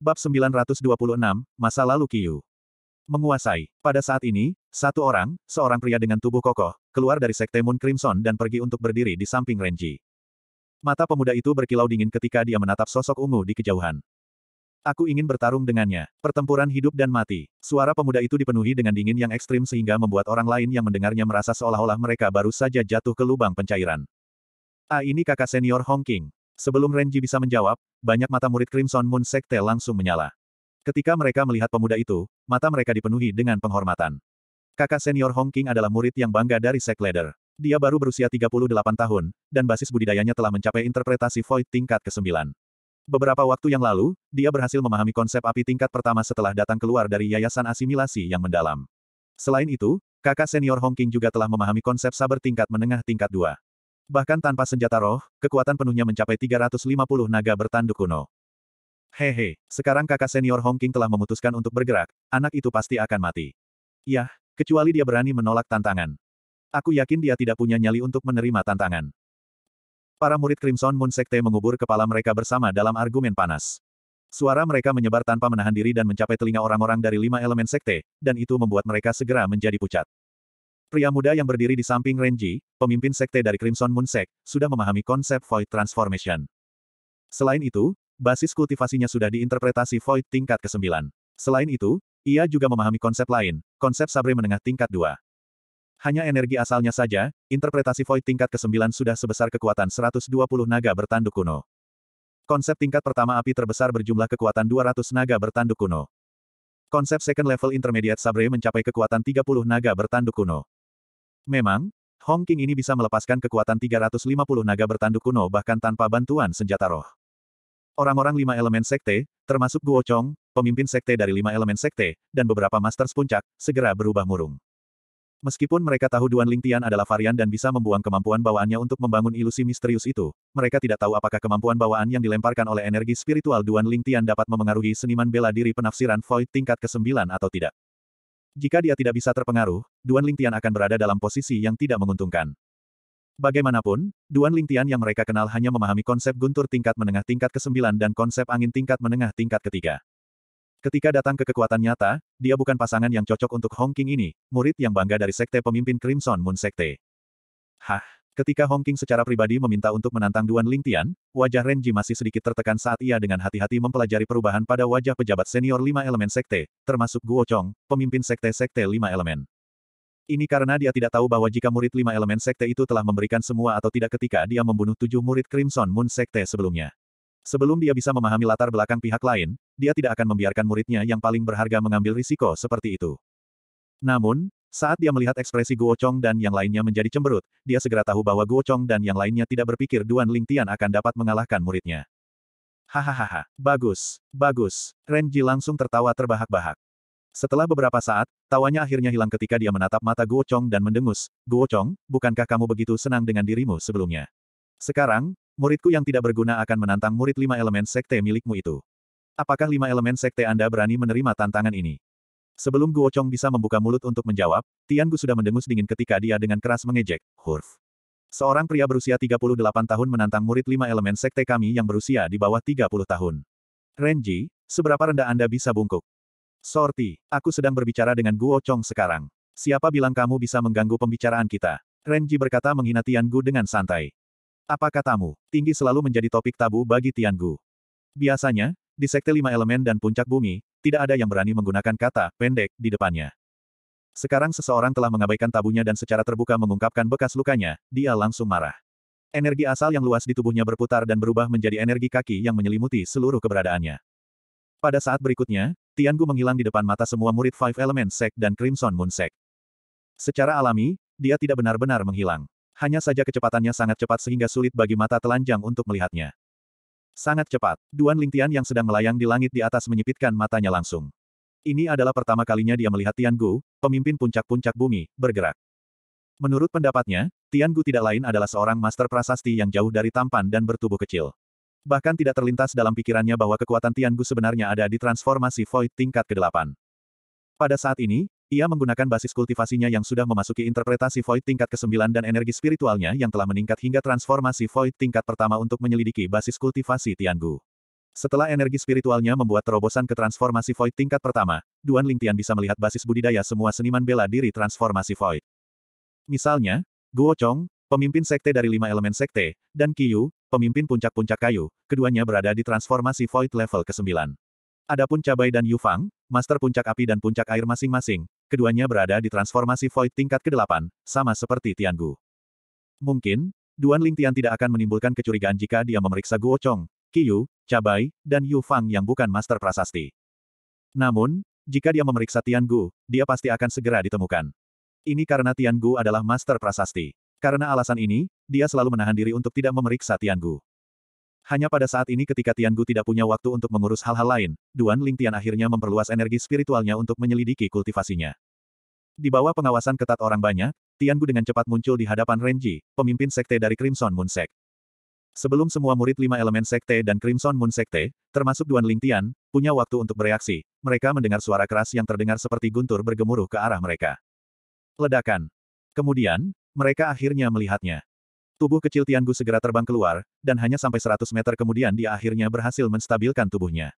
Bab 926, Masa Lalu Kiyu. Menguasai. Pada saat ini, satu orang, seorang pria dengan tubuh kokoh, keluar dari sekte Moon Crimson dan pergi untuk berdiri di samping Renji. Mata pemuda itu berkilau dingin ketika dia menatap sosok ungu di kejauhan. Aku ingin bertarung dengannya. Pertempuran hidup dan mati. Suara pemuda itu dipenuhi dengan dingin yang ekstrim sehingga membuat orang lain yang mendengarnya merasa seolah-olah mereka baru saja jatuh ke lubang pencairan. Ah ini kakak senior Hong King. Sebelum Renji bisa menjawab, banyak mata murid Crimson Moon Sekte langsung menyala. Ketika mereka melihat pemuda itu, mata mereka dipenuhi dengan penghormatan. Kakak senior Hong King adalah murid yang bangga dari Sek Leader. Dia baru berusia 38 tahun, dan basis budidayanya telah mencapai interpretasi Void tingkat ke-9. Beberapa waktu yang lalu, dia berhasil memahami konsep api tingkat pertama setelah datang keluar dari yayasan asimilasi yang mendalam. Selain itu, kakak senior Hong King juga telah memahami konsep saber tingkat menengah tingkat 2. Bahkan tanpa senjata roh, kekuatan penuhnya mencapai 350 naga bertanduk kuno. Hehe, sekarang kakak senior Hong King telah memutuskan untuk bergerak, anak itu pasti akan mati. Yah, kecuali dia berani menolak tantangan. Aku yakin dia tidak punya nyali untuk menerima tantangan. Para murid Crimson Moon Sekte mengubur kepala mereka bersama dalam argumen panas. Suara mereka menyebar tanpa menahan diri dan mencapai telinga orang-orang dari lima elemen sekte, dan itu membuat mereka segera menjadi pucat. Pria muda yang berdiri di samping Renji, pemimpin sekte dari Crimson Moon Sect, sudah memahami konsep Void Transformation. Selain itu, basis kultivasinya sudah diinterpretasi Void tingkat ke-9. Selain itu, ia juga memahami konsep lain, konsep Sabre menengah tingkat 2. Hanya energi asalnya saja, interpretasi Void tingkat ke-9 sudah sebesar kekuatan 120 naga bertanduk kuno. Konsep tingkat pertama api terbesar berjumlah kekuatan 200 naga bertanduk kuno. Konsep second level intermediate Sabre mencapai kekuatan 30 naga bertanduk kuno. Memang, Hong King ini bisa melepaskan kekuatan 350 naga bertanduk kuno bahkan tanpa bantuan senjata roh. Orang-orang lima elemen sekte, termasuk Guo Chong, pemimpin sekte dari lima elemen sekte, dan beberapa master puncak, segera berubah murung. Meskipun mereka tahu Duan Lingtian adalah varian dan bisa membuang kemampuan bawaannya untuk membangun ilusi misterius itu, mereka tidak tahu apakah kemampuan bawaan yang dilemparkan oleh energi spiritual Duan Lingtian dapat memengaruhi seniman bela diri penafsiran Void tingkat ke-9 atau tidak. Jika dia tidak bisa terpengaruh, Duan Lingtian akan berada dalam posisi yang tidak menguntungkan. Bagaimanapun, Duan Lingtian yang mereka kenal hanya memahami konsep guntur tingkat menengah tingkat ke-9 dan konsep angin tingkat menengah tingkat ketiga. Ketika datang ke kekuatan nyata, dia bukan pasangan yang cocok untuk Hong King ini, murid yang bangga dari sekte pemimpin Crimson Moon Sekte. Hah? Ketika Hong King secara pribadi meminta untuk menantang Duan Ling Tian, wajah Renji masih sedikit tertekan saat ia dengan hati-hati mempelajari perubahan pada wajah pejabat senior lima elemen sekte, termasuk Guo Chong, pemimpin sekte-sekte lima elemen. Ini karena dia tidak tahu bahwa jika murid lima elemen sekte itu telah memberikan semua atau tidak ketika dia membunuh tujuh murid Crimson Moon sekte sebelumnya. Sebelum dia bisa memahami latar belakang pihak lain, dia tidak akan membiarkan muridnya yang paling berharga mengambil risiko seperti itu. Namun, saat dia melihat ekspresi Guo Chong dan yang lainnya menjadi cemberut, dia segera tahu bahwa Guo Chong dan yang lainnya tidak berpikir Duan Ling Tian akan dapat mengalahkan muridnya. Hahaha, bagus, bagus. Ren Ji langsung tertawa terbahak-bahak. Setelah beberapa saat, tawanya akhirnya hilang ketika dia menatap mata Guo Chong dan mendengus, Guo Chong, bukankah kamu begitu senang dengan dirimu sebelumnya? Sekarang, muridku yang tidak berguna akan menantang murid lima elemen sekte milikmu itu. Apakah lima elemen sekte Anda berani menerima tantangan ini? Sebelum Guo Chong bisa membuka mulut untuk menjawab, Tian Gu sudah mendengus dingin ketika dia dengan keras mengejek, hurf. Seorang pria berusia 38 tahun menantang murid lima elemen sekte kami yang berusia di bawah 30 tahun. Renji, seberapa rendah Anda bisa bungkuk? Sorti, aku sedang berbicara dengan Guo Chong sekarang. Siapa bilang kamu bisa mengganggu pembicaraan kita? Renji berkata menghina Tian Gu dengan santai. Apa katamu, tinggi selalu menjadi topik tabu bagi Tian Gu. Biasanya, di Sekte Lima Elemen dan Puncak Bumi, tidak ada yang berani menggunakan kata pendek di depannya. Sekarang seseorang telah mengabaikan tabunya dan secara terbuka mengungkapkan bekas lukanya, dia langsung marah. Energi asal yang luas di tubuhnya berputar dan berubah menjadi energi kaki yang menyelimuti seluruh keberadaannya. Pada saat berikutnya, Tiangu menghilang di depan mata semua murid Five Element Sect dan Crimson Moon Sect. Secara alami, dia tidak benar-benar menghilang. Hanya saja kecepatannya sangat cepat sehingga sulit bagi mata telanjang untuk melihatnya. Sangat cepat, Duan Lingtian yang sedang melayang di langit di atas menyipitkan matanya langsung. Ini adalah pertama kalinya dia melihat Tian Gu, pemimpin puncak-puncak bumi, bergerak. Menurut pendapatnya, Tian Gu tidak lain adalah seorang master prasasti yang jauh dari tampan dan bertubuh kecil. Bahkan tidak terlintas dalam pikirannya bahwa kekuatan Tian Gu sebenarnya ada di transformasi Void tingkat ke-8. Pada saat ini, ia menggunakan basis kultivasinya yang sudah memasuki interpretasi void tingkat ke-9 dan energi spiritualnya yang telah meningkat hingga transformasi void tingkat pertama untuk menyelidiki basis kultivasi Tiangu. Setelah energi spiritualnya membuat terobosan ke transformasi void tingkat pertama, Duan Ling Tian bisa melihat basis budidaya semua seniman bela diri transformasi void. Misalnya, Guo Chong, pemimpin sekte dari lima elemen sekte, dan Qiyu, pemimpin puncak-puncak kayu, keduanya berada di transformasi void level ke-9. Adapun Cabai dan Yufang, master puncak api dan puncak air masing-masing, keduanya berada di transformasi void tingkat ke-8, sama seperti Tianggu. Mungkin, Duan Ling Tian tidak akan menimbulkan kecurigaan jika dia memeriksa Guo Chong, Qiyu, Cabai, dan Yu Fang yang bukan Master Prasasti. Namun, jika dia memeriksa Tianggu, dia pasti akan segera ditemukan. Ini karena Tianggu adalah Master Prasasti. Karena alasan ini, dia selalu menahan diri untuk tidak memeriksa Tianggu. Hanya pada saat ini ketika Tian Gu tidak punya waktu untuk mengurus hal-hal lain, Duan Ling Tian akhirnya memperluas energi spiritualnya untuk menyelidiki kultivasinya. Di bawah pengawasan ketat orang banyak, Tian Gu dengan cepat muncul di hadapan Renji, pemimpin sekte dari Crimson Moon Sect. Sebelum semua murid lima elemen sekte dan Crimson Moon sekte, termasuk Duan Ling Tian, punya waktu untuk bereaksi, mereka mendengar suara keras yang terdengar seperti guntur bergemuruh ke arah mereka. Ledakan. Kemudian, mereka akhirnya melihatnya. Tubuh kecil Tianggu segera terbang keluar, dan hanya sampai 100 meter kemudian dia akhirnya berhasil menstabilkan tubuhnya.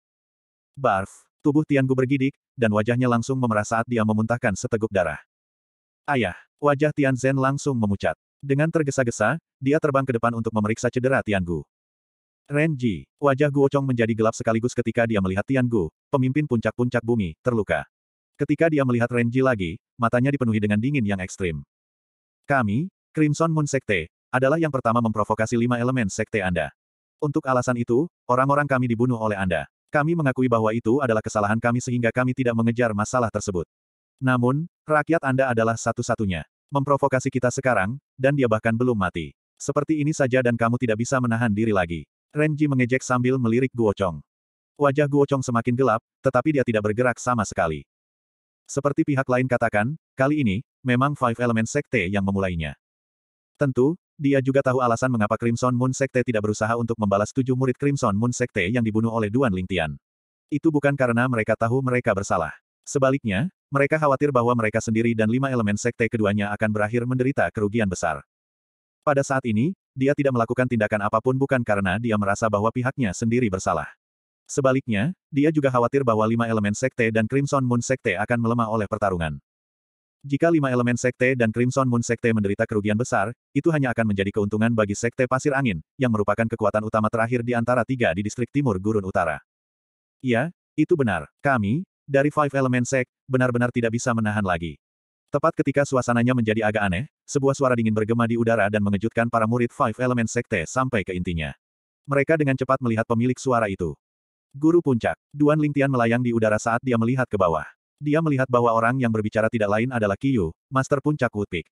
Barf, tubuh Tianggu bergidik, dan wajahnya langsung memerah saat dia memuntahkan seteguk darah. Ayah, wajah Tian Zhen langsung memucat. Dengan tergesa-gesa, dia terbang ke depan untuk memeriksa cedera Tianggu. Renji, wajah Guo Chong menjadi gelap sekaligus ketika dia melihat Tianggu, pemimpin puncak-puncak bumi, terluka. Ketika dia melihat Renji lagi, matanya dipenuhi dengan dingin yang ekstrim. Kami, Crimson Moon Sekte, adalah yang pertama memprovokasi lima elemen sekte Anda. Untuk alasan itu, orang-orang kami dibunuh oleh Anda. Kami mengakui bahwa itu adalah kesalahan kami sehingga kami tidak mengejar masalah tersebut. Namun, rakyat Anda adalah satu-satunya. Memprovokasi kita sekarang, dan dia bahkan belum mati. Seperti ini saja dan kamu tidak bisa menahan diri lagi. Renji mengejek sambil melirik Guo Chong. Wajah Guo Chong semakin gelap, tetapi dia tidak bergerak sama sekali. Seperti pihak lain katakan, kali ini, memang Five Element Sekte yang memulainya. Tentu, dia juga tahu alasan mengapa Crimson Moon Sekte tidak berusaha untuk membalas tujuh murid Crimson Moon Sekte yang dibunuh oleh Duan Lingtian. Itu bukan karena mereka tahu mereka bersalah. Sebaliknya, mereka khawatir bahwa mereka sendiri dan lima elemen sekte keduanya akan berakhir menderita kerugian besar. Pada saat ini, dia tidak melakukan tindakan apapun bukan karena dia merasa bahwa pihaknya sendiri bersalah. Sebaliknya, dia juga khawatir bahwa lima elemen sekte dan Crimson Moon sekte akan melemah oleh pertarungan. Jika lima elemen sekte dan Crimson Moon sekte menderita kerugian besar, itu hanya akan menjadi keuntungan bagi sekte pasir angin, yang merupakan kekuatan utama terakhir di antara tiga di distrik timur gurun utara. Iya, itu benar. Kami, dari Five Element Sekte benar-benar tidak bisa menahan lagi. Tepat ketika suasananya menjadi agak aneh, sebuah suara dingin bergema di udara dan mengejutkan para murid Five Element Sekte sampai ke intinya. Mereka dengan cepat melihat pemilik suara itu. Guru Puncak, Duan Lingtian melayang di udara saat dia melihat ke bawah. Dia melihat bahwa orang yang berbicara tidak lain adalah Kiyu, Master Puncak Woodpeak.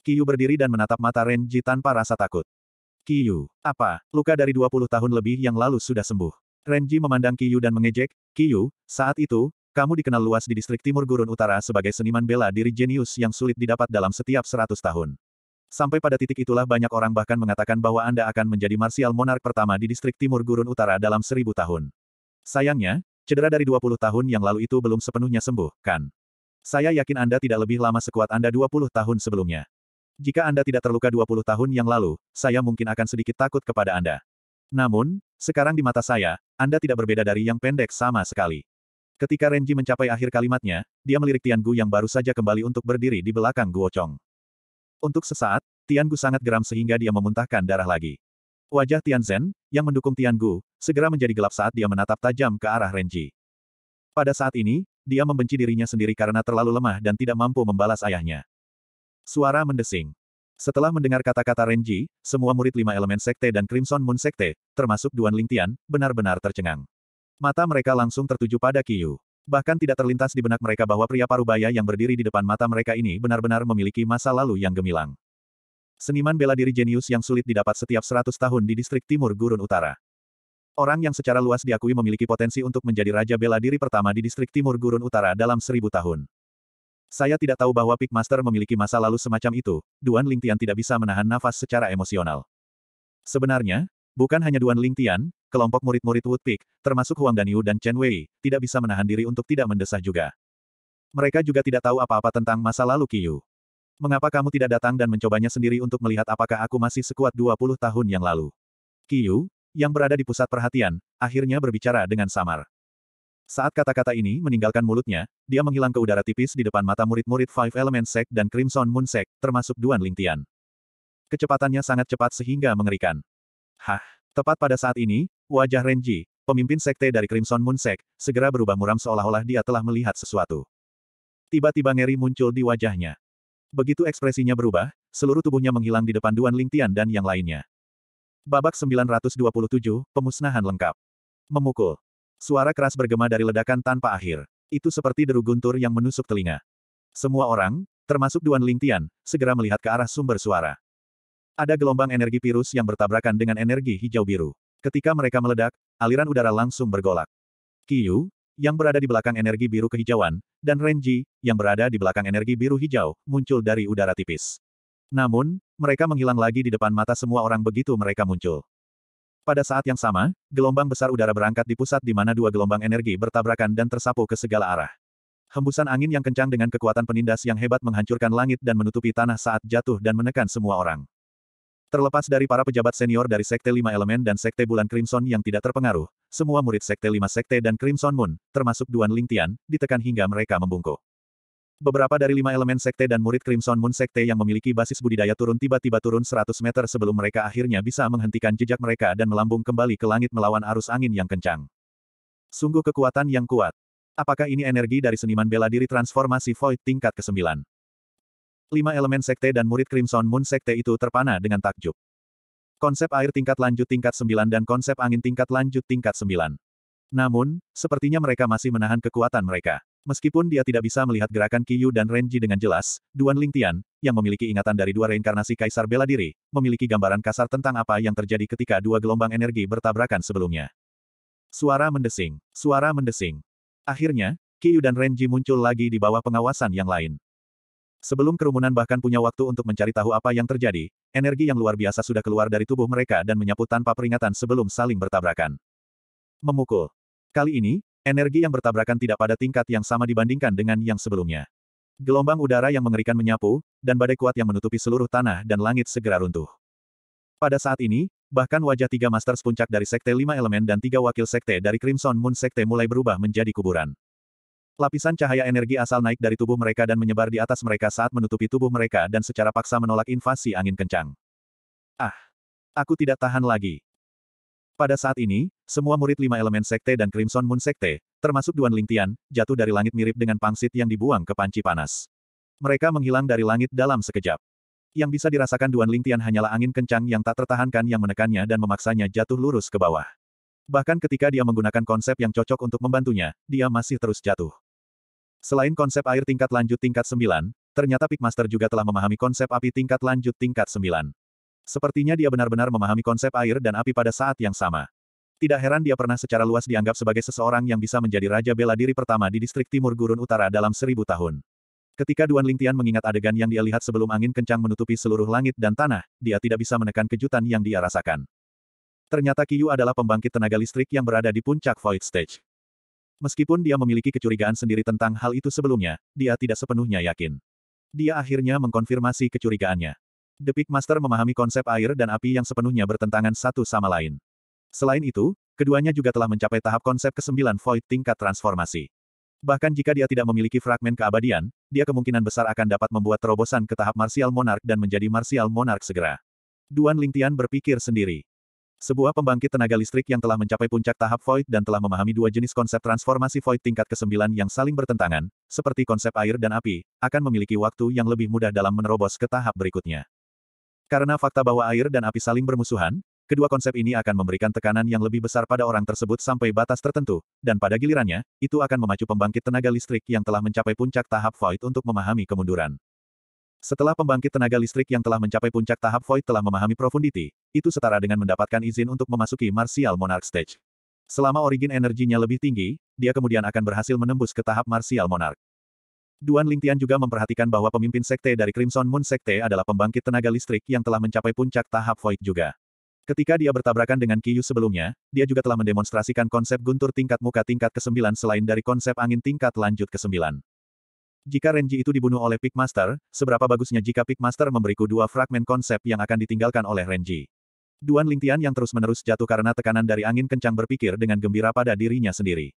Kiyu berdiri dan menatap mata Renji tanpa rasa takut. Kiyu, apa, luka dari 20 tahun lebih yang lalu sudah sembuh. Renji memandang Kiyu dan mengejek, Kiyu, saat itu, kamu dikenal luas di distrik timur gurun utara sebagai seniman bela diri jenius yang sulit didapat dalam setiap 100 tahun. Sampai pada titik itulah banyak orang bahkan mengatakan bahwa Anda akan menjadi marsial monark pertama di distrik timur gurun utara dalam seribu tahun. Sayangnya, Cedera dari 20 tahun yang lalu itu belum sepenuhnya sembuh, kan? Saya yakin Anda tidak lebih lama sekuat Anda 20 tahun sebelumnya. Jika Anda tidak terluka 20 tahun yang lalu, saya mungkin akan sedikit takut kepada Anda. Namun, sekarang di mata saya, Anda tidak berbeda dari yang pendek sama sekali. Ketika Renji mencapai akhir kalimatnya, dia melirik Tian Gu yang baru saja kembali untuk berdiri di belakang Guo Chong. Untuk sesaat, Tian Gu sangat geram sehingga dia memuntahkan darah lagi. Wajah Tian Zhen, yang mendukung Tian Gu, segera menjadi gelap saat dia menatap tajam ke arah Renji. Pada saat ini, dia membenci dirinya sendiri karena terlalu lemah dan tidak mampu membalas ayahnya. Suara mendesing. Setelah mendengar kata-kata Renji, semua murid lima elemen sekte dan Crimson Moon sekte, termasuk Duan Ling Tian, benar-benar tercengang. Mata mereka langsung tertuju pada Yu. Bahkan tidak terlintas di benak mereka bahwa pria parubaya yang berdiri di depan mata mereka ini benar-benar memiliki masa lalu yang gemilang. Seniman bela diri jenius yang sulit didapat setiap 100 tahun di distrik timur gurun utara. Orang yang secara luas diakui memiliki potensi untuk menjadi raja bela diri pertama di distrik timur gurun utara dalam seribu tahun. Saya tidak tahu bahwa Peak Master memiliki masa lalu semacam itu, Duan Lingtian tidak bisa menahan nafas secara emosional. Sebenarnya, bukan hanya Duan Lingtian, kelompok murid-murid Wood Peak, termasuk Huang Danyu dan Chen Wei, tidak bisa menahan diri untuk tidak mendesah juga. Mereka juga tidak tahu apa-apa tentang masa lalu Qiyu. Mengapa kamu tidak datang dan mencobanya sendiri untuk melihat apakah aku masih sekuat 20 tahun yang lalu? Kiyu, yang berada di pusat perhatian, akhirnya berbicara dengan samar. Saat kata-kata ini meninggalkan mulutnya, dia menghilang ke udara tipis di depan mata murid-murid Five Element Sect dan Crimson Moon Sect, termasuk Duan Lingtian. Kecepatannya sangat cepat sehingga mengerikan. Hah, tepat pada saat ini, wajah Renji, pemimpin sekte dari Crimson Moon Sect, segera berubah muram seolah-olah dia telah melihat sesuatu. Tiba-tiba ngeri muncul di wajahnya. Begitu ekspresinya berubah, seluruh tubuhnya menghilang di depan Duan Lingtian dan yang lainnya. Babak 927, pemusnahan lengkap. Memukul. Suara keras bergema dari ledakan tanpa akhir. Itu seperti deru guntur yang menusuk telinga. Semua orang, termasuk Duan Lingtian, segera melihat ke arah sumber suara. Ada gelombang energi virus yang bertabrakan dengan energi hijau-biru. Ketika mereka meledak, aliran udara langsung bergolak. Kiyu, yang berada di belakang energi biru kehijauan, dan Renji, yang berada di belakang energi biru hijau, muncul dari udara tipis. Namun, mereka menghilang lagi di depan mata semua orang begitu mereka muncul. Pada saat yang sama, gelombang besar udara berangkat di pusat di mana dua gelombang energi bertabrakan dan tersapu ke segala arah. Hembusan angin yang kencang dengan kekuatan penindas yang hebat menghancurkan langit dan menutupi tanah saat jatuh dan menekan semua orang. Terlepas dari para pejabat senior dari Sekte Lima Elemen dan Sekte Bulan Crimson yang tidak terpengaruh, semua murid Sekte Lima Sekte dan Crimson Moon, termasuk Duan Ling Tian, ditekan hingga mereka membungkuk. Beberapa dari lima elemen sekte dan murid Crimson Moon Sekte yang memiliki basis budidaya turun tiba-tiba turun 100 meter sebelum mereka akhirnya bisa menghentikan jejak mereka dan melambung kembali ke langit melawan arus angin yang kencang. Sungguh kekuatan yang kuat. Apakah ini energi dari seniman bela diri transformasi Void tingkat ke-9? Lima elemen sekte dan murid Crimson Moon Sekte itu terpana dengan takjub konsep air tingkat lanjut tingkat 9 dan konsep angin tingkat lanjut tingkat 9. Namun, sepertinya mereka masih menahan kekuatan mereka. Meskipun dia tidak bisa melihat gerakan Kiyu dan Renji dengan jelas, Duan Lingtian, yang memiliki ingatan dari dua reinkarnasi Kaisar Bela Diri, memiliki gambaran kasar tentang apa yang terjadi ketika dua gelombang energi bertabrakan sebelumnya. Suara mendesing, suara mendesing. Akhirnya, Kiyu dan Renji muncul lagi di bawah pengawasan yang lain. Sebelum kerumunan bahkan punya waktu untuk mencari tahu apa yang terjadi, energi yang luar biasa sudah keluar dari tubuh mereka dan menyapu tanpa peringatan sebelum saling bertabrakan. Memukul. Kali ini, energi yang bertabrakan tidak pada tingkat yang sama dibandingkan dengan yang sebelumnya. Gelombang udara yang mengerikan menyapu, dan badai kuat yang menutupi seluruh tanah dan langit segera runtuh. Pada saat ini, bahkan wajah tiga master puncak dari Sekte Lima Elemen dan tiga wakil Sekte dari Crimson Moon Sekte mulai berubah menjadi kuburan. Lapisan cahaya energi asal naik dari tubuh mereka dan menyebar di atas mereka saat menutupi tubuh mereka dan secara paksa menolak invasi angin kencang. Ah! Aku tidak tahan lagi. Pada saat ini, semua murid lima elemen sekte dan Crimson Moon sekte, termasuk Duan Lingtian, jatuh dari langit mirip dengan pangsit yang dibuang ke panci panas. Mereka menghilang dari langit dalam sekejap. Yang bisa dirasakan Duan Lingtian hanyalah angin kencang yang tak tertahankan yang menekannya dan memaksanya jatuh lurus ke bawah. Bahkan ketika dia menggunakan konsep yang cocok untuk membantunya, dia masih terus jatuh. Selain konsep air tingkat lanjut tingkat 9, ternyata Pickmaster juga telah memahami konsep api tingkat lanjut tingkat 9. Sepertinya dia benar-benar memahami konsep air dan api pada saat yang sama. Tidak heran dia pernah secara luas dianggap sebagai seseorang yang bisa menjadi raja bela diri pertama di distrik timur gurun utara dalam seribu tahun. Ketika Duan Lingtian mengingat adegan yang dia lihat sebelum angin kencang menutupi seluruh langit dan tanah, dia tidak bisa menekan kejutan yang dia rasakan. Ternyata Qiyu adalah pembangkit tenaga listrik yang berada di puncak Void Stage. Meskipun dia memiliki kecurigaan sendiri tentang hal itu sebelumnya, dia tidak sepenuhnya yakin. Dia akhirnya mengkonfirmasi kecurigaannya. The Peak Master memahami konsep air dan api yang sepenuhnya bertentangan satu sama lain. Selain itu, keduanya juga telah mencapai tahap konsep ke-9 Void tingkat transformasi. Bahkan jika dia tidak memiliki fragmen keabadian, dia kemungkinan besar akan dapat membuat terobosan ke tahap Martial Monarch dan menjadi Martial Monarch segera. Duan Lingtian berpikir sendiri. Sebuah pembangkit tenaga listrik yang telah mencapai puncak tahap void dan telah memahami dua jenis konsep transformasi void tingkat ke-9 yang saling bertentangan, seperti konsep air dan api, akan memiliki waktu yang lebih mudah dalam menerobos ke tahap berikutnya. Karena fakta bahwa air dan api saling bermusuhan, kedua konsep ini akan memberikan tekanan yang lebih besar pada orang tersebut sampai batas tertentu, dan pada gilirannya, itu akan memacu pembangkit tenaga listrik yang telah mencapai puncak tahap void untuk memahami kemunduran. Setelah pembangkit tenaga listrik yang telah mencapai puncak tahap Void telah memahami Profundity, itu setara dengan mendapatkan izin untuk memasuki Martial Monarch Stage. Selama origin energinya lebih tinggi, dia kemudian akan berhasil menembus ke tahap Martial Monarch. Duan Lingtian juga memperhatikan bahwa pemimpin sekte dari Crimson Moon Sekte adalah pembangkit tenaga listrik yang telah mencapai puncak tahap Void juga. Ketika dia bertabrakan dengan Kiyu sebelumnya, dia juga telah mendemonstrasikan konsep guntur tingkat muka tingkat ke-9 selain dari konsep angin tingkat lanjut ke-9. Jika Renji itu dibunuh oleh Master, seberapa bagusnya jika Master memberiku dua fragmen konsep yang akan ditinggalkan oleh Renji. Duan Lingtian yang terus-menerus jatuh karena tekanan dari angin kencang berpikir dengan gembira pada dirinya sendiri.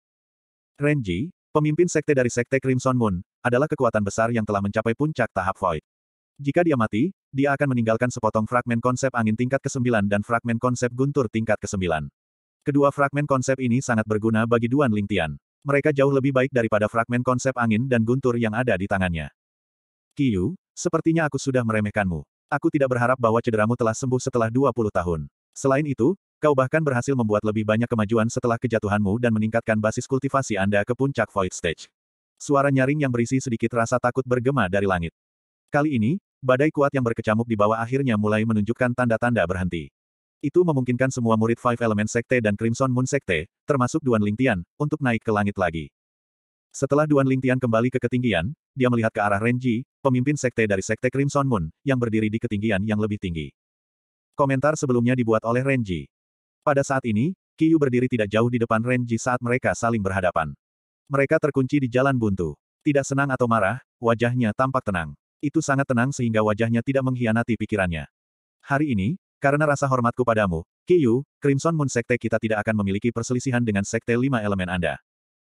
Renji, pemimpin sekte dari sekte Crimson Moon, adalah kekuatan besar yang telah mencapai puncak tahap Void. Jika dia mati, dia akan meninggalkan sepotong fragmen konsep angin tingkat ke-9 dan fragmen konsep guntur tingkat ke-9. Kedua fragmen konsep ini sangat berguna bagi Duan Lingtian mereka jauh lebih baik daripada fragmen konsep angin dan guntur yang ada di tangannya. Kiyu, sepertinya aku sudah meremehkanmu. Aku tidak berharap bahwa cederamu telah sembuh setelah 20 tahun. Selain itu, kau bahkan berhasil membuat lebih banyak kemajuan setelah kejatuhanmu dan meningkatkan basis kultivasi Anda ke puncak Void Stage. Suara nyaring yang berisi sedikit rasa takut bergema dari langit. Kali ini, badai kuat yang berkecamuk di bawah akhirnya mulai menunjukkan tanda-tanda berhenti. Itu memungkinkan semua murid Five Element Sekte dan Crimson Moon Sekte, termasuk Duan Lingtian, untuk naik ke langit lagi. Setelah Duan Lingtian kembali ke ketinggian, dia melihat ke arah Renji, pemimpin sekte dari sekte Crimson Moon, yang berdiri di ketinggian yang lebih tinggi. Komentar sebelumnya dibuat oleh Renji. Pada saat ini, Kiyu berdiri tidak jauh di depan Renji saat mereka saling berhadapan. Mereka terkunci di jalan buntu. Tidak senang atau marah, wajahnya tampak tenang. Itu sangat tenang sehingga wajahnya tidak mengkhianati pikirannya. Hari ini, karena rasa hormatku padamu, Kiyu, Crimson Moon Sekte kita tidak akan memiliki perselisihan dengan Sekte Lima Elemen Anda.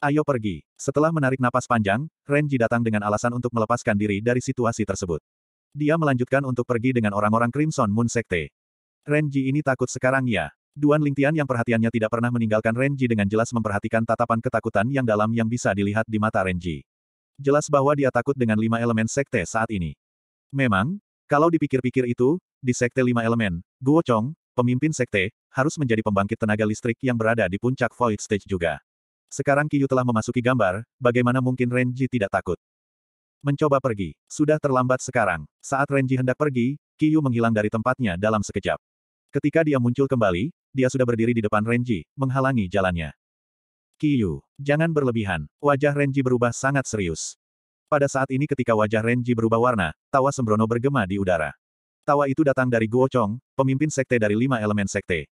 Ayo pergi. Setelah menarik napas panjang, Renji datang dengan alasan untuk melepaskan diri dari situasi tersebut. Dia melanjutkan untuk pergi dengan orang-orang Crimson Moon Sekte. Renji ini takut sekarang ya. Duan Lingtian yang perhatiannya tidak pernah meninggalkan Renji dengan jelas memperhatikan tatapan ketakutan yang dalam yang bisa dilihat di mata Renji. Jelas bahwa dia takut dengan lima elemen sekte saat ini. Memang, kalau dipikir-pikir itu, di Sekte Lima Elemen, Guo Chong, pemimpin Sekte, harus menjadi pembangkit tenaga listrik yang berada di puncak Void Stage juga. Sekarang Kiyu telah memasuki gambar, bagaimana mungkin Renji tidak takut? Mencoba pergi. Sudah terlambat sekarang. Saat Renji hendak pergi, Kiyu menghilang dari tempatnya dalam sekejap. Ketika dia muncul kembali, dia sudah berdiri di depan Renji, menghalangi jalannya. Kiyu, jangan berlebihan. Wajah Renji berubah sangat serius. Pada saat ini ketika wajah Renji berubah warna, tawa sembrono bergema di udara. Tawa itu datang dari Guo Chong, pemimpin sekte dari lima elemen sekte.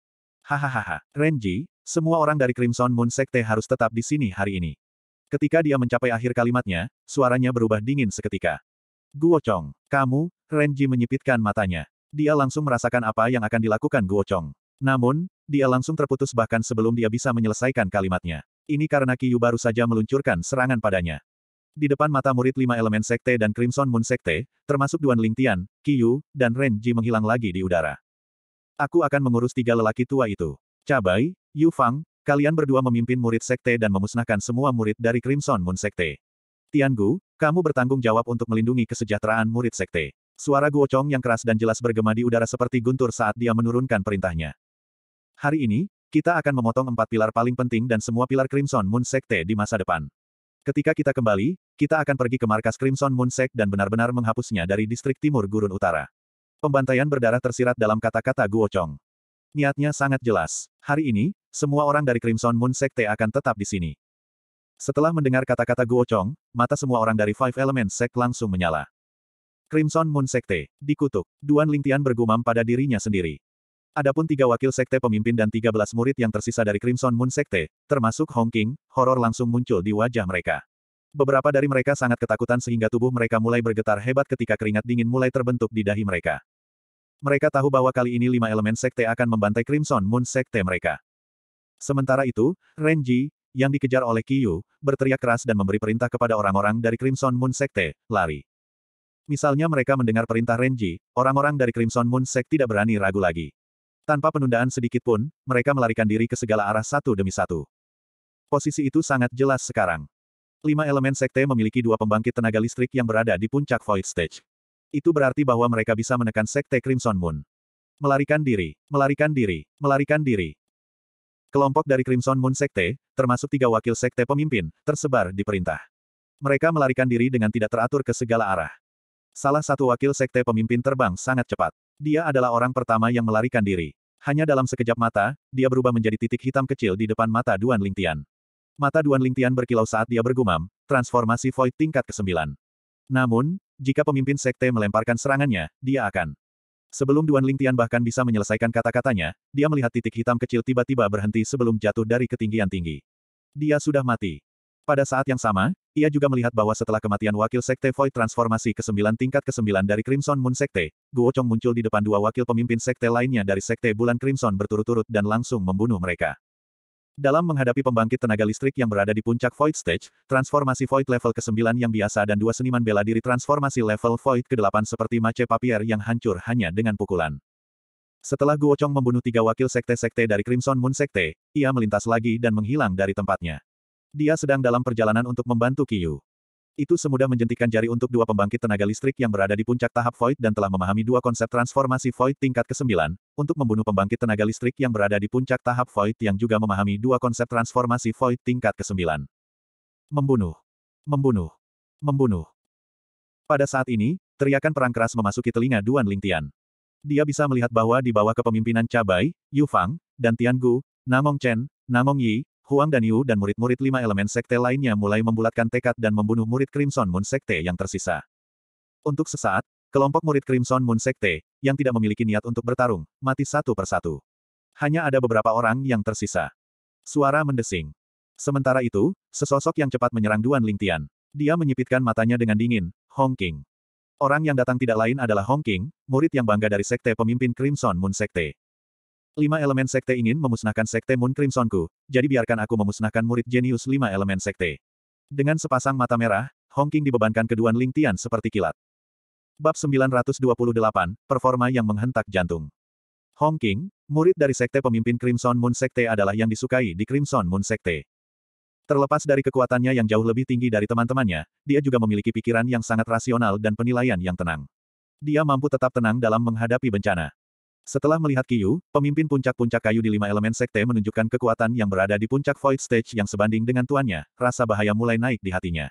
Hahaha, Renji, semua orang dari Crimson Moon Sekte harus tetap di sini hari ini. Ketika dia mencapai akhir kalimatnya, suaranya berubah dingin seketika. Guo Chong, kamu, Renji menyipitkan matanya. Dia langsung merasakan apa yang akan dilakukan Guo Chong. Namun, dia langsung terputus bahkan sebelum dia bisa menyelesaikan kalimatnya. Ini karena Kiyu baru saja meluncurkan serangan padanya. Di depan mata murid lima elemen sekte dan Crimson Moon sekte, termasuk Duan Ling Lingtian, Qiyu, dan Ren Ji menghilang lagi di udara. Aku akan mengurus tiga lelaki tua itu. Cabai, Yu Fang, kalian berdua memimpin murid sekte dan memusnahkan semua murid dari Crimson Moon sekte. Tian Gu, kamu bertanggung jawab untuk melindungi kesejahteraan murid sekte. Suara Guo Chong yang keras dan jelas bergema di udara seperti guntur saat dia menurunkan perintahnya. Hari ini, kita akan memotong empat pilar paling penting dan semua pilar Crimson Moon sekte di masa depan. Ketika kita kembali, kita akan pergi ke markas Crimson Moon Sect dan benar-benar menghapusnya dari distrik timur gurun utara. Pembantaian berdarah tersirat dalam kata-kata Guo Chong. Niatnya sangat jelas. Hari ini, semua orang dari Crimson Moon Sekte akan tetap di sini. Setelah mendengar kata-kata Guo Chong, mata semua orang dari Five Elements Sect langsung menyala. Crimson Moon Sekte, dikutuk. Duan Lingtian bergumam pada dirinya sendiri. Adapun tiga wakil sekte pemimpin dan tiga belas murid yang tersisa dari Crimson Moon Sekte, termasuk Hong King, horor langsung muncul di wajah mereka. Beberapa dari mereka sangat ketakutan sehingga tubuh mereka mulai bergetar hebat ketika keringat dingin mulai terbentuk di dahi mereka. Mereka tahu bahwa kali ini lima elemen sekte akan membantai Crimson Moon Sekte mereka. Sementara itu, Renji, yang dikejar oleh Kiyu, berteriak keras dan memberi perintah kepada orang-orang dari Crimson Moon Sekte, lari. Misalnya mereka mendengar perintah Renji, orang-orang dari Crimson Moon Sekte tidak berani ragu lagi. Tanpa penundaan sedikit pun, mereka melarikan diri ke segala arah satu demi satu. Posisi itu sangat jelas sekarang. Lima elemen sekte memiliki dua pembangkit tenaga listrik yang berada di puncak Void Stage. Itu berarti bahwa mereka bisa menekan sekte Crimson Moon. Melarikan diri, melarikan diri, melarikan diri. Kelompok dari Crimson Moon Sekte, termasuk tiga wakil sekte pemimpin, tersebar di perintah. Mereka melarikan diri dengan tidak teratur ke segala arah. Salah satu wakil sekte pemimpin terbang sangat cepat. Dia adalah orang pertama yang melarikan diri. Hanya dalam sekejap mata, dia berubah menjadi titik hitam kecil di depan mata Duan Lingtian. Mata Duan Lingtian berkilau saat dia bergumam, transformasi Void tingkat ke-9. Namun, jika pemimpin sekte melemparkan serangannya, dia akan. Sebelum Duan Lingtian bahkan bisa menyelesaikan kata-katanya, dia melihat titik hitam kecil tiba-tiba berhenti sebelum jatuh dari ketinggian tinggi. Dia sudah mati. Pada saat yang sama, ia juga melihat bahwa setelah kematian wakil sekte Void transformasi ke-9 tingkat ke-9 dari Crimson Moon Sekte, Guo Chong muncul di depan dua wakil pemimpin sekte lainnya dari sekte bulan Crimson berturut-turut dan langsung membunuh mereka. Dalam menghadapi pembangkit tenaga listrik yang berada di puncak Void Stage, transformasi Void level ke-9 yang biasa dan dua seniman bela diri transformasi level Void ke-8 seperti Mace Papier yang hancur hanya dengan pukulan. Setelah Guo Chong membunuh tiga wakil sekte-sekte dari Crimson Moon Sekte, ia melintas lagi dan menghilang dari tempatnya. Dia sedang dalam perjalanan untuk membantu Kiyu. Itu semudah menjentikan jari untuk dua pembangkit tenaga listrik yang berada di puncak tahap Void dan telah memahami dua konsep transformasi Void tingkat ke-9, untuk membunuh pembangkit tenaga listrik yang berada di puncak tahap Void yang juga memahami dua konsep transformasi Void tingkat ke-9. Membunuh. Membunuh. Membunuh. Pada saat ini, teriakan perang keras memasuki telinga Duan Lingtian. Dia bisa melihat bahwa di bawah kepemimpinan Cabai, Yu Fang, dan Tian Gu, Namong Chen, Namong Yi, Huang Danyu dan murid-murid lima elemen sekte lainnya mulai membulatkan tekad dan membunuh murid Crimson Moon Sekte yang tersisa. Untuk sesaat, kelompok murid Crimson Moon Sekte, yang tidak memiliki niat untuk bertarung, mati satu persatu. Hanya ada beberapa orang yang tersisa. Suara mendesing. Sementara itu, sesosok yang cepat menyerang Duan Lingtian. Dia menyipitkan matanya dengan dingin, Hong King. Orang yang datang tidak lain adalah Hong King, murid yang bangga dari sekte pemimpin Crimson Moon Sekte. Lima elemen sekte ingin memusnahkan sekte Moon Crimsonku, jadi biarkan aku memusnahkan murid jenius lima elemen sekte. Dengan sepasang mata merah, Hong King dibebankan Duan Ling Tian seperti kilat. Bab 928, Performa yang menghentak jantung. Hong King, murid dari sekte pemimpin Crimson Moon Sekte adalah yang disukai di Crimson Moon Sekte. Terlepas dari kekuatannya yang jauh lebih tinggi dari teman-temannya, dia juga memiliki pikiran yang sangat rasional dan penilaian yang tenang. Dia mampu tetap tenang dalam menghadapi bencana. Setelah melihat Kiyu, pemimpin puncak-puncak kayu di lima elemen sekte menunjukkan kekuatan yang berada di puncak Void Stage yang sebanding dengan tuannya, rasa bahaya mulai naik di hatinya.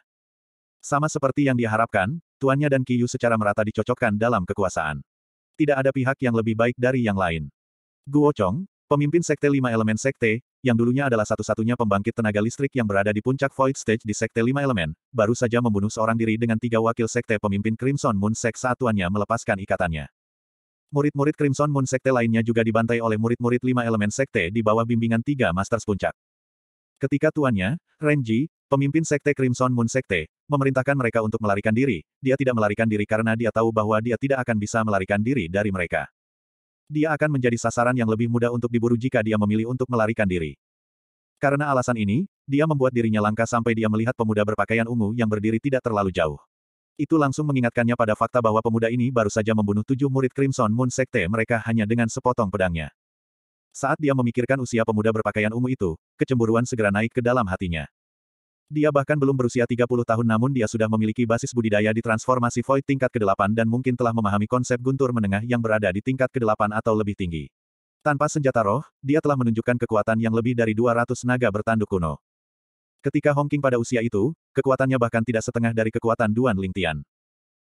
Sama seperti yang diharapkan, tuannya dan Kiyu secara merata dicocokkan dalam kekuasaan. Tidak ada pihak yang lebih baik dari yang lain. Guo Chong, pemimpin sekte lima elemen sekte, yang dulunya adalah satu-satunya pembangkit tenaga listrik yang berada di puncak Void Stage di Sekte Lima Elemen, baru saja membunuh seorang diri dengan tiga wakil Sekte pemimpin Crimson Moon Sek saat tuannya melepaskan ikatannya. Murid-murid Crimson Moon Sekte lainnya juga dibantai oleh murid-murid lima elemen sekte di bawah bimbingan tiga Masters Puncak. Ketika tuannya, Renji, pemimpin Sekte Crimson Moon Sekte, memerintahkan mereka untuk melarikan diri, dia tidak melarikan diri karena dia tahu bahwa dia tidak akan bisa melarikan diri dari mereka. Dia akan menjadi sasaran yang lebih mudah untuk diburu jika dia memilih untuk melarikan diri. Karena alasan ini, dia membuat dirinya langka sampai dia melihat pemuda berpakaian ungu yang berdiri tidak terlalu jauh. Itu langsung mengingatkannya pada fakta bahwa pemuda ini baru saja membunuh tujuh murid Crimson Moon Sekte mereka hanya dengan sepotong pedangnya. Saat dia memikirkan usia pemuda berpakaian ungu itu, kecemburuan segera naik ke dalam hatinya. Dia bahkan belum berusia 30 tahun namun dia sudah memiliki basis budidaya di transformasi Void tingkat ke-8 dan mungkin telah memahami konsep guntur menengah yang berada di tingkat ke-8 atau lebih tinggi. Tanpa senjata roh, dia telah menunjukkan kekuatan yang lebih dari 200 naga bertanduk kuno. Ketika Hong King pada usia itu, kekuatannya bahkan tidak setengah dari kekuatan Duan Ling Tian.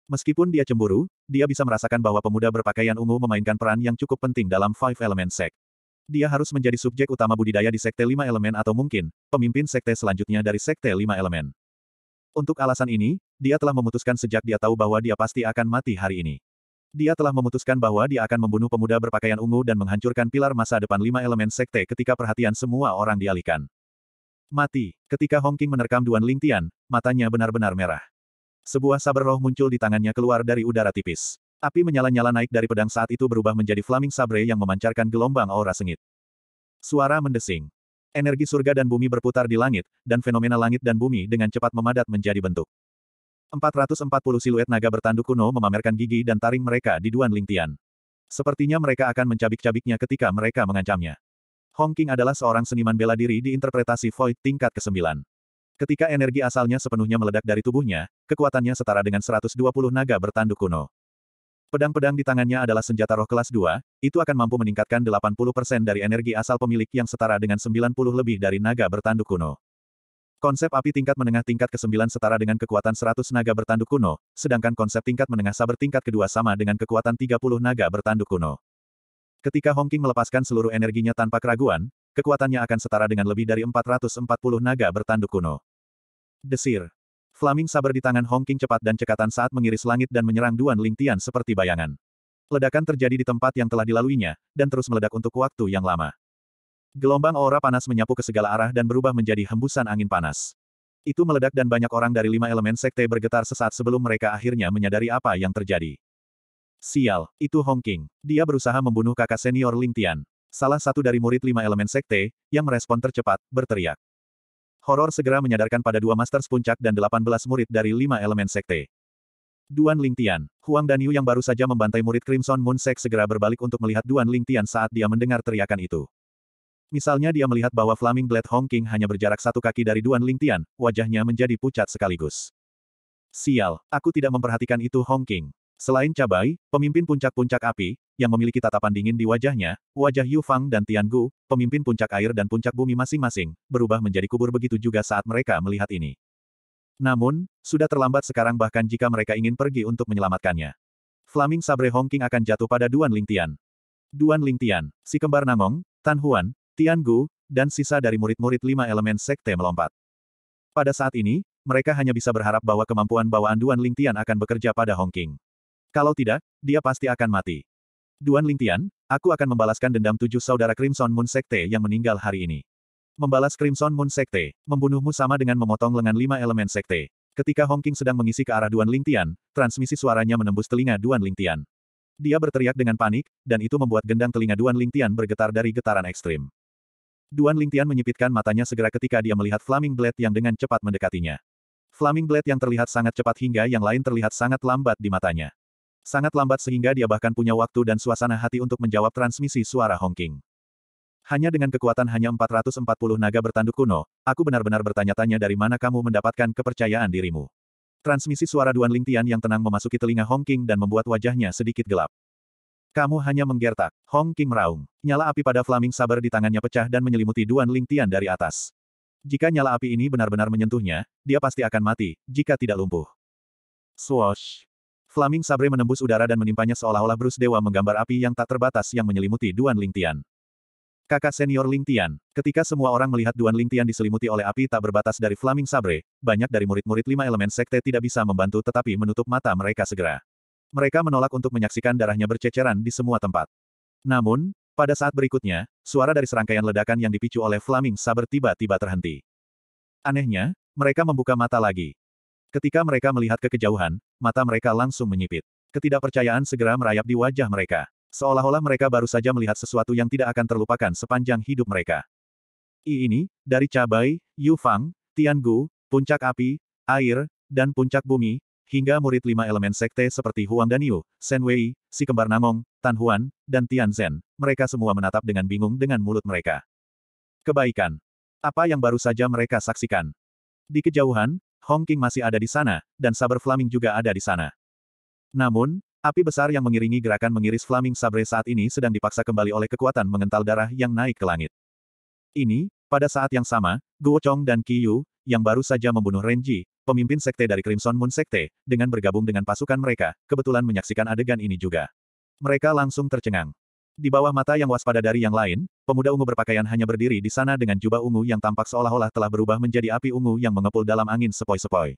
Meskipun dia cemburu, dia bisa merasakan bahwa pemuda berpakaian ungu memainkan peran yang cukup penting dalam Five Element Sect. Dia harus menjadi subjek utama budidaya di Sekte Lima Elemen atau mungkin, pemimpin Sekte selanjutnya dari Sekte Lima Elemen. Untuk alasan ini, dia telah memutuskan sejak dia tahu bahwa dia pasti akan mati hari ini. Dia telah memutuskan bahwa dia akan membunuh pemuda berpakaian ungu dan menghancurkan pilar masa depan Lima Elemen Sekte ketika perhatian semua orang dialihkan. Mati. Ketika Hong King menerkam Duan Lingtian, matanya benar-benar merah. Sebuah sabar roh muncul di tangannya keluar dari udara tipis. Api menyala-nyala naik dari pedang saat itu berubah menjadi flaming sabre yang memancarkan gelombang aura sengit. Suara mendesing. Energi surga dan bumi berputar di langit, dan fenomena langit dan bumi dengan cepat memadat menjadi bentuk. 440 siluet naga bertanduk kuno memamerkan gigi dan taring mereka di Duan Lingtian. Sepertinya mereka akan mencabik-cabiknya ketika mereka mengancamnya. Hong King adalah seorang seniman bela diri di interpretasi Void tingkat ke-9. Ketika energi asalnya sepenuhnya meledak dari tubuhnya, kekuatannya setara dengan 120 naga bertanduk kuno. Pedang-pedang di tangannya adalah senjata roh kelas 2, itu akan mampu meningkatkan 80% dari energi asal pemilik yang setara dengan 90 lebih dari naga bertanduk kuno. Konsep api tingkat menengah tingkat ke-9 setara dengan kekuatan 100 naga bertanduk kuno, sedangkan konsep tingkat menengah sabar tingkat kedua sama dengan kekuatan 30 naga bertanduk kuno. Ketika Hong King melepaskan seluruh energinya tanpa keraguan, kekuatannya akan setara dengan lebih dari 440 naga bertanduk kuno. Desir. Flaming sabar di tangan Hong King cepat dan cekatan saat mengiris langit dan menyerang Duan Ling Tian seperti bayangan. Ledakan terjadi di tempat yang telah dilaluinya, dan terus meledak untuk waktu yang lama. Gelombang aura panas menyapu ke segala arah dan berubah menjadi hembusan angin panas. Itu meledak dan banyak orang dari lima elemen sekte bergetar sesaat sebelum mereka akhirnya menyadari apa yang terjadi. Sial, itu Hong King. Dia berusaha membunuh kakak senior Ling Tian. Salah satu dari murid lima elemen sekte, yang merespon tercepat, berteriak. Horor segera menyadarkan pada dua masters puncak dan delapan belas murid dari lima elemen sekte. Duan Ling Tian, Huang dan Yu yang baru saja membantai murid Crimson Moon Sek segera berbalik untuk melihat Duan Ling Tian saat dia mendengar teriakan itu. Misalnya dia melihat bahwa Flaming Blade Hong King hanya berjarak satu kaki dari Duan Ling Tian, wajahnya menjadi pucat sekaligus. Sial, aku tidak memperhatikan itu Hong King. Selain Cabai, pemimpin puncak-puncak api, yang memiliki tatapan dingin di wajahnya, wajah Yu Fang dan Tian Gu, pemimpin puncak air dan puncak bumi masing-masing, berubah menjadi kubur begitu juga saat mereka melihat ini. Namun, sudah terlambat sekarang bahkan jika mereka ingin pergi untuk menyelamatkannya. Flaming Sabre Hong King akan jatuh pada Duan Ling Tian. Duan Ling Tian, si kembar namong, Tan Huan, Tian Gu, dan sisa dari murid-murid lima elemen sekte melompat. Pada saat ini, mereka hanya bisa berharap bahwa kemampuan bawaan Duan Ling Tian akan bekerja pada Hong King. Kalau tidak, dia pasti akan mati. Duan Lingtian, aku akan membalaskan dendam tujuh saudara Crimson Moon Sekte yang meninggal hari ini. Membalas Crimson Moon Sekte, membunuhmu sama dengan memotong lengan lima elemen sekte. Ketika Hong King sedang mengisi ke arah Duan Lingtian, transmisi suaranya menembus telinga Duan Lingtian. Dia berteriak dengan panik, dan itu membuat gendang telinga Duan Lingtian bergetar dari getaran ekstrim. Duan Lingtian menyipitkan matanya segera ketika dia melihat Flaming Blade yang dengan cepat mendekatinya. Flaming Blade yang terlihat sangat cepat hingga yang lain terlihat sangat lambat di matanya. Sangat lambat sehingga dia bahkan punya waktu dan suasana hati untuk menjawab transmisi suara Hong King. Hanya dengan kekuatan hanya 440 naga bertanduk kuno, aku benar-benar bertanya-tanya dari mana kamu mendapatkan kepercayaan dirimu. Transmisi suara Duan Ling Tian yang tenang memasuki telinga Hong King dan membuat wajahnya sedikit gelap. Kamu hanya menggertak. Hong King meraung. Nyala api pada Flaming Saber di tangannya pecah dan menyelimuti Duan Ling Tian dari atas. Jika nyala api ini benar-benar menyentuhnya, dia pasti akan mati, jika tidak lumpuh. Swoosh. Flaming Sabre menembus udara dan menimpanya seolah-olah Bruce Dewa menggambar api yang tak terbatas yang menyelimuti Duan Lingtian. Kakak senior Lingtian, ketika semua orang melihat Duan Lingtian diselimuti oleh api tak berbatas dari Flaming Sabre, banyak dari murid-murid lima elemen sekte tidak bisa membantu tetapi menutup mata mereka segera. Mereka menolak untuk menyaksikan darahnya berceceran di semua tempat. Namun, pada saat berikutnya, suara dari serangkaian ledakan yang dipicu oleh Flaming Sabre tiba-tiba terhenti. Anehnya, mereka membuka mata lagi. Ketika mereka melihat ke kejauhan, mata mereka langsung menyipit. Ketidakpercayaan segera merayap di wajah mereka. Seolah-olah mereka baru saja melihat sesuatu yang tidak akan terlupakan sepanjang hidup mereka. I ini, dari Cabai, Yufang, Tiangu, Puncak Api, Air, dan Puncak Bumi, hingga murid lima elemen sekte seperti Huang Daniu, Shen Wei, si kembar Namong, Tan Huan, dan Tian Zhen, mereka semua menatap dengan bingung dengan mulut mereka. Kebaikan. Apa yang baru saja mereka saksikan? Di kejauhan, Hong King masih ada di sana, dan saber Flaming juga ada di sana. Namun, api besar yang mengiringi gerakan mengiris Flaming Sabre saat ini sedang dipaksa kembali oleh kekuatan mengental darah yang naik ke langit. Ini, pada saat yang sama, Guo Chong dan Qi Yu, yang baru saja membunuh Renji, pemimpin sekte dari Crimson Moon Sekte, dengan bergabung dengan pasukan mereka, kebetulan menyaksikan adegan ini juga. Mereka langsung tercengang. Di bawah mata yang waspada dari yang lain, pemuda ungu berpakaian hanya berdiri di sana dengan jubah ungu yang tampak seolah-olah telah berubah menjadi api ungu yang mengepul dalam angin sepoi-sepoi.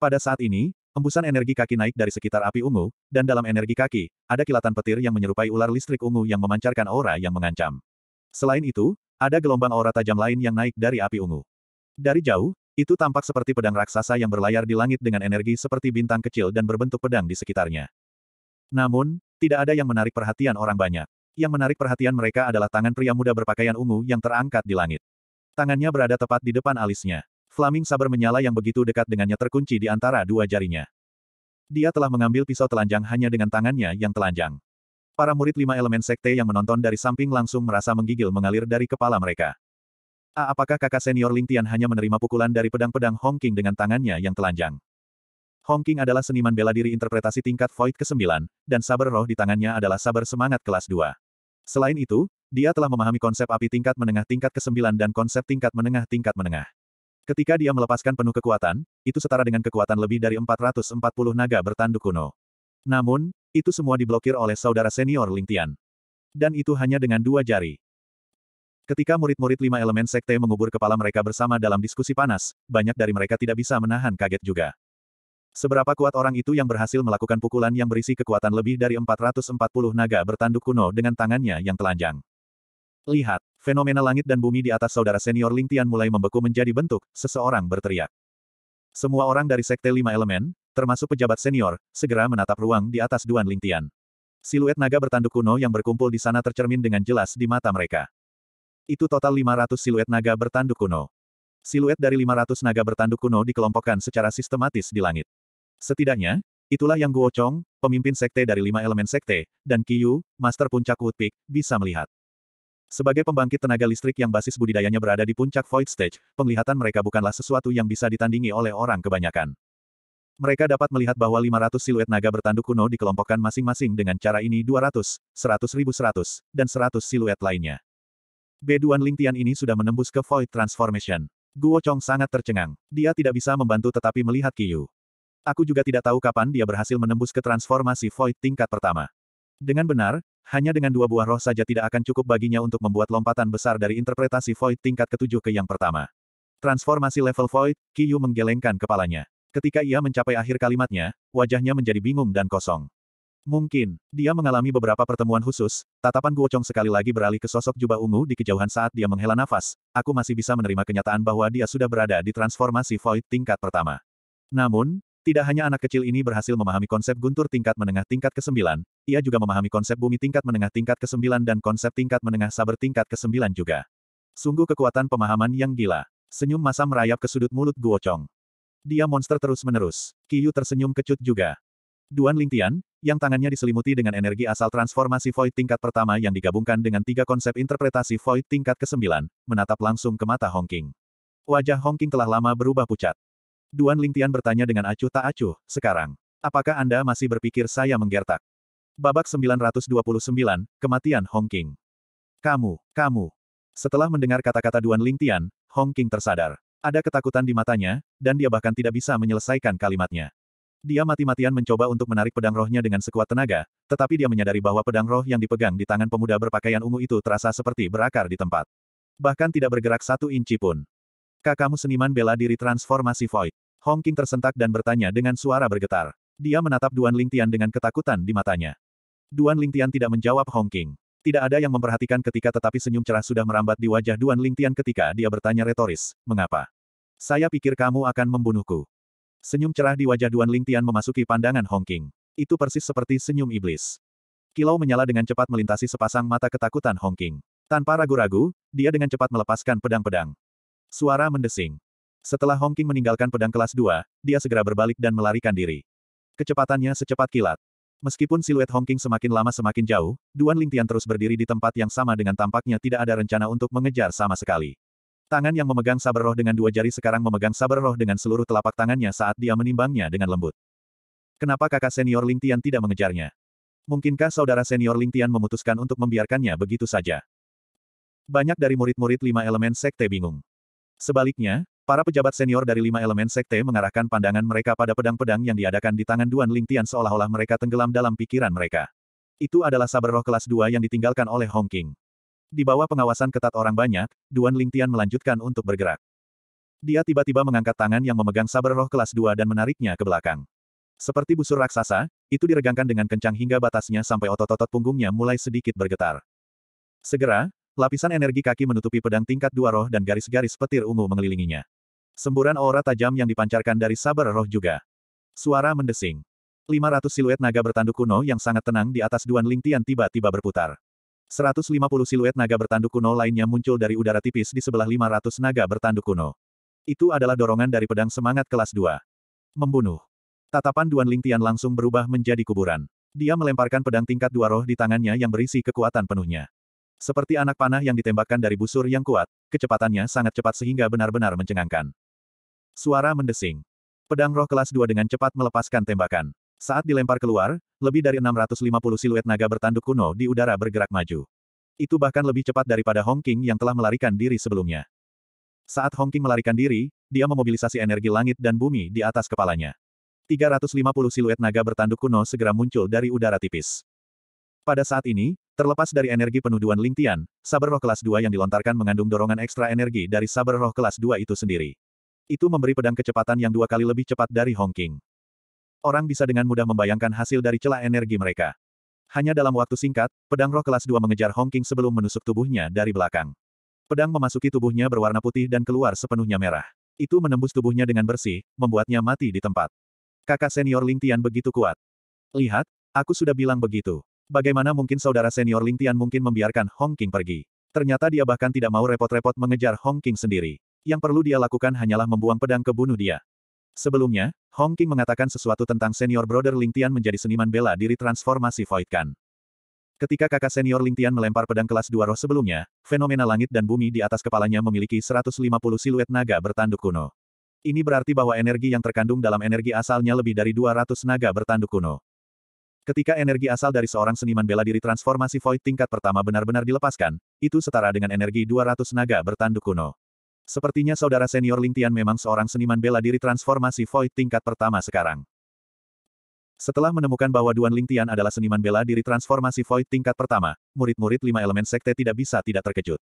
Pada saat ini, embusan energi kaki naik dari sekitar api ungu, dan dalam energi kaki, ada kilatan petir yang menyerupai ular listrik ungu yang memancarkan aura yang mengancam. Selain itu, ada gelombang aura tajam lain yang naik dari api ungu. Dari jauh, itu tampak seperti pedang raksasa yang berlayar di langit dengan energi seperti bintang kecil dan berbentuk pedang di sekitarnya. Namun, tidak ada yang menarik perhatian orang banyak. Yang menarik perhatian mereka adalah tangan pria muda berpakaian ungu yang terangkat di langit. Tangannya berada tepat di depan alisnya. Flaming saber menyala yang begitu dekat dengannya terkunci di antara dua jarinya. Dia telah mengambil pisau telanjang hanya dengan tangannya yang telanjang. Para murid lima elemen sekte yang menonton dari samping langsung merasa menggigil mengalir dari kepala mereka. A, ah, apakah kakak senior Ling Tian hanya menerima pukulan dari pedang-pedang Hong King dengan tangannya yang telanjang? Hong King adalah seniman bela diri interpretasi tingkat Void ke-9, dan sabar roh di tangannya adalah sabar semangat kelas 2. Selain itu, dia telah memahami konsep api tingkat menengah tingkat ke-9 dan konsep tingkat menengah tingkat menengah. Ketika dia melepaskan penuh kekuatan, itu setara dengan kekuatan lebih dari 440 naga bertanduk kuno. Namun, itu semua diblokir oleh saudara senior Ling Tian. Dan itu hanya dengan dua jari. Ketika murid-murid lima elemen sekte mengubur kepala mereka bersama dalam diskusi panas, banyak dari mereka tidak bisa menahan kaget juga. Seberapa kuat orang itu yang berhasil melakukan pukulan yang berisi kekuatan lebih dari 440 naga bertanduk kuno dengan tangannya yang telanjang. Lihat, fenomena langit dan bumi di atas saudara senior Ling Tian mulai membeku menjadi bentuk, seseorang berteriak. Semua orang dari Sekte Lima Elemen, termasuk pejabat senior, segera menatap ruang di atas Duan Ling Tian. Siluet naga bertanduk kuno yang berkumpul di sana tercermin dengan jelas di mata mereka. Itu total 500 siluet naga bertanduk kuno. Siluet dari 500 naga bertanduk kuno dikelompokkan secara sistematis di langit. Setidaknya, itulah yang Guo Chong, pemimpin sekte dari lima elemen sekte, dan Qiyu, master puncak Wood Peak, bisa melihat. Sebagai pembangkit tenaga listrik yang basis budidayanya berada di puncak Void Stage, penglihatan mereka bukanlah sesuatu yang bisa ditandingi oleh orang kebanyakan. Mereka dapat melihat bahwa 500 siluet naga bertanduk kuno dikelompokkan masing-masing dengan cara ini 200, 100.100, dan 100 siluet lainnya. Beduan Lingtian ini sudah menembus ke Void Transformation. Guo Chong sangat tercengang. Dia tidak bisa membantu tetapi melihat Kiyu. Aku juga tidak tahu kapan dia berhasil menembus ke transformasi void tingkat pertama. Dengan benar, hanya dengan dua buah roh saja tidak akan cukup baginya untuk membuat lompatan besar dari interpretasi void tingkat ketujuh ke yang pertama. Transformasi level void, Kiyu menggelengkan kepalanya. Ketika ia mencapai akhir kalimatnya, wajahnya menjadi bingung dan kosong. Mungkin, dia mengalami beberapa pertemuan khusus, tatapan Guocong sekali lagi beralih ke sosok jubah ungu di kejauhan saat dia menghela nafas, aku masih bisa menerima kenyataan bahwa dia sudah berada di transformasi void tingkat pertama. Namun, tidak hanya anak kecil ini berhasil memahami konsep guntur tingkat menengah tingkat ke-9, ia juga memahami konsep bumi tingkat menengah tingkat ke-9 dan konsep tingkat menengah saber tingkat ke-9 juga. Sungguh kekuatan pemahaman yang gila. Senyum masa merayap ke sudut mulut Guo Chong. Dia monster terus-menerus. Kiyu tersenyum kecut juga. Duan Lingtian, yang tangannya diselimuti dengan energi asal transformasi Void tingkat pertama yang digabungkan dengan tiga konsep interpretasi Void tingkat ke-9, menatap langsung ke mata Hongking. Wajah Hongking telah lama berubah pucat. Duan Lingtian bertanya dengan acuh tak acuh, sekarang. Apakah Anda masih berpikir saya menggertak? Babak 929, Kematian Hong King. Kamu, kamu. Setelah mendengar kata-kata Duan Lingtian, Hong King tersadar. Ada ketakutan di matanya, dan dia bahkan tidak bisa menyelesaikan kalimatnya. Dia mati-matian mencoba untuk menarik pedang rohnya dengan sekuat tenaga, tetapi dia menyadari bahwa pedang roh yang dipegang di tangan pemuda berpakaian ungu itu terasa seperti berakar di tempat. Bahkan tidak bergerak satu inci pun. Kakakmu seniman bela diri transformasi Void. Hong King tersentak dan bertanya dengan suara bergetar. Dia menatap Duan Lingtian dengan ketakutan di matanya. Duan Lingtian tidak menjawab Hong King. Tidak ada yang memperhatikan ketika tetapi senyum cerah sudah merambat di wajah Duan Lingtian ketika dia bertanya retoris, mengapa? Saya pikir kamu akan membunuhku. Senyum cerah di wajah Duan Lingtian memasuki pandangan Hong King. Itu persis seperti senyum iblis. Kilau menyala dengan cepat melintasi sepasang mata ketakutan Hong King. Tanpa ragu-ragu, dia dengan cepat melepaskan pedang-pedang. Suara mendesing. Setelah Hong King meninggalkan pedang kelas 2, dia segera berbalik dan melarikan diri. Kecepatannya secepat kilat. Meskipun siluet Hong King semakin lama semakin jauh, Duan Lingtian terus berdiri di tempat yang sama dengan tampaknya tidak ada rencana untuk mengejar sama sekali. Tangan yang memegang saber roh dengan dua jari sekarang memegang saber roh dengan seluruh telapak tangannya saat dia menimbangnya dengan lembut. Kenapa kakak senior Lingtian tidak mengejarnya? Mungkinkah saudara senior Lingtian memutuskan untuk membiarkannya begitu saja? Banyak dari murid-murid lima elemen sekte bingung. Sebaliknya, para pejabat senior dari lima elemen sekte mengarahkan pandangan mereka pada pedang-pedang yang diadakan di tangan Duan Lingtian seolah-olah mereka tenggelam dalam pikiran mereka. Itu adalah sabar roh kelas dua yang ditinggalkan oleh Hong King. Di bawah pengawasan ketat orang banyak, Duan Lingtian melanjutkan untuk bergerak. Dia tiba-tiba mengangkat tangan yang memegang sabar roh kelas dua dan menariknya ke belakang. Seperti busur raksasa, itu diregangkan dengan kencang hingga batasnya sampai otot-otot punggungnya mulai sedikit bergetar. Segera, Lapisan energi kaki menutupi pedang tingkat dua roh dan garis-garis petir ungu mengelilinginya. Semburan aura tajam yang dipancarkan dari sabar roh juga. Suara mendesing. 500 siluet naga bertanduk kuno yang sangat tenang di atas Duan Lingtian tiba-tiba berputar. 150 siluet naga bertanduk kuno lainnya muncul dari udara tipis di sebelah 500 naga bertanduk kuno. Itu adalah dorongan dari pedang semangat kelas 2. Membunuh. Tatapan Duan Lingtian langsung berubah menjadi kuburan. Dia melemparkan pedang tingkat dua roh di tangannya yang berisi kekuatan penuhnya. Seperti anak panah yang ditembakkan dari busur yang kuat, kecepatannya sangat cepat sehingga benar-benar mencengangkan. Suara mendesing. Pedang roh kelas 2 dengan cepat melepaskan tembakan. Saat dilempar keluar, lebih dari 650 siluet naga bertanduk kuno di udara bergerak maju. Itu bahkan lebih cepat daripada Hong King yang telah melarikan diri sebelumnya. Saat Hong King melarikan diri, dia memobilisasi energi langit dan bumi di atas kepalanya. 350 siluet naga bertanduk kuno segera muncul dari udara tipis. Pada saat ini, Terlepas dari energi penuduhan Lingtian, sabar saber roh kelas 2 yang dilontarkan mengandung dorongan ekstra energi dari saber roh kelas 2 itu sendiri. Itu memberi pedang kecepatan yang dua kali lebih cepat dari Hong King. Orang bisa dengan mudah membayangkan hasil dari celah energi mereka. Hanya dalam waktu singkat, pedang roh kelas 2 mengejar Hong King sebelum menusuk tubuhnya dari belakang. Pedang memasuki tubuhnya berwarna putih dan keluar sepenuhnya merah. Itu menembus tubuhnya dengan bersih, membuatnya mati di tempat. Kakak senior Lingtian begitu kuat. Lihat, aku sudah bilang begitu. Bagaimana mungkin saudara senior Ling Tian mungkin membiarkan Hong King pergi? Ternyata dia bahkan tidak mau repot-repot mengejar Hong King sendiri. Yang perlu dia lakukan hanyalah membuang pedang ke bunuh dia. Sebelumnya, Hong King mengatakan sesuatu tentang senior brother Ling Tian menjadi seniman bela diri transformasi Void Kan. Ketika kakak senior Ling Tian melempar pedang kelas dua roh sebelumnya, fenomena langit dan bumi di atas kepalanya memiliki 150 siluet naga bertanduk kuno. Ini berarti bahwa energi yang terkandung dalam energi asalnya lebih dari 200 naga bertanduk kuno. Ketika energi asal dari seorang seniman bela diri transformasi void tingkat pertama benar-benar dilepaskan, itu setara dengan energi 200 naga bertanduk kuno. Sepertinya saudara senior Ling Tian memang seorang seniman bela diri transformasi void tingkat pertama sekarang. Setelah menemukan bahwa Duan Ling Tian adalah seniman bela diri transformasi void tingkat pertama, murid-murid lima elemen sekte tidak bisa tidak terkejut.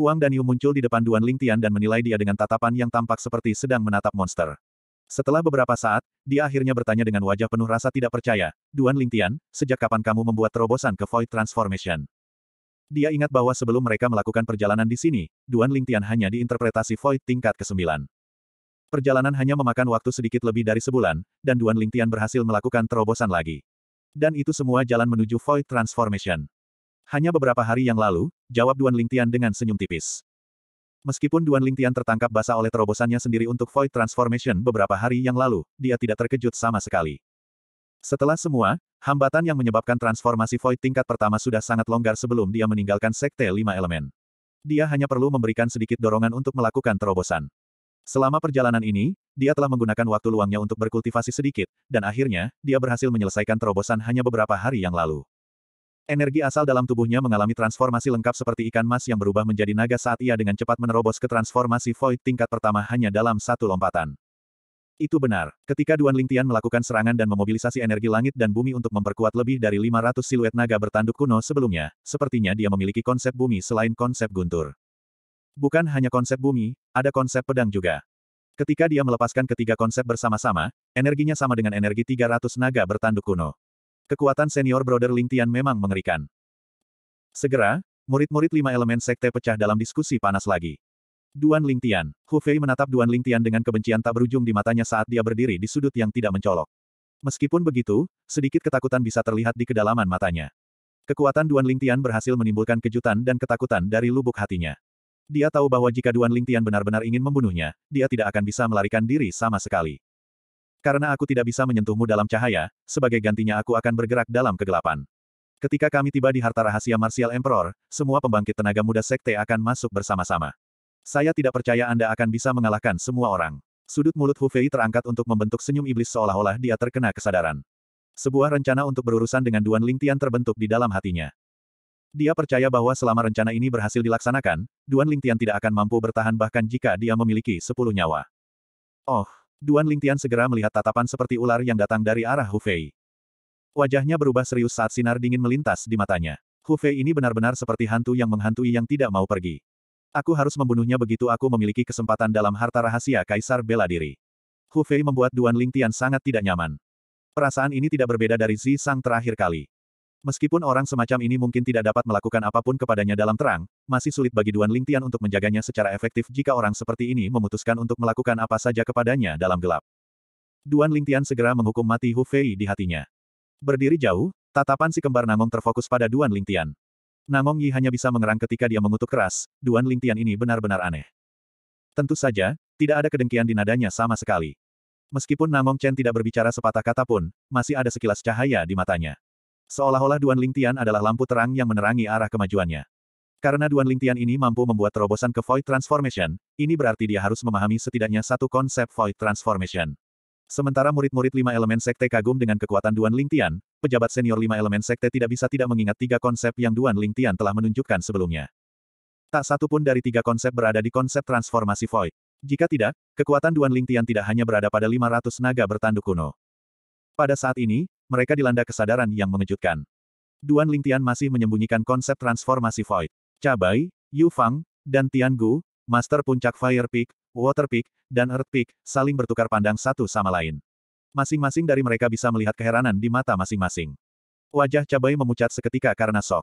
Huang Dan Yu muncul di depan Duan Ling Tian dan menilai dia dengan tatapan yang tampak seperti sedang menatap monster. Setelah beberapa saat, dia akhirnya bertanya dengan wajah penuh rasa tidak percaya, Duan Lingtian, sejak kapan kamu membuat terobosan ke Void Transformation? Dia ingat bahwa sebelum mereka melakukan perjalanan di sini, Duan Lingtian hanya diinterpretasi Void tingkat ke-9. Perjalanan hanya memakan waktu sedikit lebih dari sebulan, dan Duan Lingtian berhasil melakukan terobosan lagi. Dan itu semua jalan menuju Void Transformation. Hanya beberapa hari yang lalu, jawab Duan Lingtian dengan senyum tipis. Meskipun Duan Lingtian tertangkap basah oleh terobosannya sendiri untuk Void Transformation beberapa hari yang lalu, dia tidak terkejut sama sekali. Setelah semua, hambatan yang menyebabkan transformasi Void tingkat pertama sudah sangat longgar sebelum dia meninggalkan Sekte Lima Elemen. Dia hanya perlu memberikan sedikit dorongan untuk melakukan terobosan. Selama perjalanan ini, dia telah menggunakan waktu luangnya untuk berkultivasi sedikit, dan akhirnya, dia berhasil menyelesaikan terobosan hanya beberapa hari yang lalu. Energi asal dalam tubuhnya mengalami transformasi lengkap seperti ikan mas yang berubah menjadi naga saat ia dengan cepat menerobos ke transformasi void tingkat pertama hanya dalam satu lompatan. Itu benar. Ketika Duan Lingtian melakukan serangan dan memobilisasi energi langit dan bumi untuk memperkuat lebih dari 500 siluet naga bertanduk kuno sebelumnya, sepertinya dia memiliki konsep bumi selain konsep guntur. Bukan hanya konsep bumi, ada konsep pedang juga. Ketika dia melepaskan ketiga konsep bersama-sama, energinya sama dengan energi 300 naga bertanduk kuno. Kekuatan senior Brother Ling Tian memang mengerikan. Segera, murid-murid lima elemen sekte pecah dalam diskusi panas lagi. Duan Ling Tian. Hu Fei menatap Duan Ling Tian dengan kebencian tak berujung di matanya saat dia berdiri di sudut yang tidak mencolok. Meskipun begitu, sedikit ketakutan bisa terlihat di kedalaman matanya. Kekuatan Duan Ling Tian berhasil menimbulkan kejutan dan ketakutan dari lubuk hatinya. Dia tahu bahwa jika Duan Ling Tian benar-benar ingin membunuhnya, dia tidak akan bisa melarikan diri sama sekali. Karena aku tidak bisa menyentuhmu dalam cahaya, sebagai gantinya aku akan bergerak dalam kegelapan. Ketika kami tiba di harta rahasia Martial Emperor, semua pembangkit tenaga muda sekte akan masuk bersama-sama. Saya tidak percaya Anda akan bisa mengalahkan semua orang. Sudut mulut Hufei terangkat untuk membentuk senyum iblis seolah-olah dia terkena kesadaran. Sebuah rencana untuk berurusan dengan Duan Lingtian terbentuk di dalam hatinya. Dia percaya bahwa selama rencana ini berhasil dilaksanakan, Duan Lingtian tidak akan mampu bertahan bahkan jika dia memiliki sepuluh nyawa. Oh, Duan Lingtian segera melihat tatapan seperti ular yang datang dari arah Hufei. Wajahnya berubah serius saat sinar dingin melintas di matanya. Hufei ini benar-benar seperti hantu yang menghantui yang tidak mau pergi. Aku harus membunuhnya begitu aku memiliki kesempatan dalam harta rahasia Kaisar bela diri. Hufei membuat Duan Lingtian sangat tidak nyaman. Perasaan ini tidak berbeda dari Zi Sang terakhir kali. Meskipun orang semacam ini mungkin tidak dapat melakukan apapun kepadanya dalam terang, masih sulit bagi Duan Lingtian untuk menjaganya secara efektif jika orang seperti ini memutuskan untuk melakukan apa saja kepadanya dalam gelap. Duan Lingtian segera menghukum mati Hu Fei di hatinya. Berdiri jauh, tatapan si kembar Nangong terfokus pada Duan Lingtian. Nangong Yi hanya bisa mengerang ketika dia mengutuk keras, Duan Lingtian ini benar-benar aneh. Tentu saja, tidak ada kedengkian di nadanya sama sekali. Meskipun Nangong Chen tidak berbicara sepatah kata pun, masih ada sekilas cahaya di matanya. Seolah-olah Duan Lingtian adalah lampu terang yang menerangi arah kemajuannya. Karena Duan Lingtian ini mampu membuat terobosan ke Void Transformation, ini berarti dia harus memahami setidaknya satu konsep Void Transformation. Sementara murid-murid lima elemen sekte kagum dengan kekuatan Duan Lingtian, pejabat senior lima elemen sekte tidak bisa tidak mengingat tiga konsep yang Duan Lingtian telah menunjukkan sebelumnya. Tak satu pun dari tiga konsep berada di konsep transformasi Void. Jika tidak, kekuatan Duan Lingtian tidak hanya berada pada 500 naga bertanduk kuno. Pada saat ini, mereka dilanda kesadaran yang mengejutkan. Duan Lingtian masih menyembunyikan konsep transformasi Void. Cabai, Yu Fang, dan Tian Gu, Master Puncak Fire Peak, Water Peak, dan Earth Peak, saling bertukar pandang satu sama lain. Masing-masing dari mereka bisa melihat keheranan di mata masing-masing. Wajah Cabai memucat seketika karena sok.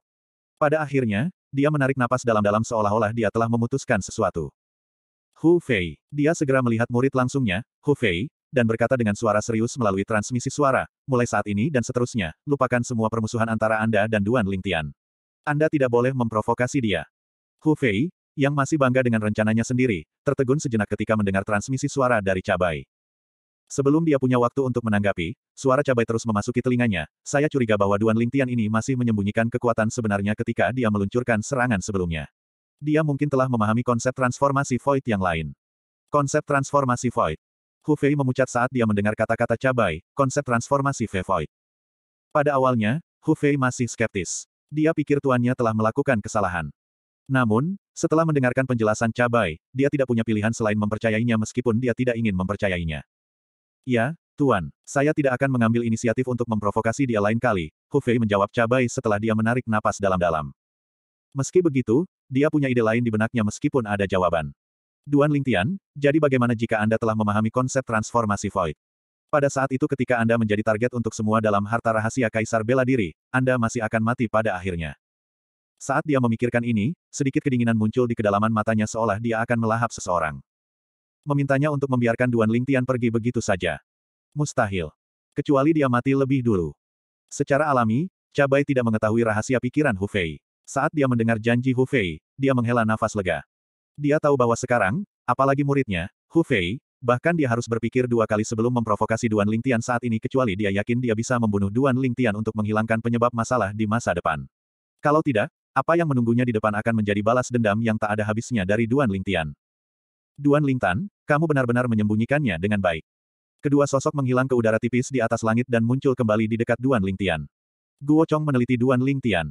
Pada akhirnya, dia menarik napas dalam-dalam seolah-olah dia telah memutuskan sesuatu. Hu Fei. Dia segera melihat murid langsungnya, Hu Fei, dan berkata dengan suara serius melalui transmisi suara, mulai saat ini dan seterusnya, lupakan semua permusuhan antara Anda dan Duan Lingtian. Anda tidak boleh memprovokasi dia. Hu Fei, yang masih bangga dengan rencananya sendiri, tertegun sejenak ketika mendengar transmisi suara dari Cabai. Sebelum dia punya waktu untuk menanggapi, suara cabai terus memasuki telinganya. Saya curiga bahwa Duan Lingtian ini masih menyembunyikan kekuatan sebenarnya ketika dia meluncurkan serangan sebelumnya. Dia mungkin telah memahami konsep transformasi void yang lain. Konsep transformasi void. Hu Fei memucat saat dia mendengar kata-kata cabai, konsep transformasi Fevoid. Pada awalnya, Hu Fei masih skeptis. Dia pikir tuannya telah melakukan kesalahan. Namun, setelah mendengarkan penjelasan cabai, dia tidak punya pilihan selain mempercayainya meskipun dia tidak ingin mempercayainya. Ya, Tuan, saya tidak akan mengambil inisiatif untuk memprovokasi dia lain kali, Hu Fei menjawab cabai setelah dia menarik napas dalam-dalam. Meski begitu, dia punya ide lain di benaknya meskipun ada jawaban. Duan Lingtian, jadi bagaimana jika Anda telah memahami konsep transformasi void? Pada saat itu ketika Anda menjadi target untuk semua dalam harta rahasia Kaisar bela diri, Anda masih akan mati pada akhirnya. Saat dia memikirkan ini, sedikit kedinginan muncul di kedalaman matanya seolah dia akan melahap seseorang. Memintanya untuk membiarkan Duan Lingtian pergi begitu saja. Mustahil. Kecuali dia mati lebih dulu. Secara alami, Cabai tidak mengetahui rahasia pikiran Hufei. Saat dia mendengar janji Hufei, dia menghela nafas lega. Dia tahu bahwa sekarang, apalagi muridnya, Hu Fei, bahkan dia harus berpikir dua kali sebelum memprovokasi Duan Ling Tian saat ini kecuali dia yakin dia bisa membunuh Duan Ling Tian untuk menghilangkan penyebab masalah di masa depan. Kalau tidak, apa yang menunggunya di depan akan menjadi balas dendam yang tak ada habisnya dari Duan Ling Tian. Duan Ling Tan, kamu benar-benar menyembunyikannya dengan baik. Kedua sosok menghilang ke udara tipis di atas langit dan muncul kembali di dekat Duan Ling Tian. Guo Chong meneliti Duan Ling Tian.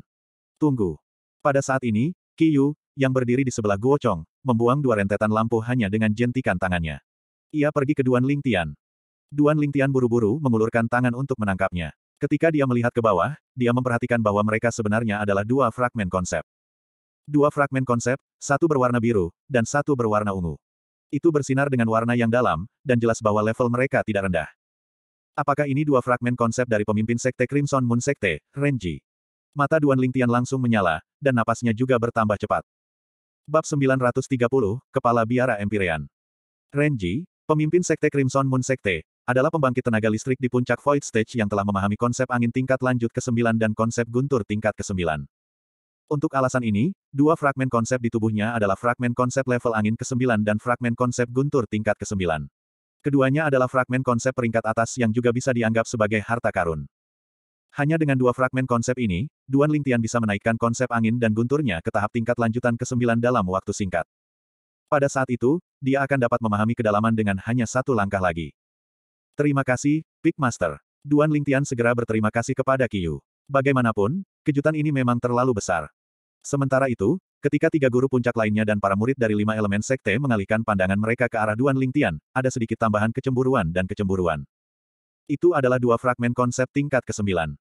Tunggu. Pada saat ini, Yu yang berdiri di sebelah Guo Chong, membuang dua rentetan lampu hanya dengan jentikan tangannya. Ia pergi ke Duan Lingtian. Duan Lingtian buru-buru mengulurkan tangan untuk menangkapnya. Ketika dia melihat ke bawah, dia memperhatikan bahwa mereka sebenarnya adalah dua fragmen konsep. Dua fragmen konsep, satu berwarna biru, dan satu berwarna ungu. Itu bersinar dengan warna yang dalam, dan jelas bahwa level mereka tidak rendah. Apakah ini dua fragmen konsep dari pemimpin sekte Crimson Moon Sekte, Renji? Mata Duan Lingtian langsung menyala, dan napasnya juga bertambah cepat. Bab 930, Kepala Biara Empyrean. Renji, pemimpin Sekte Crimson Moon Sekte, adalah pembangkit tenaga listrik di puncak Void Stage yang telah memahami konsep angin tingkat lanjut ke-9 dan konsep guntur tingkat ke-9. Untuk alasan ini, dua fragmen konsep di tubuhnya adalah fragmen konsep level angin ke-9 dan fragmen konsep guntur tingkat ke-9. Keduanya adalah fragmen konsep peringkat atas yang juga bisa dianggap sebagai harta karun. Hanya dengan dua fragmen konsep ini, Duan Lingtian bisa menaikkan konsep angin dan gunturnya ke tahap tingkat lanjutan ke-9 dalam waktu singkat. Pada saat itu, dia akan dapat memahami kedalaman dengan hanya satu langkah lagi. Terima kasih, Peak Master. Duan Lingtian segera berterima kasih kepada Yu. Bagaimanapun, kejutan ini memang terlalu besar. Sementara itu, ketika tiga guru puncak lainnya dan para murid dari lima elemen sekte mengalihkan pandangan mereka ke arah Duan Lingtian, ada sedikit tambahan kecemburuan dan kecemburuan. Itu adalah dua fragmen konsep tingkat ke-9.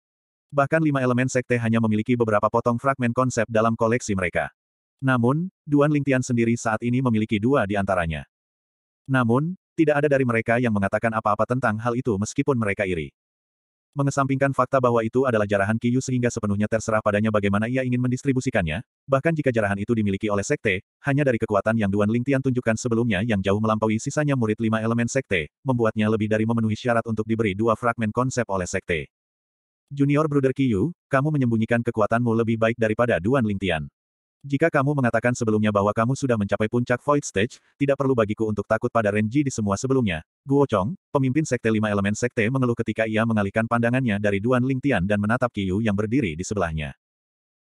Bahkan lima elemen sekte hanya memiliki beberapa potong fragmen konsep dalam koleksi mereka. Namun, Duan Lingtian sendiri saat ini memiliki dua di antaranya. Namun, tidak ada dari mereka yang mengatakan apa-apa tentang hal itu meskipun mereka iri. Mengesampingkan fakta bahwa itu adalah jarahan Kiyu sehingga sepenuhnya terserah padanya bagaimana ia ingin mendistribusikannya, bahkan jika jarahan itu dimiliki oleh sekte, hanya dari kekuatan yang Duan Lingtian tunjukkan sebelumnya yang jauh melampaui sisanya murid lima elemen sekte, membuatnya lebih dari memenuhi syarat untuk diberi dua fragmen konsep oleh sekte. Junior Brother Yu, kamu menyembunyikan kekuatanmu lebih baik daripada Duan Lingtian. Jika kamu mengatakan sebelumnya bahwa kamu sudah mencapai puncak Void Stage, tidak perlu bagiku untuk takut pada Renji di semua sebelumnya. Guo Chong, pemimpin Sekte Lima Elemen Sekte mengeluh ketika ia mengalihkan pandangannya dari Duan Lingtian dan menatap Yu yang berdiri di sebelahnya.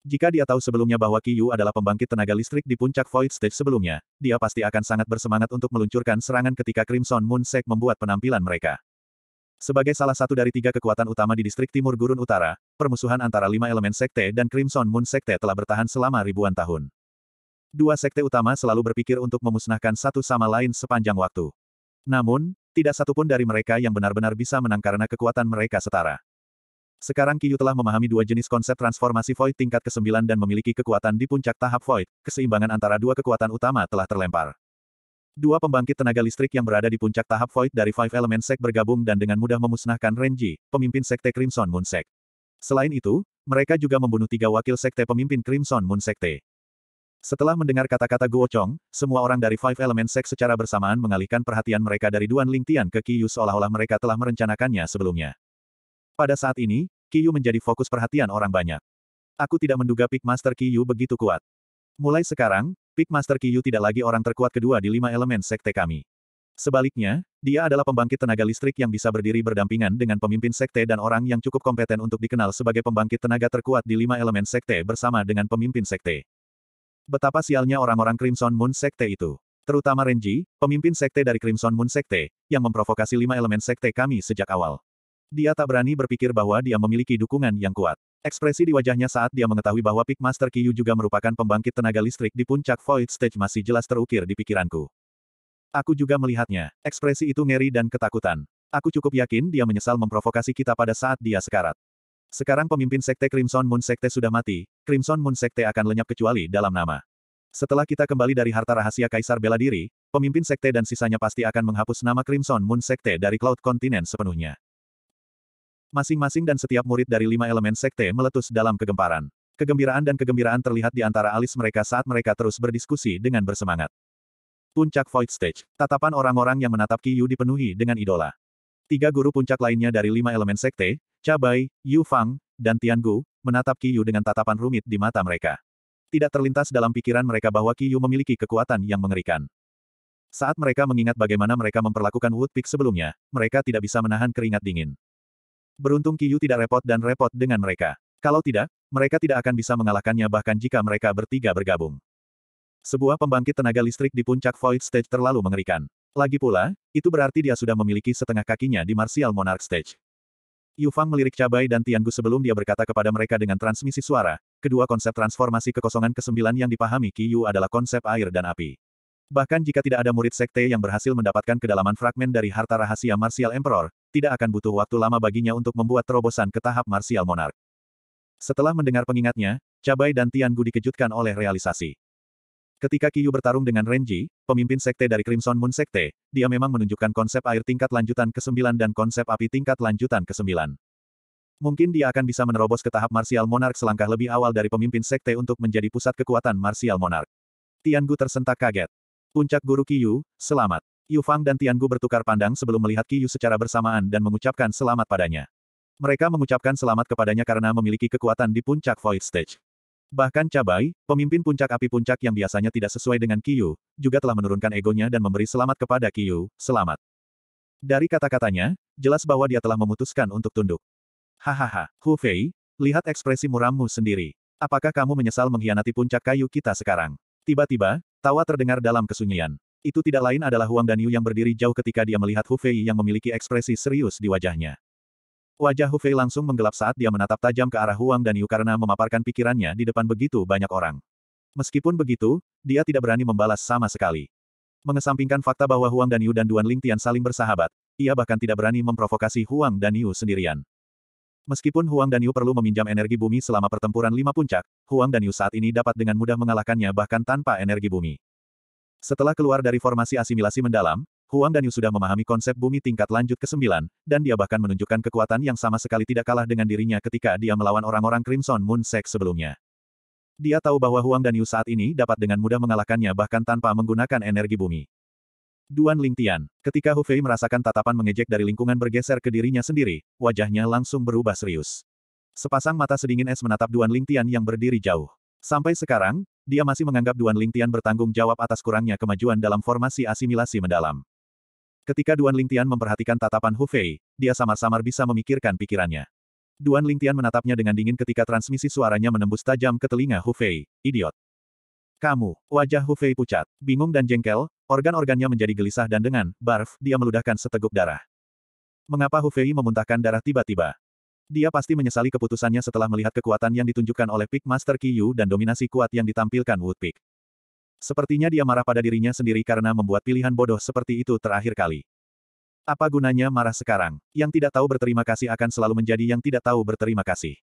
Jika dia tahu sebelumnya bahwa Yu adalah pembangkit tenaga listrik di puncak Void Stage sebelumnya, dia pasti akan sangat bersemangat untuk meluncurkan serangan ketika Crimson Moon Sek membuat penampilan mereka. Sebagai salah satu dari tiga kekuatan utama di distrik timur Gurun Utara, permusuhan antara lima elemen sekte dan Crimson Moon sekte telah bertahan selama ribuan tahun. Dua sekte utama selalu berpikir untuk memusnahkan satu sama lain sepanjang waktu. Namun, tidak satupun dari mereka yang benar-benar bisa menang karena kekuatan mereka setara. Sekarang Kiyu telah memahami dua jenis konsep transformasi Void tingkat ke-9 dan memiliki kekuatan di puncak tahap Void, keseimbangan antara dua kekuatan utama telah terlempar. Dua pembangkit tenaga listrik yang berada di puncak tahap void dari Five Element Sect bergabung dan dengan mudah memusnahkan Renji, pemimpin Sekte Crimson Moon Sect. Selain itu, mereka juga membunuh tiga wakil Sekte pemimpin Crimson Moon Sekte. Setelah mendengar kata-kata Guo Chong, semua orang dari Five Element Sect secara bersamaan mengalihkan perhatian mereka dari Duan Ling Tian ke Qiyu seolah-olah mereka telah merencanakannya sebelumnya. Pada saat ini, Qiyu menjadi fokus perhatian orang banyak. Aku tidak menduga Peak Master Qiyu begitu kuat. Mulai sekarang, Peak Master Kiyu tidak lagi orang terkuat kedua di lima elemen sekte kami. Sebaliknya, dia adalah pembangkit tenaga listrik yang bisa berdiri berdampingan dengan pemimpin sekte dan orang yang cukup kompeten untuk dikenal sebagai pembangkit tenaga terkuat di lima elemen sekte bersama dengan pemimpin sekte. Betapa sialnya orang-orang Crimson Moon sekte itu. Terutama Renji, pemimpin sekte dari Crimson Moon sekte, yang memprovokasi lima elemen sekte kami sejak awal. Dia tak berani berpikir bahwa dia memiliki dukungan yang kuat. Ekspresi di wajahnya saat dia mengetahui bahwa Peak Master Kiyu juga merupakan pembangkit tenaga listrik di puncak Void Stage masih jelas terukir di pikiranku. Aku juga melihatnya. Ekspresi itu ngeri dan ketakutan. Aku cukup yakin dia menyesal memprovokasi kita pada saat dia sekarat. Sekarang pemimpin Sekte Crimson Moon Sekte sudah mati, Crimson Moon Sekte akan lenyap kecuali dalam nama. Setelah kita kembali dari harta rahasia Kaisar Bela Diri, pemimpin Sekte dan sisanya pasti akan menghapus nama Crimson Moon Sekte dari Cloud Continent sepenuhnya. Masing-masing dan setiap murid dari lima elemen sekte meletus dalam kegemparan. Kegembiraan dan kegembiraan terlihat di antara alis mereka saat mereka terus berdiskusi dengan bersemangat. Puncak Void Stage, tatapan orang-orang yang menatap Qiyu dipenuhi dengan idola. Tiga guru puncak lainnya dari lima elemen sekte, Cabai, Yu Fang, dan Tiangu, menatap Qiyu dengan tatapan rumit di mata mereka. Tidak terlintas dalam pikiran mereka bahwa Qiyu memiliki kekuatan yang mengerikan. Saat mereka mengingat bagaimana mereka memperlakukan Wood Peak sebelumnya, mereka tidak bisa menahan keringat dingin. Beruntung Kiyu tidak repot dan repot dengan mereka. Kalau tidak, mereka tidak akan bisa mengalahkannya bahkan jika mereka bertiga bergabung. Sebuah pembangkit tenaga listrik di puncak Void Stage terlalu mengerikan. Lagi pula, itu berarti dia sudah memiliki setengah kakinya di Martial Monarch Stage. Yu Fang melirik Cabai dan Tiangu sebelum dia berkata kepada mereka dengan transmisi suara, kedua konsep transformasi kekosongan kesembilan yang dipahami Qiyu adalah konsep air dan api. Bahkan jika tidak ada murid sekte yang berhasil mendapatkan kedalaman fragmen dari harta rahasia Martial Emperor, tidak akan butuh waktu lama baginya untuk membuat terobosan ke tahap Martial Monarch. Setelah mendengar pengingatnya, Cabai dan Tian Gu dikejutkan oleh realisasi. Ketika Kiyu bertarung dengan Renji, pemimpin sekte dari Crimson Moon Sekte, dia memang menunjukkan konsep air tingkat lanjutan ke-9 dan konsep api tingkat lanjutan ke-9. Mungkin dia akan bisa menerobos ke tahap Martial Monarch selangkah lebih awal dari pemimpin sekte untuk menjadi pusat kekuatan Martial Monarch. Tian Gu tersentak kaget. Puncak Guru Qiyu, selamat. Yu Fang dan Tian Gu bertukar pandang sebelum melihat Qiyu secara bersamaan dan mengucapkan selamat padanya. Mereka mengucapkan selamat kepadanya karena memiliki kekuatan di puncak Void Stage. Bahkan Cabai, pemimpin puncak api puncak yang biasanya tidak sesuai dengan Qiyu, juga telah menurunkan egonya dan memberi selamat kepada Qiyu, selamat. Dari kata-katanya, jelas bahwa dia telah memutuskan untuk tunduk. Hahaha, Hu Fei, lihat ekspresi murammu sendiri. Apakah kamu menyesal mengkhianati puncak kayu kita sekarang? Tiba-tiba, Tawa terdengar dalam kesunyian. Itu tidak lain adalah Huang Danyu yang berdiri jauh ketika dia melihat Hu Fei yang memiliki ekspresi serius di wajahnya. Wajah Hu Fei langsung menggelap saat dia menatap tajam ke arah Huang Danyu karena memaparkan pikirannya di depan begitu banyak orang. Meskipun begitu, dia tidak berani membalas sama sekali. Mengesampingkan fakta bahwa Huang Danyu dan Duan Lingtian saling bersahabat, ia bahkan tidak berani memprovokasi Huang Danyu sendirian. Meskipun Huang Danyu perlu meminjam energi bumi selama pertempuran lima puncak, Huang Danyu saat ini dapat dengan mudah mengalahkannya bahkan tanpa energi bumi. Setelah keluar dari formasi asimilasi mendalam, Huang Danyu sudah memahami konsep bumi tingkat lanjut ke-9, dan dia bahkan menunjukkan kekuatan yang sama sekali tidak kalah dengan dirinya ketika dia melawan orang-orang Crimson Moon Sect sebelumnya. Dia tahu bahwa Huang Danyu saat ini dapat dengan mudah mengalahkannya bahkan tanpa menggunakan energi bumi. Duan Lingtian. Ketika Hu Fei merasakan tatapan mengejek dari lingkungan bergeser ke dirinya sendiri, wajahnya langsung berubah serius. Sepasang mata sedingin es menatap Duan Lingtian yang berdiri jauh. Sampai sekarang, dia masih menganggap Duan Lingtian bertanggung jawab atas kurangnya kemajuan dalam formasi asimilasi mendalam. Ketika Duan Lingtian memperhatikan tatapan Hu Fei, dia samar-samar bisa memikirkan pikirannya. Duan Lingtian menatapnya dengan dingin ketika transmisi suaranya menembus tajam ke telinga Hu Fei. Idiot. Kamu, wajah Hufei pucat, bingung dan jengkel, organ-organnya menjadi gelisah dan dengan, barf, dia meludahkan seteguk darah. Mengapa Hufei memuntahkan darah tiba-tiba? Dia pasti menyesali keputusannya setelah melihat kekuatan yang ditunjukkan oleh Peak Master Qiyu dan dominasi kuat yang ditampilkan Wood Peak. Sepertinya dia marah pada dirinya sendiri karena membuat pilihan bodoh seperti itu terakhir kali. Apa gunanya marah sekarang? Yang tidak tahu berterima kasih akan selalu menjadi yang tidak tahu berterima kasih.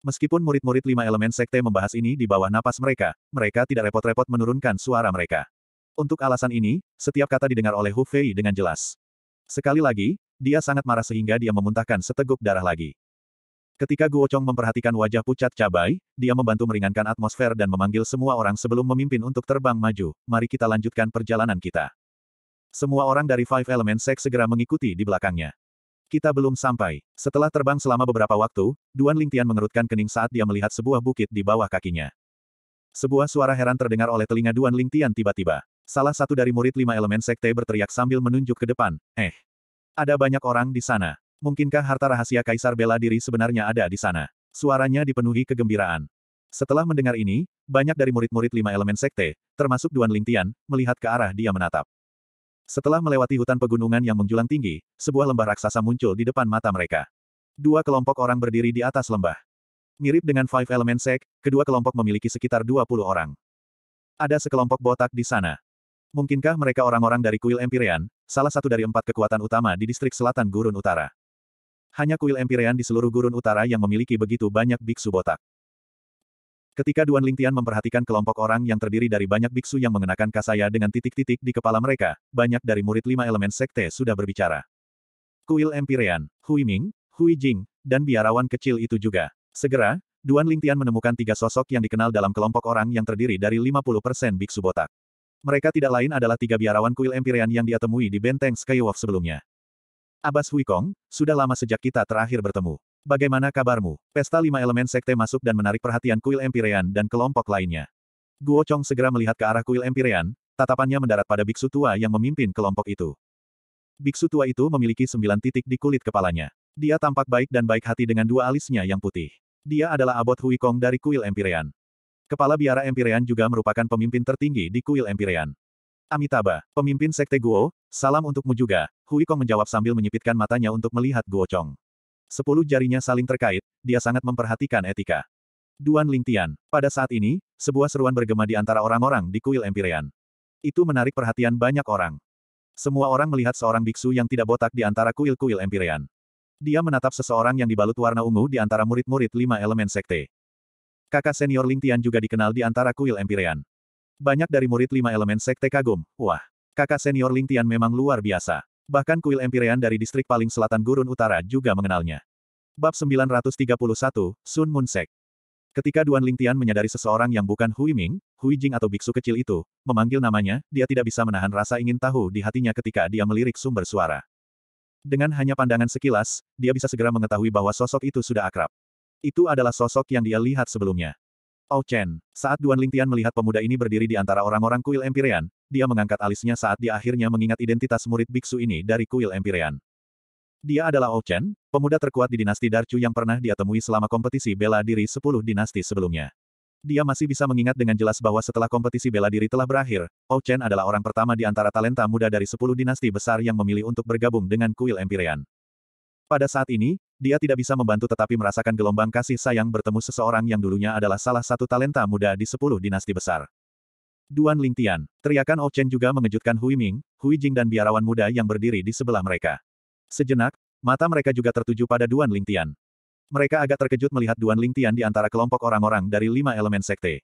Meskipun murid-murid lima elemen sekte membahas ini di bawah napas mereka, mereka tidak repot-repot menurunkan suara mereka. Untuk alasan ini, setiap kata didengar oleh Hu Fei dengan jelas. Sekali lagi, dia sangat marah sehingga dia memuntahkan seteguk darah lagi. Ketika Guo Chong memperhatikan wajah pucat cabai, dia membantu meringankan atmosfer dan memanggil semua orang sebelum memimpin untuk terbang maju, mari kita lanjutkan perjalanan kita. Semua orang dari Five Element Sect segera mengikuti di belakangnya. Kita belum sampai. Setelah terbang selama beberapa waktu, Duan Lingtian mengerutkan kening saat dia melihat sebuah bukit di bawah kakinya. Sebuah suara heran terdengar oleh telinga Duan Lingtian tiba-tiba. Salah satu dari murid lima elemen sekte berteriak sambil menunjuk ke depan, eh. Ada banyak orang di sana. Mungkinkah harta rahasia Kaisar bela diri sebenarnya ada di sana? Suaranya dipenuhi kegembiraan. Setelah mendengar ini, banyak dari murid-murid lima elemen sekte, termasuk Duan Lingtian, melihat ke arah dia menatap. Setelah melewati hutan pegunungan yang menjulang tinggi, sebuah lembah raksasa muncul di depan mata mereka. Dua kelompok orang berdiri di atas lembah. Mirip dengan Five Element Sect, kedua kelompok memiliki sekitar 20 orang. Ada sekelompok botak di sana. Mungkinkah mereka orang-orang dari Kuil Empyrean, salah satu dari empat kekuatan utama di distrik selatan Gurun Utara? Hanya Kuil Empyrean di seluruh Gurun Utara yang memiliki begitu banyak biksu botak. Ketika Duan Lingtian memperhatikan kelompok orang yang terdiri dari banyak biksu yang mengenakan kasaya dengan titik-titik di kepala mereka, banyak dari murid lima elemen sekte sudah berbicara. Kuil Empyrean, Hui Ming, Hui Jing, dan biarawan kecil itu juga. Segera, Duan Lingtian menemukan tiga sosok yang dikenal dalam kelompok orang yang terdiri dari 50% biksu botak. Mereka tidak lain adalah tiga biarawan kuil Empyrean yang dia temui di benteng Skywalk sebelumnya. Abbas Kong, sudah lama sejak kita terakhir bertemu. Bagaimana kabarmu? Pesta lima elemen sekte masuk dan menarik perhatian kuil Empirean dan kelompok lainnya. Guo Chong segera melihat ke arah kuil Empirean, tatapannya mendarat pada biksu tua yang memimpin kelompok itu. Biksu tua itu memiliki sembilan titik di kulit kepalanya. Dia tampak baik dan baik hati dengan dua alisnya yang putih. Dia adalah abot Hui Kong dari kuil Empirean. Kepala biara Empirean juga merupakan pemimpin tertinggi di kuil Empirean. Amitabha, pemimpin sekte Guo, salam untukmu juga, Hui Kong menjawab sambil menyipitkan matanya untuk melihat Guo Chong sepuluh jarinya saling terkait, dia sangat memperhatikan etika. Duan Lingtian, pada saat ini, sebuah seruan bergema di antara orang-orang di kuil Empyrean. Itu menarik perhatian banyak orang. Semua orang melihat seorang biksu yang tidak botak di antara kuil-kuil Empyrean. Dia menatap seseorang yang dibalut warna ungu di antara murid-murid lima elemen sekte. Kakak senior Lingtian juga dikenal di antara kuil Empyrean. Banyak dari murid lima elemen sekte kagum, wah, kakak senior Lingtian memang luar biasa. Bahkan kuil Empirean dari distrik paling selatan Gurun Utara juga mengenalnya. Bab 931, Sun Mun Sek. Ketika Duan Lingtian menyadari seseorang yang bukan Hui Ming, Hui Jing atau biksu kecil itu, memanggil namanya, dia tidak bisa menahan rasa ingin tahu di hatinya ketika dia melirik sumber suara. Dengan hanya pandangan sekilas, dia bisa segera mengetahui bahwa sosok itu sudah akrab. Itu adalah sosok yang dia lihat sebelumnya. Ao oh, Chen, saat Duan Lingtian melihat pemuda ini berdiri di antara orang-orang kuil Empyrean, dia mengangkat alisnya saat dia akhirnya mengingat identitas murid biksu ini dari kuil Empyrean. Dia adalah O oh Chen, pemuda terkuat di dinasti Darchu yang pernah dia temui selama kompetisi bela diri sepuluh dinasti sebelumnya. Dia masih bisa mengingat dengan jelas bahwa setelah kompetisi bela diri telah berakhir, O oh Chen adalah orang pertama di antara talenta muda dari sepuluh dinasti besar yang memilih untuk bergabung dengan kuil Empyrean. Pada saat ini, dia tidak bisa membantu tetapi merasakan gelombang kasih sayang bertemu seseorang yang dulunya adalah salah satu talenta muda di sepuluh dinasti besar. Duan Lingtian, teriakan Ou Chen juga mengejutkan Hui Ming, Hui Jing dan biarawan muda yang berdiri di sebelah mereka. Sejenak, mata mereka juga tertuju pada Duan Lingtian. Mereka agak terkejut melihat Duan Lingtian di antara kelompok orang-orang dari lima elemen sekte.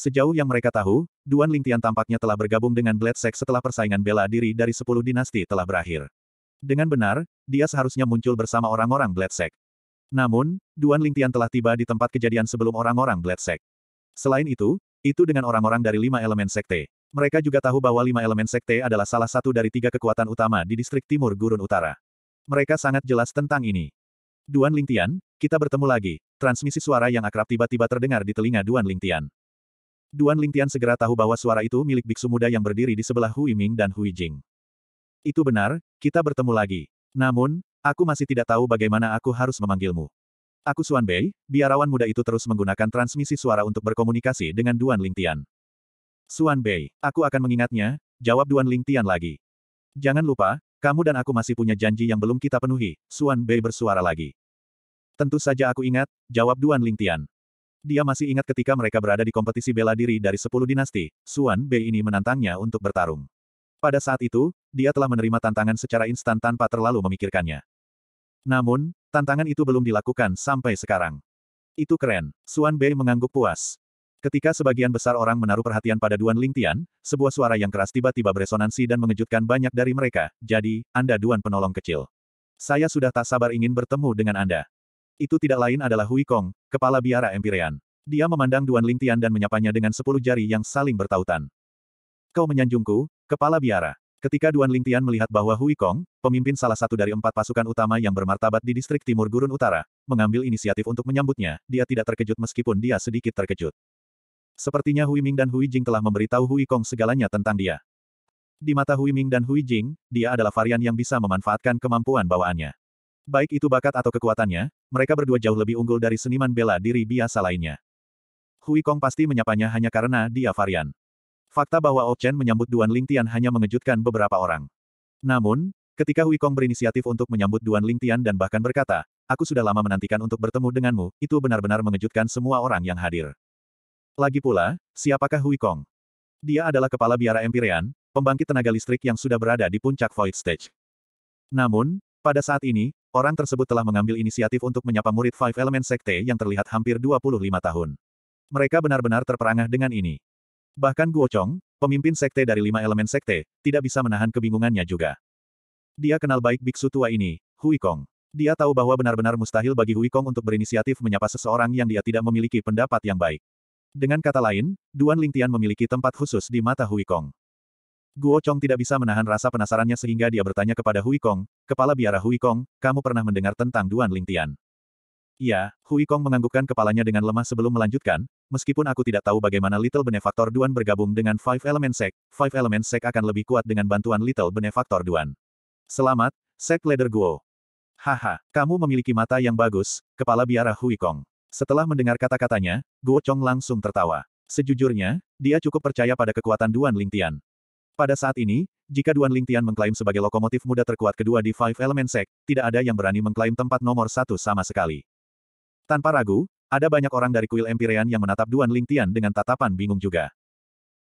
Sejauh yang mereka tahu, Duan Lingtian tampaknya telah bergabung dengan Blade Sect setelah persaingan bela diri dari sepuluh dinasti telah berakhir. Dengan benar, dia seharusnya muncul bersama orang-orang Blade Sect. Namun, Duan Lingtian telah tiba di tempat kejadian sebelum orang-orang Blade Sect. Selain itu, itu dengan orang-orang dari lima elemen sekte. Mereka juga tahu bahwa lima elemen sekte adalah salah satu dari tiga kekuatan utama di distrik timur gurun utara. Mereka sangat jelas tentang ini. Duan Lingtian, kita bertemu lagi. Transmisi suara yang akrab tiba-tiba terdengar di telinga Duan Lingtian. Duan Lingtian segera tahu bahwa suara itu milik biksu muda yang berdiri di sebelah Hui Ming dan Hui Jing. Itu benar, kita bertemu lagi. Namun, aku masih tidak tahu bagaimana aku harus memanggilmu. Aku Suan Bei, biarawan muda itu terus menggunakan transmisi suara untuk berkomunikasi dengan Duan Lingtian. Suan Bei, aku akan mengingatnya, jawab Duan Lingtian lagi. Jangan lupa, kamu dan aku masih punya janji yang belum kita penuhi, Suan Bei bersuara lagi. Tentu saja aku ingat, jawab Duan Lingtian. Dia masih ingat ketika mereka berada di kompetisi bela diri dari sepuluh dinasti, Suan Bei ini menantangnya untuk bertarung. Pada saat itu, dia telah menerima tantangan secara instan tanpa terlalu memikirkannya. Namun, Tantangan itu belum dilakukan sampai sekarang. Itu keren. Suan Bei mengangguk puas. Ketika sebagian besar orang menaruh perhatian pada Duan Lingtian, sebuah suara yang keras tiba-tiba beresonansi dan mengejutkan banyak dari mereka, jadi, Anda Duan penolong kecil. Saya sudah tak sabar ingin bertemu dengan Anda. Itu tidak lain adalah Hui Kong, kepala biara Empirean. Dia memandang Duan Lingtian dan menyapanya dengan sepuluh jari yang saling bertautan. Kau menyanjungku, kepala biara. Ketika Duan Lingtian melihat bahwa Hui Kong, pemimpin salah satu dari empat pasukan utama yang bermartabat di distrik timur Gurun Utara, mengambil inisiatif untuk menyambutnya, dia tidak terkejut meskipun dia sedikit terkejut. Sepertinya Hui Ming dan Hui Jing telah memberitahu Hui Kong segalanya tentang dia. Di mata Hui Ming dan Hui Jing, dia adalah varian yang bisa memanfaatkan kemampuan bawaannya. Baik itu bakat atau kekuatannya, mereka berdua jauh lebih unggul dari seniman bela diri biasa lainnya. Hui Kong pasti menyapanya hanya karena dia varian. Fakta bahwa Okchen menyambut Duan Lingtian hanya mengejutkan beberapa orang. Namun, ketika Huikong berinisiatif untuk menyambut Duan Lingtian dan bahkan berkata, aku sudah lama menantikan untuk bertemu denganmu, itu benar-benar mengejutkan semua orang yang hadir. Lagi pula, siapakah Huikong? Dia adalah kepala biara Empyrean, pembangkit tenaga listrik yang sudah berada di puncak Void Stage. Namun, pada saat ini, orang tersebut telah mengambil inisiatif untuk menyapa murid Five Element Sekte yang terlihat hampir 25 tahun. Mereka benar-benar terperangah dengan ini. Bahkan Guo Chong, pemimpin sekte dari lima elemen sekte, tidak bisa menahan kebingungannya juga. Dia kenal baik biksu tua ini, Hui Kong. Dia tahu bahwa benar-benar mustahil bagi Hui Kong untuk berinisiatif menyapa seseorang yang dia tidak memiliki pendapat yang baik. Dengan kata lain, Duan Lingtian memiliki tempat khusus di mata Hui Kong. Guo Chong tidak bisa menahan rasa penasarannya sehingga dia bertanya kepada Hui Kong, kepala biara Hui Kong, kamu pernah mendengar tentang Duan Lingtian. Iya, Hui Kong menganggukkan kepalanya dengan lemah sebelum melanjutkan, meskipun aku tidak tahu bagaimana Little Benefactor Duan bergabung dengan Five Element Sect, Five Element Sect akan lebih kuat dengan bantuan Little Benefactor Duan. Selamat, Sect Leader Guo. Haha, kamu memiliki mata yang bagus, kepala biara Hui Kong. Setelah mendengar kata-katanya, Guo Chong langsung tertawa. Sejujurnya, dia cukup percaya pada kekuatan Duan Lingtian. Pada saat ini, jika Duan Lingtian mengklaim sebagai lokomotif muda terkuat kedua di Five Element Sect, tidak ada yang berani mengklaim tempat nomor satu sama sekali. Tanpa ragu, ada banyak orang dari kuil Empyrean yang menatap Duan Ling Tian dengan tatapan bingung juga.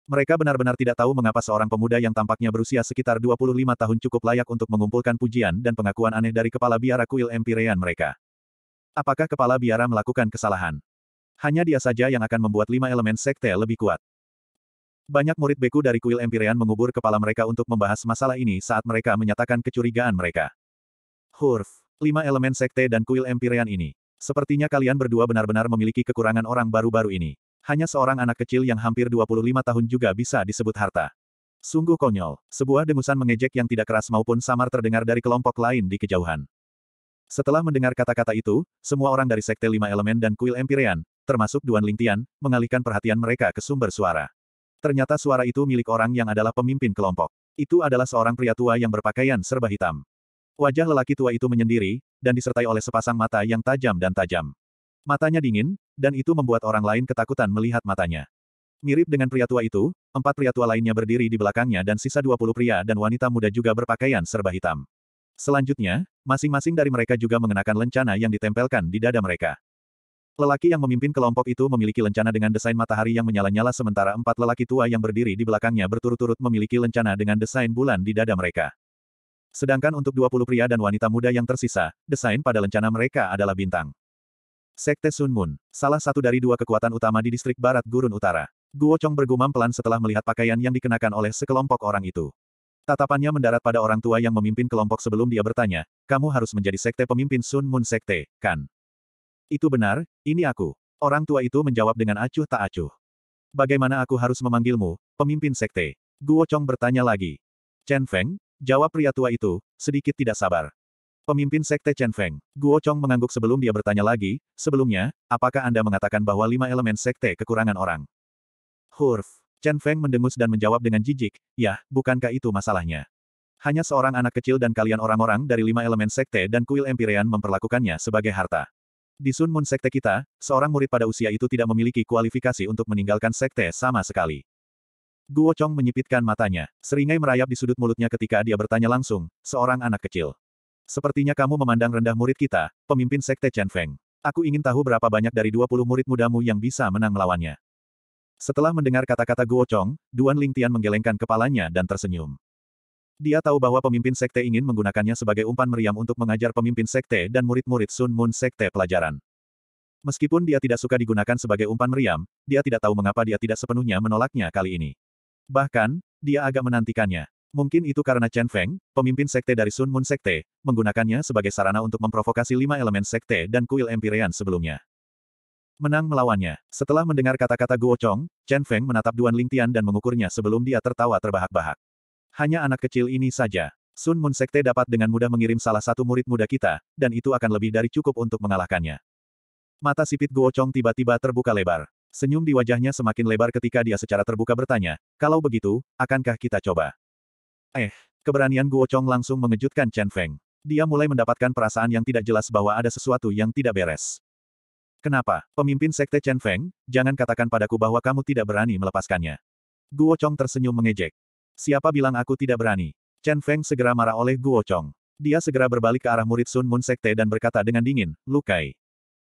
Mereka benar-benar tidak tahu mengapa seorang pemuda yang tampaknya berusia sekitar 25 tahun cukup layak untuk mengumpulkan pujian dan pengakuan aneh dari kepala biara kuil Empyrean mereka. Apakah kepala biara melakukan kesalahan? Hanya dia saja yang akan membuat lima elemen sekte lebih kuat. Banyak murid beku dari kuil Empyrean mengubur kepala mereka untuk membahas masalah ini saat mereka menyatakan kecurigaan mereka. Hurf, lima elemen sekte dan kuil Empyrean ini. Sepertinya kalian berdua benar-benar memiliki kekurangan orang baru-baru ini. Hanya seorang anak kecil yang hampir 25 tahun juga bisa disebut harta. Sungguh konyol, sebuah dengusan mengejek yang tidak keras maupun samar terdengar dari kelompok lain di kejauhan. Setelah mendengar kata-kata itu, semua orang dari Sekte Lima Elemen dan Kuil Empyrean, termasuk Duan Lingtian, mengalihkan perhatian mereka ke sumber suara. Ternyata suara itu milik orang yang adalah pemimpin kelompok. Itu adalah seorang pria tua yang berpakaian serba hitam. Wajah lelaki tua itu menyendiri, dan disertai oleh sepasang mata yang tajam dan tajam. Matanya dingin, dan itu membuat orang lain ketakutan melihat matanya. Mirip dengan pria tua itu, empat pria tua lainnya berdiri di belakangnya dan sisa 20 pria dan wanita muda juga berpakaian serba hitam. Selanjutnya, masing-masing dari mereka juga mengenakan lencana yang ditempelkan di dada mereka. Lelaki yang memimpin kelompok itu memiliki lencana dengan desain matahari yang menyala-nyala sementara empat lelaki tua yang berdiri di belakangnya berturut-turut memiliki lencana dengan desain bulan di dada mereka. Sedangkan untuk 20 pria dan wanita muda yang tersisa, desain pada lencana mereka adalah bintang. Sekte Sun Moon, salah satu dari dua kekuatan utama di distrik barat Gurun Utara. Guo Chong bergumam pelan setelah melihat pakaian yang dikenakan oleh sekelompok orang itu. Tatapannya mendarat pada orang tua yang memimpin kelompok sebelum dia bertanya, kamu harus menjadi sekte pemimpin Sun Moon Sekte, kan? Itu benar, ini aku. Orang tua itu menjawab dengan acuh tak acuh. Bagaimana aku harus memanggilmu, pemimpin sekte? Guo Chong bertanya lagi. Chen Feng, Jawab pria tua itu, sedikit tidak sabar. Pemimpin Sekte Chen Feng, Guo Chong mengangguk sebelum dia bertanya lagi, sebelumnya, apakah Anda mengatakan bahwa lima elemen Sekte kekurangan orang? Hurf. Chen Feng mendengus dan menjawab dengan jijik, ya, bukankah itu masalahnya? Hanya seorang anak kecil dan kalian orang-orang dari lima elemen Sekte dan kuil Empyrean memperlakukannya sebagai harta. Di Sun Moon Sekte kita, seorang murid pada usia itu tidak memiliki kualifikasi untuk meninggalkan Sekte sama sekali. Guo Chong menyipitkan matanya, seringai merayap di sudut mulutnya ketika dia bertanya langsung, seorang anak kecil. Sepertinya kamu memandang rendah murid kita, pemimpin sekte Chen Feng. Aku ingin tahu berapa banyak dari 20 murid mudamu yang bisa menang melawannya. Setelah mendengar kata-kata Guo Chong, Duan Ling Tian menggelengkan kepalanya dan tersenyum. Dia tahu bahwa pemimpin sekte ingin menggunakannya sebagai umpan meriam untuk mengajar pemimpin sekte dan murid-murid Sun Moon sekte pelajaran. Meskipun dia tidak suka digunakan sebagai umpan meriam, dia tidak tahu mengapa dia tidak sepenuhnya menolaknya kali ini. Bahkan, dia agak menantikannya. Mungkin itu karena Chen Feng, pemimpin sekte dari Sun Moon Sekte, menggunakannya sebagai sarana untuk memprovokasi lima elemen sekte dan kuil Empyrean sebelumnya. Menang melawannya. Setelah mendengar kata-kata Guo Chong, Chen Feng menatap Duan Lingtian dan mengukurnya sebelum dia tertawa terbahak-bahak. Hanya anak kecil ini saja. Sun Moon Sekte dapat dengan mudah mengirim salah satu murid muda kita, dan itu akan lebih dari cukup untuk mengalahkannya. Mata sipit Guo Chong tiba-tiba terbuka lebar. Senyum di wajahnya semakin lebar ketika dia secara terbuka bertanya, kalau begitu, akankah kita coba? Eh, keberanian Guo Chong langsung mengejutkan Chen Feng. Dia mulai mendapatkan perasaan yang tidak jelas bahwa ada sesuatu yang tidak beres. Kenapa, pemimpin sekte Chen Feng, jangan katakan padaku bahwa kamu tidak berani melepaskannya. Guo Chong tersenyum mengejek. Siapa bilang aku tidak berani? Chen Feng segera marah oleh Guo Chong. Dia segera berbalik ke arah murid Sun Moon Sekte dan berkata dengan dingin, Lukai.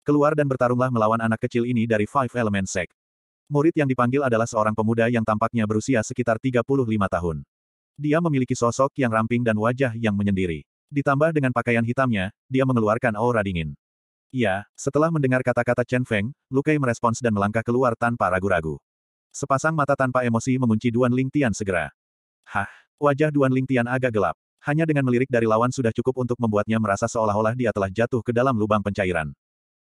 Keluar dan bertarunglah melawan anak kecil ini dari Five Element Sect. Murid yang dipanggil adalah seorang pemuda yang tampaknya berusia sekitar 35 tahun. Dia memiliki sosok yang ramping dan wajah yang menyendiri. Ditambah dengan pakaian hitamnya, dia mengeluarkan aura dingin. Ya, setelah mendengar kata-kata Chen Feng, Lukai merespons dan melangkah keluar tanpa ragu-ragu. Sepasang mata tanpa emosi mengunci Duan Ling Tian segera. Hah, wajah Duan Ling Tian agak gelap. Hanya dengan melirik dari lawan sudah cukup untuk membuatnya merasa seolah-olah dia telah jatuh ke dalam lubang pencairan.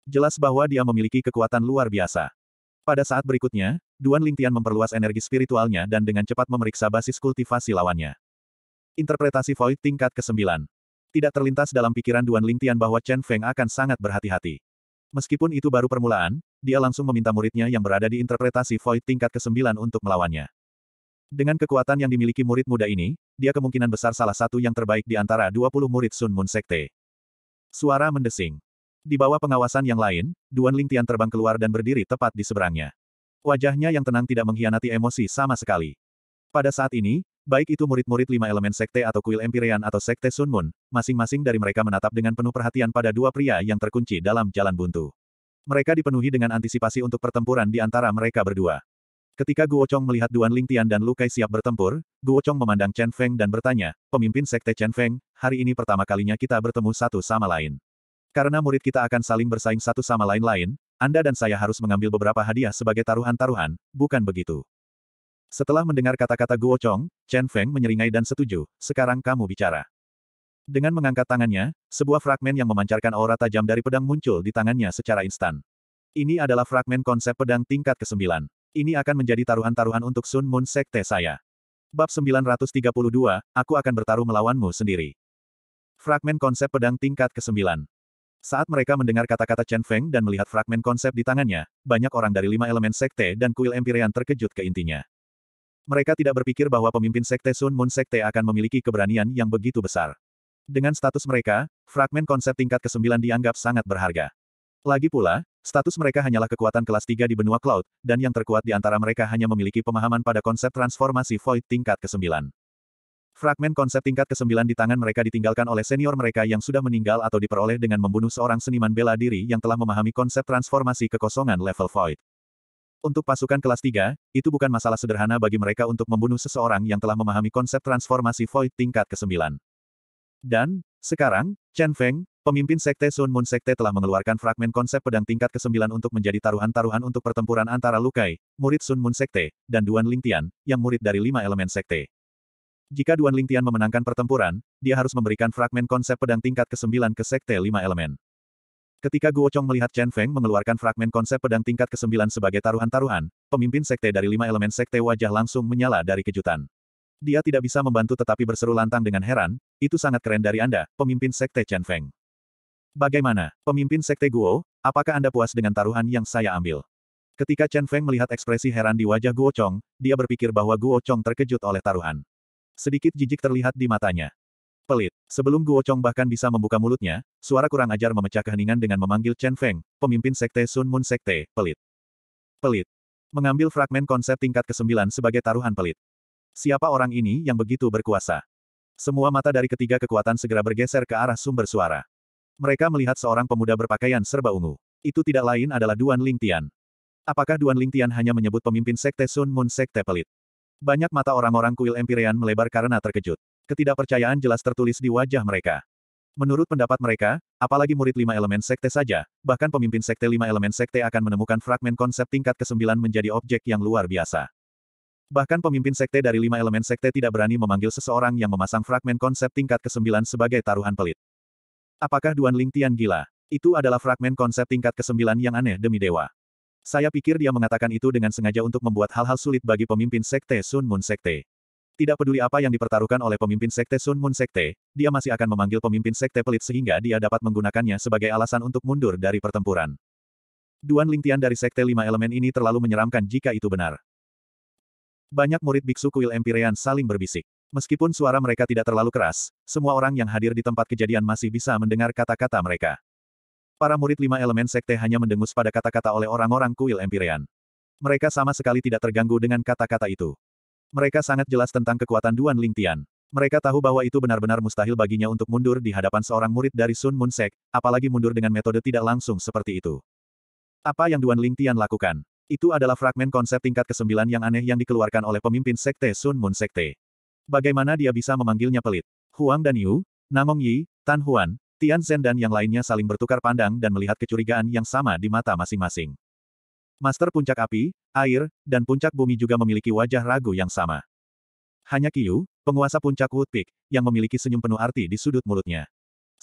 Jelas bahwa dia memiliki kekuatan luar biasa. Pada saat berikutnya, Duan Lingtian memperluas energi spiritualnya dan dengan cepat memeriksa basis kultivasi lawannya. Interpretasi Void tingkat ke-9. Tidak terlintas dalam pikiran Duan Lingtian bahwa Chen Feng akan sangat berhati-hati. Meskipun itu baru permulaan, dia langsung meminta muridnya yang berada di interpretasi Void tingkat ke-9 untuk melawannya. Dengan kekuatan yang dimiliki murid muda ini, dia kemungkinan besar salah satu yang terbaik di antara 20 murid Sun Moon Sekte. Suara mendesing. Di bawah pengawasan yang lain, Duan Lingtian terbang keluar dan berdiri tepat di seberangnya. Wajahnya yang tenang tidak mengkhianati emosi sama sekali. Pada saat ini, baik itu murid-murid lima elemen sekte atau kuil Empyrean atau sekte Sun Moon, masing-masing dari mereka menatap dengan penuh perhatian pada dua pria yang terkunci dalam jalan buntu. Mereka dipenuhi dengan antisipasi untuk pertempuran di antara mereka berdua. Ketika Guo Chong melihat Duan Lingtian dan Lukai siap bertempur, Guo Chong memandang Chen Feng dan bertanya, pemimpin sekte Chen Feng, hari ini pertama kalinya kita bertemu satu sama lain. Karena murid kita akan saling bersaing satu sama lain lain, Anda dan saya harus mengambil beberapa hadiah sebagai taruhan-taruhan, bukan begitu? Setelah mendengar kata-kata Guo Chong, Chen Feng menyeringai dan setuju, sekarang kamu bicara. Dengan mengangkat tangannya, sebuah fragmen yang memancarkan aura tajam dari pedang muncul di tangannya secara instan. Ini adalah fragmen konsep pedang tingkat ke-9. Ini akan menjadi taruhan-taruhan untuk Sun Moon Sekte saya. Bab 932, aku akan bertaruh melawanmu sendiri. Fragmen konsep pedang tingkat ke-9. Saat mereka mendengar kata-kata Chen Feng dan melihat fragmen konsep di tangannya, banyak orang dari lima elemen sekte dan kuil Empyrean terkejut ke intinya. Mereka tidak berpikir bahwa pemimpin sekte Sun Moon Sekte akan memiliki keberanian yang begitu besar. Dengan status mereka, fragmen konsep tingkat ke-9 dianggap sangat berharga. Lagi pula, status mereka hanyalah kekuatan kelas 3 di benua Cloud, dan yang terkuat di antara mereka hanya memiliki pemahaman pada konsep transformasi Void tingkat ke-9. Fragmen konsep tingkat ke-9 di tangan mereka ditinggalkan oleh senior mereka yang sudah meninggal atau diperoleh dengan membunuh seorang seniman bela diri yang telah memahami konsep transformasi kekosongan level void. Untuk pasukan kelas 3, itu bukan masalah sederhana bagi mereka untuk membunuh seseorang yang telah memahami konsep transformasi void tingkat ke-9. Dan, sekarang, Chen Feng, pemimpin Sekte Sun Moon Sekte telah mengeluarkan fragmen konsep pedang tingkat ke-9 untuk menjadi taruhan-taruhan untuk pertempuran antara Lukai, murid Sun Moon Sekte, dan Duan Lingtian, yang murid dari lima elemen Sekte. Jika Duan Lingtian memenangkan pertempuran, dia harus memberikan fragmen konsep pedang tingkat ke-9 ke Sekte Lima Elemen. Ketika Guo Chong melihat Chen Feng mengeluarkan fragmen konsep pedang tingkat ke-9 sebagai taruhan-taruhan, pemimpin Sekte dari Lima Elemen Sekte wajah langsung menyala dari kejutan. Dia tidak bisa membantu tetapi berseru lantang dengan heran, itu sangat keren dari Anda, pemimpin Sekte Chen Feng. Bagaimana, pemimpin Sekte Guo, apakah Anda puas dengan taruhan yang saya ambil? Ketika Chen Feng melihat ekspresi heran di wajah Guo Chong, dia berpikir bahwa Guo Chong terkejut oleh taruhan sedikit jijik terlihat di matanya. Pelit. Sebelum Guo Chong bahkan bisa membuka mulutnya, suara kurang ajar memecah keheningan dengan memanggil Chen Feng, pemimpin sekte Sun Moon Sekte, pelit. Pelit. Mengambil fragmen konsep tingkat ke-9 sebagai taruhan pelit. Siapa orang ini yang begitu berkuasa? Semua mata dari ketiga kekuatan segera bergeser ke arah sumber suara. Mereka melihat seorang pemuda berpakaian serba ungu. Itu tidak lain adalah Duan Lingtian. Apakah Duan Lingtian hanya menyebut pemimpin sekte Sun Moon Sekte pelit? Banyak mata orang-orang kuil Empyrean melebar karena terkejut. Ketidakpercayaan jelas tertulis di wajah mereka. Menurut pendapat mereka, apalagi murid lima elemen sekte saja, bahkan pemimpin sekte lima elemen sekte akan menemukan fragmen konsep tingkat ke-9 menjadi objek yang luar biasa. Bahkan pemimpin sekte dari lima elemen sekte tidak berani memanggil seseorang yang memasang fragmen konsep tingkat ke-9 sebagai taruhan pelit. Apakah Duan Ling Tian gila? Itu adalah fragmen konsep tingkat ke-9 yang aneh demi dewa. Saya pikir dia mengatakan itu dengan sengaja untuk membuat hal-hal sulit bagi pemimpin Sekte Sun Moon Sekte. Tidak peduli apa yang dipertaruhkan oleh pemimpin Sekte Sun Moon Sekte, dia masih akan memanggil pemimpin Sekte pelit sehingga dia dapat menggunakannya sebagai alasan untuk mundur dari pertempuran. Duan Lingtian dari Sekte Lima Elemen ini terlalu menyeramkan jika itu benar. Banyak murid biksu kuil Empyrean saling berbisik. Meskipun suara mereka tidak terlalu keras, semua orang yang hadir di tempat kejadian masih bisa mendengar kata-kata mereka. Para murid lima elemen sekte hanya mendengus pada kata-kata oleh orang-orang kuil Empyrean. Mereka sama sekali tidak terganggu dengan kata-kata itu. Mereka sangat jelas tentang kekuatan Duan Ling Tian. Mereka tahu bahwa itu benar-benar mustahil baginya untuk mundur di hadapan seorang murid dari Sun Moon Sek, apalagi mundur dengan metode tidak langsung seperti itu. Apa yang Duan Ling Tian lakukan? Itu adalah fragmen konsep tingkat ke-9 yang aneh yang dikeluarkan oleh pemimpin sekte Sun Moon Sekte. Bagaimana dia bisa memanggilnya pelit? Huang dan Yu, Namong Yi, Tan Huan, Tian Zhen dan yang lainnya saling bertukar pandang dan melihat kecurigaan yang sama di mata masing-masing. Master puncak api, air, dan puncak bumi juga memiliki wajah ragu yang sama. Hanya Yu, penguasa puncak Wood Peak, yang memiliki senyum penuh arti di sudut mulutnya.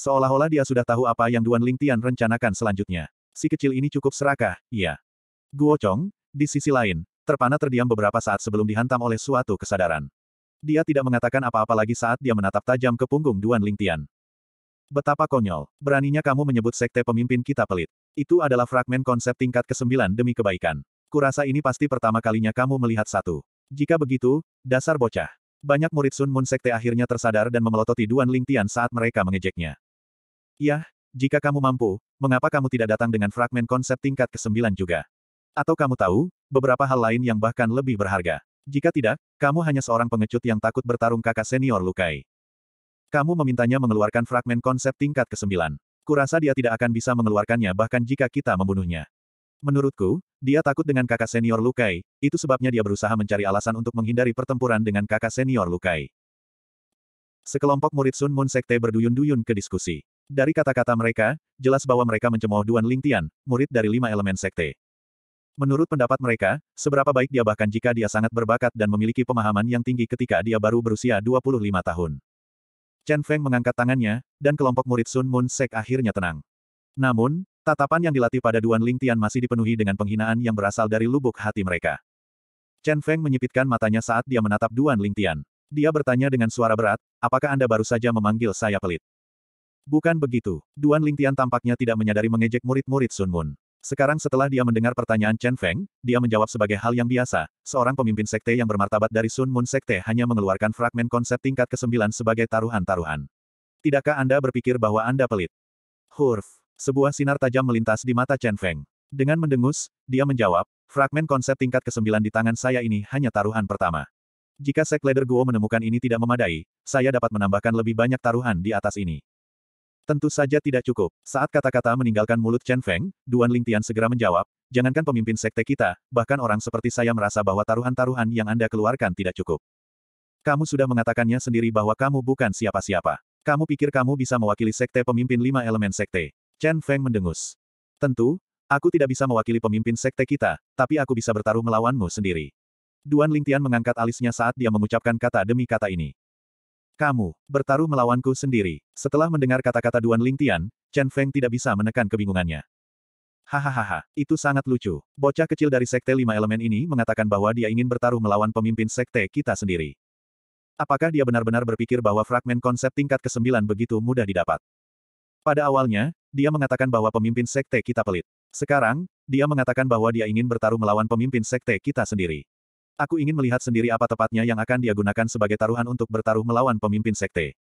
Seolah-olah dia sudah tahu apa yang Duan Ling Tian rencanakan selanjutnya. Si kecil ini cukup serakah, iya. Guo Chong, di sisi lain, terpana terdiam beberapa saat sebelum dihantam oleh suatu kesadaran. Dia tidak mengatakan apa-apa lagi saat dia menatap tajam ke punggung Duan Ling Tian. Betapa konyol, beraninya kamu menyebut sekte pemimpin kita pelit. Itu adalah fragmen konsep tingkat ke-9 demi kebaikan. Kurasa ini pasti pertama kalinya kamu melihat satu. Jika begitu, dasar bocah. Banyak murid Sun Moon sekte akhirnya tersadar dan memelototi Duan Ling Tian saat mereka mengejeknya. Yah, jika kamu mampu, mengapa kamu tidak datang dengan fragmen konsep tingkat ke-9 juga? Atau kamu tahu, beberapa hal lain yang bahkan lebih berharga. Jika tidak, kamu hanya seorang pengecut yang takut bertarung kakak senior Lukai. Kamu memintanya mengeluarkan fragmen konsep tingkat ke-9. Kurasa dia tidak akan bisa mengeluarkannya bahkan jika kita membunuhnya. Menurutku, dia takut dengan kakak senior Lukai, itu sebabnya dia berusaha mencari alasan untuk menghindari pertempuran dengan kakak senior Lukai. Sekelompok murid Sun Moon Sekte berduyun-duyun ke diskusi. Dari kata-kata mereka, jelas bahwa mereka mencemooh Duan Ling Tian, murid dari lima elemen sekte. Menurut pendapat mereka, seberapa baik dia bahkan jika dia sangat berbakat dan memiliki pemahaman yang tinggi ketika dia baru berusia 25 tahun. Chen Feng mengangkat tangannya, dan kelompok murid Sun Moon Sek akhirnya tenang. Namun, tatapan yang dilatih pada Duan Ling Tian masih dipenuhi dengan penghinaan yang berasal dari lubuk hati mereka. Chen Feng menyipitkan matanya saat dia menatap Duan Ling Tian. Dia bertanya dengan suara berat, apakah Anda baru saja memanggil saya pelit? Bukan begitu, Duan Ling Tian tampaknya tidak menyadari mengejek murid-murid Sun Moon. Sekarang setelah dia mendengar pertanyaan Chen Feng, dia menjawab sebagai hal yang biasa, seorang pemimpin sekte yang bermartabat dari Sun Moon Sekte hanya mengeluarkan fragmen konsep tingkat ke-9 sebagai taruhan-taruhan. Tidakkah Anda berpikir bahwa Anda pelit? Hurf. Sebuah sinar tajam melintas di mata Chen Feng. Dengan mendengus, dia menjawab, fragmen konsep tingkat ke-9 di tangan saya ini hanya taruhan pertama. Jika Sek Guo menemukan ini tidak memadai, saya dapat menambahkan lebih banyak taruhan di atas ini. Tentu saja tidak cukup. Saat kata-kata meninggalkan mulut Chen Feng, Duan Lingtian segera menjawab, jangankan pemimpin sekte kita, bahkan orang seperti saya merasa bahwa taruhan-taruhan yang Anda keluarkan tidak cukup. Kamu sudah mengatakannya sendiri bahwa kamu bukan siapa-siapa. Kamu pikir kamu bisa mewakili sekte pemimpin lima elemen sekte. Chen Feng mendengus. Tentu, aku tidak bisa mewakili pemimpin sekte kita, tapi aku bisa bertaruh melawanmu sendiri. Duan Lingtian mengangkat alisnya saat dia mengucapkan kata demi kata ini. Kamu, bertaruh melawanku sendiri. Setelah mendengar kata-kata Duan Lingtian, Chen Feng tidak bisa menekan kebingungannya. Hahaha, itu sangat lucu. Bocah kecil dari Sekte Lima Elemen ini mengatakan bahwa dia ingin bertaruh melawan pemimpin Sekte kita sendiri. Apakah dia benar-benar berpikir bahwa fragmen konsep tingkat ke-9 begitu mudah didapat? Pada awalnya, dia mengatakan bahwa pemimpin Sekte kita pelit. Sekarang, dia mengatakan bahwa dia ingin bertaruh melawan pemimpin Sekte kita sendiri. Aku ingin melihat sendiri apa tepatnya yang akan dia gunakan sebagai taruhan untuk bertaruh melawan pemimpin sekte.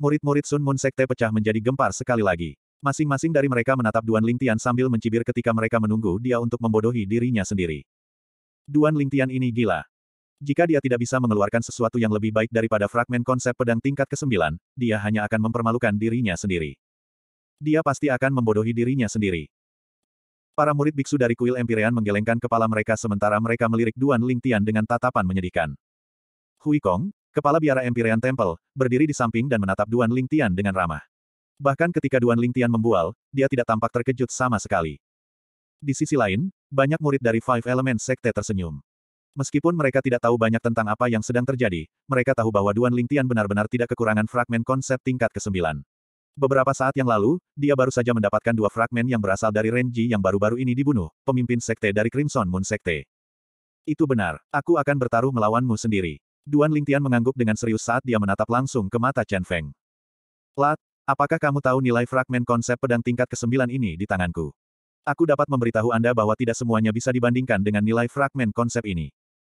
Murid-murid Sun Moon Sekte pecah menjadi gempar sekali lagi. Masing-masing dari mereka menatap Duan Lingtian sambil mencibir ketika mereka menunggu dia untuk membodohi dirinya sendiri. Duan Lingtian ini gila. Jika dia tidak bisa mengeluarkan sesuatu yang lebih baik daripada fragmen konsep pedang tingkat ke-9, dia hanya akan mempermalukan dirinya sendiri. Dia pasti akan membodohi dirinya sendiri. Para murid biksu dari kuil Empyrean menggelengkan kepala mereka sementara mereka melirik Duan Ling Tian dengan tatapan menyedihkan. Hui Kong, kepala biara Empyrean Temple, berdiri di samping dan menatap Duan Ling Tian dengan ramah. Bahkan ketika Duan Ling Tian membual, dia tidak tampak terkejut sama sekali. Di sisi lain, banyak murid dari Five Elements Sekte tersenyum. Meskipun mereka tidak tahu banyak tentang apa yang sedang terjadi, mereka tahu bahwa Duan Ling Tian benar-benar tidak kekurangan fragmen konsep tingkat ke-9. Beberapa saat yang lalu, dia baru saja mendapatkan dua fragmen yang berasal dari Renji yang baru-baru ini dibunuh, pemimpin sekte dari Crimson Moon Sekte. Itu benar, aku akan bertaruh melawanmu sendiri. Duan Lingtian mengangguk dengan serius saat dia menatap langsung ke mata Chen Feng. Lat, apakah kamu tahu nilai fragmen konsep pedang tingkat ke-9 ini di tanganku? Aku dapat memberitahu Anda bahwa tidak semuanya bisa dibandingkan dengan nilai fragmen konsep ini.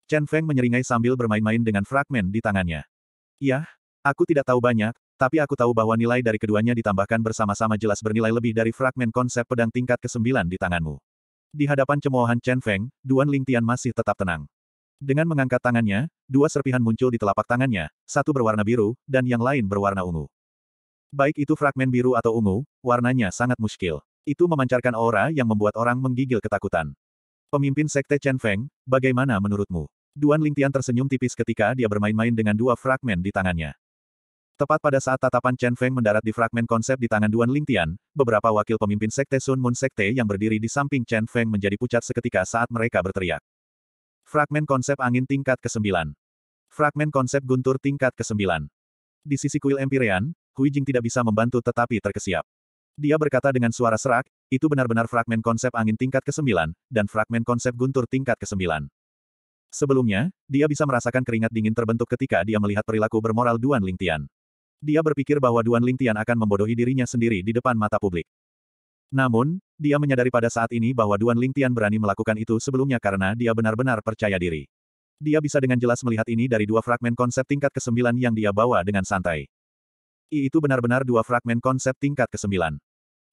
Chen Feng menyeringai sambil bermain-main dengan fragmen di tangannya. Yah, aku tidak tahu banyak, tapi aku tahu bahwa nilai dari keduanya ditambahkan bersama-sama jelas bernilai lebih dari fragmen konsep pedang tingkat ke-9 di tanganmu. Di hadapan cemoohan Chen Feng, Duan Lingtian masih tetap tenang. Dengan mengangkat tangannya, dua serpihan muncul di telapak tangannya, satu berwarna biru, dan yang lain berwarna ungu. Baik itu fragmen biru atau ungu, warnanya sangat muskil. Itu memancarkan aura yang membuat orang menggigil ketakutan. Pemimpin Sekte Chen Feng, bagaimana menurutmu? Duan Lingtian tersenyum tipis ketika dia bermain-main dengan dua fragmen di tangannya. Tepat pada saat tatapan Chen Feng mendarat di fragmen konsep di tangan Duan Lingtian, beberapa wakil pemimpin Sekte Sun Moon Sekte yang berdiri di samping Chen Feng menjadi pucat seketika saat mereka berteriak. Fragmen konsep angin tingkat ke-9. Fragmen konsep guntur tingkat ke-9. Di sisi kuil Empyrean, Hui Jing tidak bisa membantu tetapi terkesiap. Dia berkata dengan suara serak, itu benar-benar fragmen konsep angin tingkat ke-9, dan fragmen konsep guntur tingkat ke-9. Sebelumnya, dia bisa merasakan keringat dingin terbentuk ketika dia melihat perilaku bermoral Duan Lingtian. Dia berpikir bahwa Duan Lingtian akan membodohi dirinya sendiri di depan mata publik. Namun, dia menyadari pada saat ini bahwa Duan Lingtian berani melakukan itu sebelumnya karena dia benar-benar percaya diri. Dia bisa dengan jelas melihat ini dari dua fragmen konsep tingkat ke-9 yang dia bawa dengan santai. I itu benar-benar dua fragmen konsep tingkat ke-9.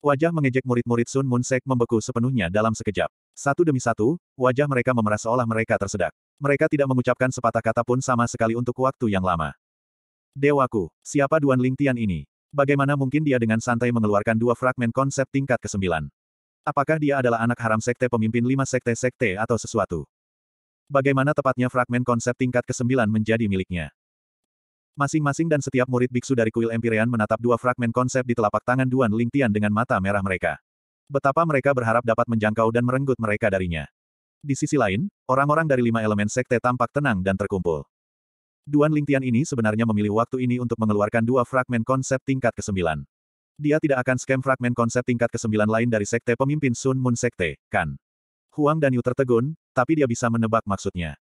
Wajah mengejek murid-murid Sun Munsek membeku sepenuhnya dalam sekejap. Satu demi satu, wajah mereka memeras seolah mereka tersedak. Mereka tidak mengucapkan sepatah kata pun sama sekali untuk waktu yang lama. Dewaku, siapa Duan Ling Tian ini? Bagaimana mungkin dia dengan santai mengeluarkan dua fragmen konsep tingkat ke-9? Apakah dia adalah anak haram sekte pemimpin lima sekte-sekte atau sesuatu? Bagaimana tepatnya fragmen konsep tingkat ke-9 menjadi miliknya? Masing-masing dan setiap murid biksu dari kuil Empyrean menatap dua fragmen konsep di telapak tangan Duan Ling Tian dengan mata merah mereka. Betapa mereka berharap dapat menjangkau dan merenggut mereka darinya. Di sisi lain, orang-orang dari lima elemen sekte tampak tenang dan terkumpul. Duan Lingtian ini sebenarnya memilih waktu ini untuk mengeluarkan dua fragmen konsep tingkat ke-9. Dia tidak akan scam fragmen konsep tingkat ke-9 lain dari sekte pemimpin Sun Moon Sekte, kan? Huang dan Yu tertegun, tapi dia bisa menebak maksudnya.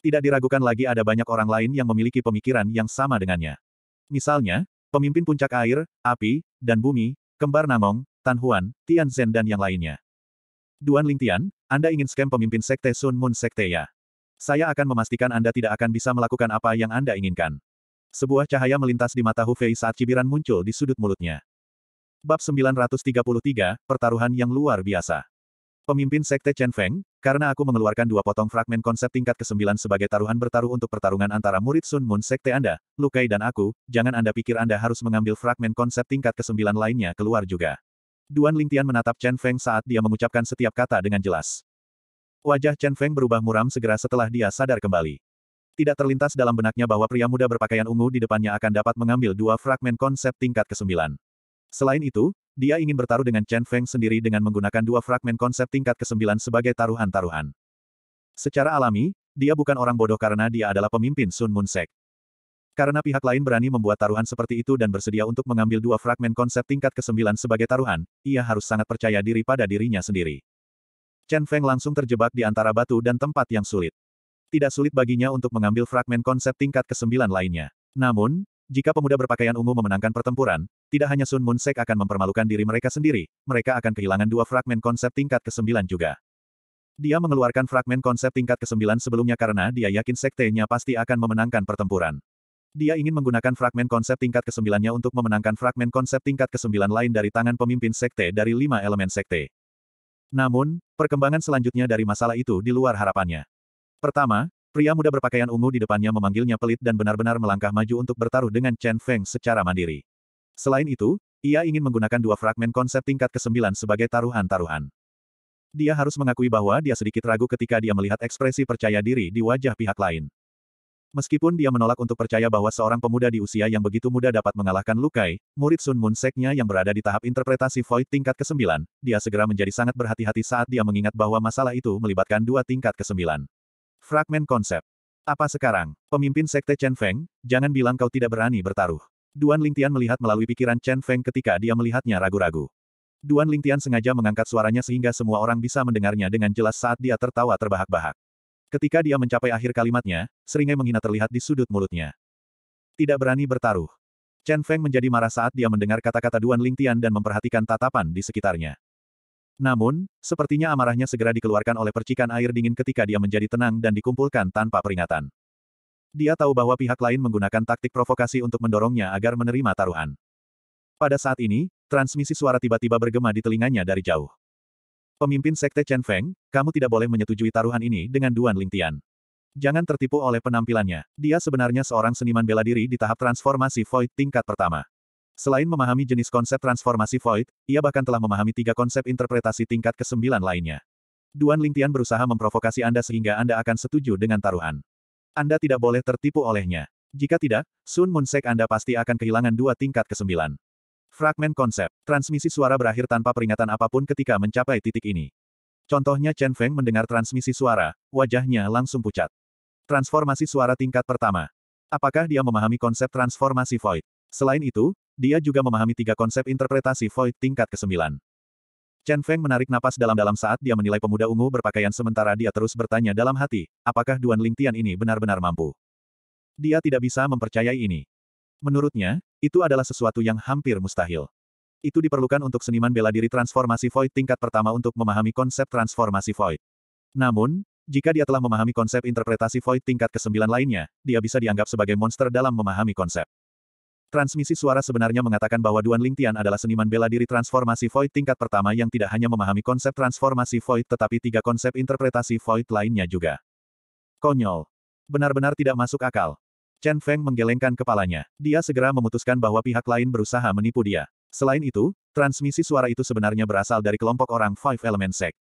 Tidak diragukan lagi ada banyak orang lain yang memiliki pemikiran yang sama dengannya. Misalnya, pemimpin puncak air, api, dan bumi, kembar Namong, Tan Huan, Tian Zhen dan yang lainnya. Duan Lingtian, Anda ingin scam pemimpin sekte Sun Moon Sekte ya? Saya akan memastikan Anda tidak akan bisa melakukan apa yang Anda inginkan. Sebuah cahaya melintas di mata Hufei saat cibiran muncul di sudut mulutnya. Bab 933, Pertaruhan yang luar biasa. Pemimpin Sekte Chen Feng, karena aku mengeluarkan dua potong fragmen konsep tingkat ke-9 sebagai taruhan bertaruh untuk pertarungan antara murid Sun Moon Sekte Anda, Lukai dan aku, jangan Anda pikir Anda harus mengambil fragmen konsep tingkat ke-9 lainnya keluar juga. Duan Lingtian menatap Chen Feng saat dia mengucapkan setiap kata dengan jelas. Wajah Chen Feng berubah muram segera setelah dia sadar kembali. Tidak terlintas dalam benaknya bahwa pria muda berpakaian ungu di depannya akan dapat mengambil dua fragmen konsep tingkat ke-9. Selain itu, dia ingin bertaruh dengan Chen Feng sendiri dengan menggunakan dua fragmen konsep tingkat ke-9 sebagai taruhan-taruhan. Secara alami, dia bukan orang bodoh karena dia adalah pemimpin Sun Moon Sek. Karena pihak lain berani membuat taruhan seperti itu dan bersedia untuk mengambil dua fragmen konsep tingkat ke-9 sebagai taruhan, ia harus sangat percaya diri pada dirinya sendiri. Chen Feng langsung terjebak di antara batu dan tempat yang sulit. Tidak sulit baginya untuk mengambil fragmen konsep tingkat ke-9 lainnya. Namun, jika pemuda berpakaian ungu memenangkan pertempuran, tidak hanya Sun Moon Sek akan mempermalukan diri mereka sendiri, mereka akan kehilangan dua fragmen konsep tingkat ke-9 juga. Dia mengeluarkan fragmen konsep tingkat ke-9 sebelumnya karena dia yakin sektenya pasti akan memenangkan pertempuran. Dia ingin menggunakan fragmen konsep tingkat ke-9-nya untuk memenangkan fragmen konsep tingkat ke-9 lain dari tangan pemimpin sekte dari lima elemen sekte. Namun, perkembangan selanjutnya dari masalah itu di luar harapannya. Pertama, pria muda berpakaian ungu di depannya memanggilnya pelit dan benar-benar melangkah maju untuk bertaruh dengan Chen Feng secara mandiri. Selain itu, ia ingin menggunakan dua fragmen konsep tingkat ke-9 sebagai taruhan-taruhan. Dia harus mengakui bahwa dia sedikit ragu ketika dia melihat ekspresi percaya diri di wajah pihak lain. Meskipun dia menolak untuk percaya bahwa seorang pemuda di usia yang begitu muda dapat mengalahkan Lukai, murid Sun Moon Seknya yang berada di tahap interpretasi Void tingkat ke-9, dia segera menjadi sangat berhati-hati saat dia mengingat bahwa masalah itu melibatkan dua tingkat ke-9. Fragmen konsep. Apa sekarang? Pemimpin Sekte Chen Feng, jangan bilang kau tidak berani bertaruh. Duan Lingtian melihat melalui pikiran Chen Feng ketika dia melihatnya ragu-ragu. Duan Lingtian sengaja mengangkat suaranya sehingga semua orang bisa mendengarnya dengan jelas saat dia tertawa terbahak-bahak. Ketika dia mencapai akhir kalimatnya, seringai menghina terlihat di sudut mulutnya. Tidak berani bertaruh. Chen Feng menjadi marah saat dia mendengar kata-kata Duan Lingtian dan memperhatikan tatapan di sekitarnya. Namun, sepertinya amarahnya segera dikeluarkan oleh percikan air dingin ketika dia menjadi tenang dan dikumpulkan tanpa peringatan. Dia tahu bahwa pihak lain menggunakan taktik provokasi untuk mendorongnya agar menerima taruhan. Pada saat ini, transmisi suara tiba-tiba bergema di telinganya dari jauh. Pemimpin Sekte Chen Feng, kamu tidak boleh menyetujui taruhan ini dengan Duan Ling Tian. Jangan tertipu oleh penampilannya. Dia sebenarnya seorang seniman bela diri di tahap transformasi Void tingkat pertama. Selain memahami jenis konsep transformasi Void, ia bahkan telah memahami tiga konsep interpretasi tingkat ke-9 lainnya. Duan Ling Tian berusaha memprovokasi Anda sehingga Anda akan setuju dengan taruhan. Anda tidak boleh tertipu olehnya. Jika tidak, Sun Moon Sek Anda pasti akan kehilangan dua tingkat ke-9. Fragmen konsep. Transmisi suara berakhir tanpa peringatan apapun ketika mencapai titik ini. Contohnya Chen Feng mendengar transmisi suara, wajahnya langsung pucat. Transformasi suara tingkat pertama. Apakah dia memahami konsep transformasi void? Selain itu, dia juga memahami tiga konsep interpretasi void tingkat ke-9. Chen Feng menarik napas dalam-dalam saat dia menilai pemuda ungu berpakaian sementara dia terus bertanya dalam hati, apakah Duan Lingtian ini benar-benar mampu? Dia tidak bisa mempercayai ini. Menurutnya, itu adalah sesuatu yang hampir mustahil. Itu diperlukan untuk seniman bela diri transformasi void tingkat pertama untuk memahami konsep transformasi void. Namun, jika dia telah memahami konsep interpretasi void tingkat ke-9 lainnya, dia bisa dianggap sebagai monster dalam memahami konsep. Transmisi suara sebenarnya mengatakan bahwa Duan Lingtian adalah seniman bela diri transformasi void tingkat pertama yang tidak hanya memahami konsep transformasi void tetapi tiga konsep interpretasi void lainnya juga. Konyol. Benar-benar tidak masuk akal. Chen Feng menggelengkan kepalanya. Dia segera memutuskan bahwa pihak lain berusaha menipu dia. Selain itu, transmisi suara itu sebenarnya berasal dari kelompok orang Five Element Sect.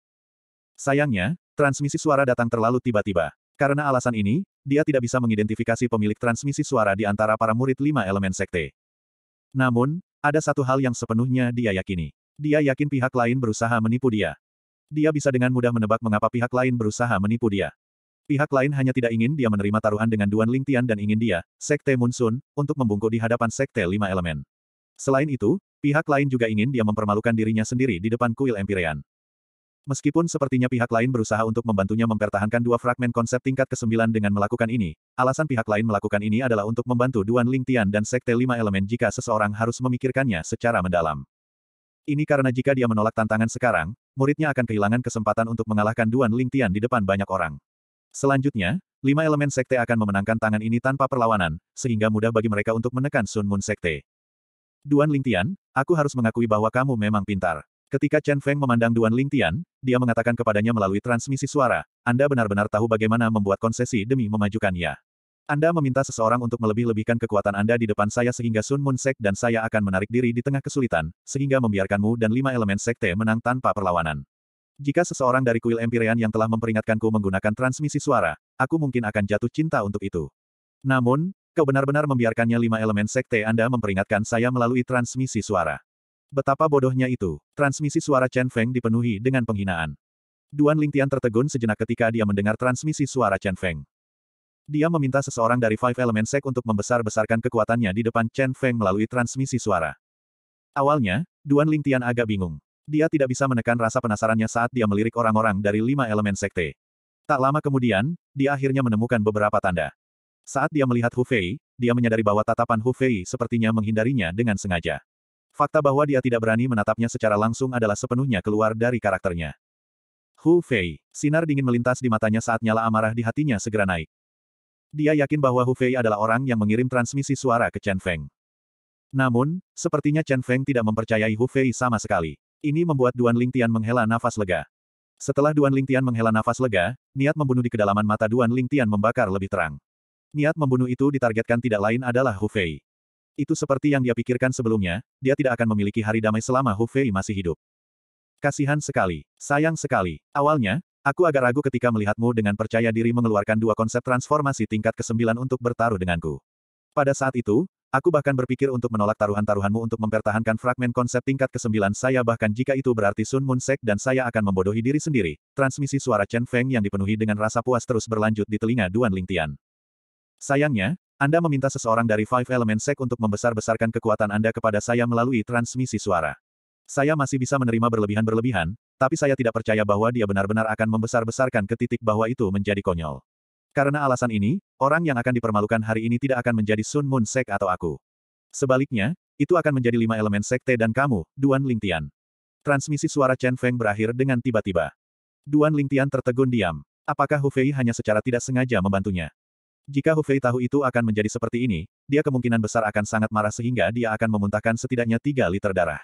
Sayangnya, transmisi suara datang terlalu tiba-tiba. Karena alasan ini, dia tidak bisa mengidentifikasi pemilik transmisi suara di antara para murid lima elemen sekte. Namun, ada satu hal yang sepenuhnya dia yakini. Dia yakin pihak lain berusaha menipu dia. Dia bisa dengan mudah menebak mengapa pihak lain berusaha menipu dia. Pihak lain hanya tidak ingin dia menerima taruhan dengan Duan Lingtian dan ingin dia, Sekte Munsun, untuk membungkuk di hadapan Sekte Lima Elemen. Selain itu, pihak lain juga ingin dia mempermalukan dirinya sendiri di depan kuil Empyrean. Meskipun sepertinya pihak lain berusaha untuk membantunya mempertahankan dua fragmen konsep tingkat ke-9 dengan melakukan ini, alasan pihak lain melakukan ini adalah untuk membantu Duan Lingtian dan Sekte Lima Elemen jika seseorang harus memikirkannya secara mendalam. Ini karena jika dia menolak tantangan sekarang, muridnya akan kehilangan kesempatan untuk mengalahkan Duan Lingtian di depan banyak orang. Selanjutnya, lima elemen sekte akan memenangkan tangan ini tanpa perlawanan, sehingga mudah bagi mereka untuk menekan Sun Moon Sekte. Duan Lingtian, aku harus mengakui bahwa kamu memang pintar. Ketika Chen Feng memandang Duan Lingtian, dia mengatakan kepadanya melalui transmisi suara, Anda benar-benar tahu bagaimana membuat konsesi demi memajukannya. Anda meminta seseorang untuk melebih-lebihkan kekuatan Anda di depan saya sehingga Sun Moon Sek dan saya akan menarik diri di tengah kesulitan, sehingga membiarkanmu dan lima elemen sekte menang tanpa perlawanan. Jika seseorang dari kuil Empyrean yang telah memperingatkanku menggunakan transmisi suara, aku mungkin akan jatuh cinta untuk itu. Namun, kau benar-benar membiarkannya lima elemen sekte Anda memperingatkan saya melalui transmisi suara. Betapa bodohnya itu, transmisi suara Chen Feng dipenuhi dengan penghinaan. Duan Lingtian tertegun sejenak ketika dia mendengar transmisi suara Chen Feng. Dia meminta seseorang dari Five Element Sek untuk membesar-besarkan kekuatannya di depan Chen Feng melalui transmisi suara. Awalnya, Duan Lingtian agak bingung. Dia tidak bisa menekan rasa penasarannya saat dia melirik orang-orang dari lima elemen sekte. Tak lama kemudian, dia akhirnya menemukan beberapa tanda. Saat dia melihat Hu Fei, dia menyadari bahwa tatapan Hu Fei sepertinya menghindarinya dengan sengaja. Fakta bahwa dia tidak berani menatapnya secara langsung adalah sepenuhnya keluar dari karakternya. Hu Fei, sinar dingin melintas di matanya saat nyala amarah di hatinya segera naik. Dia yakin bahwa Hu Fei adalah orang yang mengirim transmisi suara ke Chen Feng. Namun, sepertinya Chen Feng tidak mempercayai Hu Fei sama sekali. Ini membuat Duan Lingtian menghela nafas lega. Setelah Duan Lingtian menghela nafas lega, niat membunuh di kedalaman mata Duan Lingtian membakar lebih terang. Niat membunuh itu ditargetkan tidak lain adalah Hu Fei. Itu seperti yang dia pikirkan sebelumnya, dia tidak akan memiliki hari damai selama Hu Fei masih hidup. Kasihan sekali, sayang sekali. Awalnya, aku agak ragu ketika melihatmu dengan percaya diri mengeluarkan dua konsep transformasi tingkat ke-9 untuk bertaruh denganku. Pada saat itu, Aku bahkan berpikir untuk menolak taruhan-taruhanmu untuk mempertahankan fragmen konsep tingkat ke-9 saya bahkan jika itu berarti Sun Moon Sek dan saya akan membodohi diri sendiri. Transmisi suara Chen Feng yang dipenuhi dengan rasa puas terus berlanjut di telinga Duan Lingtian. Sayangnya, Anda meminta seseorang dari Five Element Sek untuk membesar-besarkan kekuatan Anda kepada saya melalui transmisi suara. Saya masih bisa menerima berlebihan-berlebihan, tapi saya tidak percaya bahwa dia benar-benar akan membesar-besarkan ke titik bahwa itu menjadi konyol. Karena alasan ini, Orang yang akan dipermalukan hari ini tidak akan menjadi Sun Moon Sek atau aku. Sebaliknya, itu akan menjadi lima elemen sekte dan kamu, Duan Lingtian. Transmisi suara Chen Feng berakhir dengan tiba-tiba. Duan Lingtian tertegun diam. Apakah Hu Fei hanya secara tidak sengaja membantunya? Jika Hu Fei tahu itu akan menjadi seperti ini, dia kemungkinan besar akan sangat marah sehingga dia akan memuntahkan setidaknya tiga liter darah.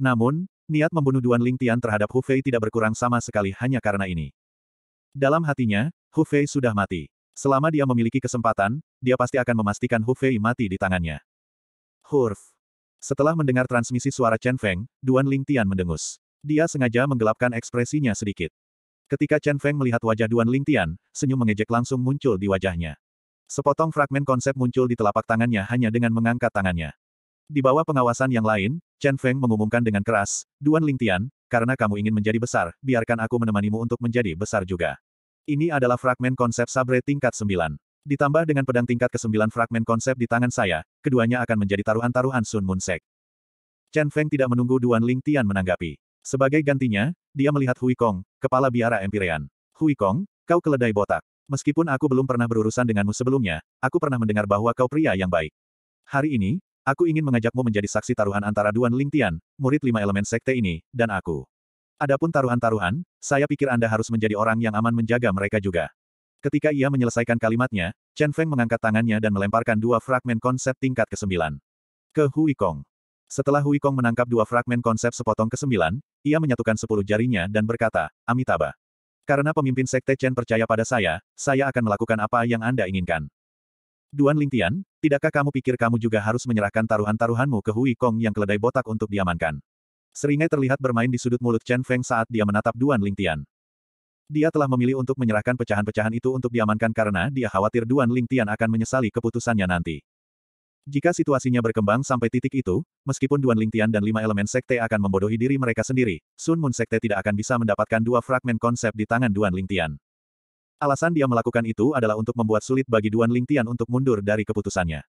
Namun, niat membunuh Duan Lingtian terhadap Hu Fei tidak berkurang sama sekali hanya karena ini. Dalam hatinya, Hu Fei sudah mati. Selama dia memiliki kesempatan, dia pasti akan memastikan Hu Fei mati di tangannya. Hurf. Setelah mendengar transmisi suara Chen Feng, Duan Ling Tian mendengus. Dia sengaja menggelapkan ekspresinya sedikit. Ketika Chen Feng melihat wajah Duan Ling Tian, senyum mengejek langsung muncul di wajahnya. Sepotong fragmen konsep muncul di telapak tangannya hanya dengan mengangkat tangannya. Di bawah pengawasan yang lain, Chen Feng mengumumkan dengan keras, Duan Ling Tian, karena kamu ingin menjadi besar, biarkan aku menemanimu untuk menjadi besar juga. Ini adalah fragmen konsep sabre tingkat 9. Ditambah dengan pedang tingkat ke-9 fragmen konsep di tangan saya, keduanya akan menjadi taruhan-taruhan Sun Moon Sek. Chen Feng tidak menunggu Duan Ling Tian menanggapi. Sebagai gantinya, dia melihat Hui Kong, kepala biara Empirean. Hui Kong, kau keledai botak. Meskipun aku belum pernah berurusan denganmu sebelumnya, aku pernah mendengar bahwa kau pria yang baik. Hari ini, aku ingin mengajakmu menjadi saksi taruhan antara Duan Ling Tian, murid lima elemen sekte ini, dan aku. Adapun taruhan-taruhan, saya pikir Anda harus menjadi orang yang aman menjaga mereka juga. Ketika ia menyelesaikan kalimatnya, Chen Feng mengangkat tangannya dan melemparkan dua fragmen konsep tingkat ke-9. Ke Hui Kong. Setelah Hui Kong menangkap dua fragmen konsep sepotong ke-9, ia menyatukan sepuluh jarinya dan berkata, Amitabha. Karena pemimpin sekte Chen percaya pada saya, saya akan melakukan apa yang Anda inginkan. Duan Lingtian, tidakkah kamu pikir kamu juga harus menyerahkan taruhan-taruhanmu ke Hui Kong yang keledai botak untuk diamankan? Seringai terlihat bermain di sudut mulut Chen Feng saat dia menatap Duan Lingtian. Dia telah memilih untuk menyerahkan pecahan-pecahan itu untuk diamankan karena dia khawatir Duan Lingtian akan menyesali keputusannya nanti. Jika situasinya berkembang sampai titik itu, meskipun Duan Lingtian dan lima elemen sekte akan membodohi diri mereka sendiri, Sun Moon Sekte tidak akan bisa mendapatkan dua fragmen konsep di tangan Duan Lingtian. Alasan dia melakukan itu adalah untuk membuat sulit bagi Duan Lingtian untuk mundur dari keputusannya.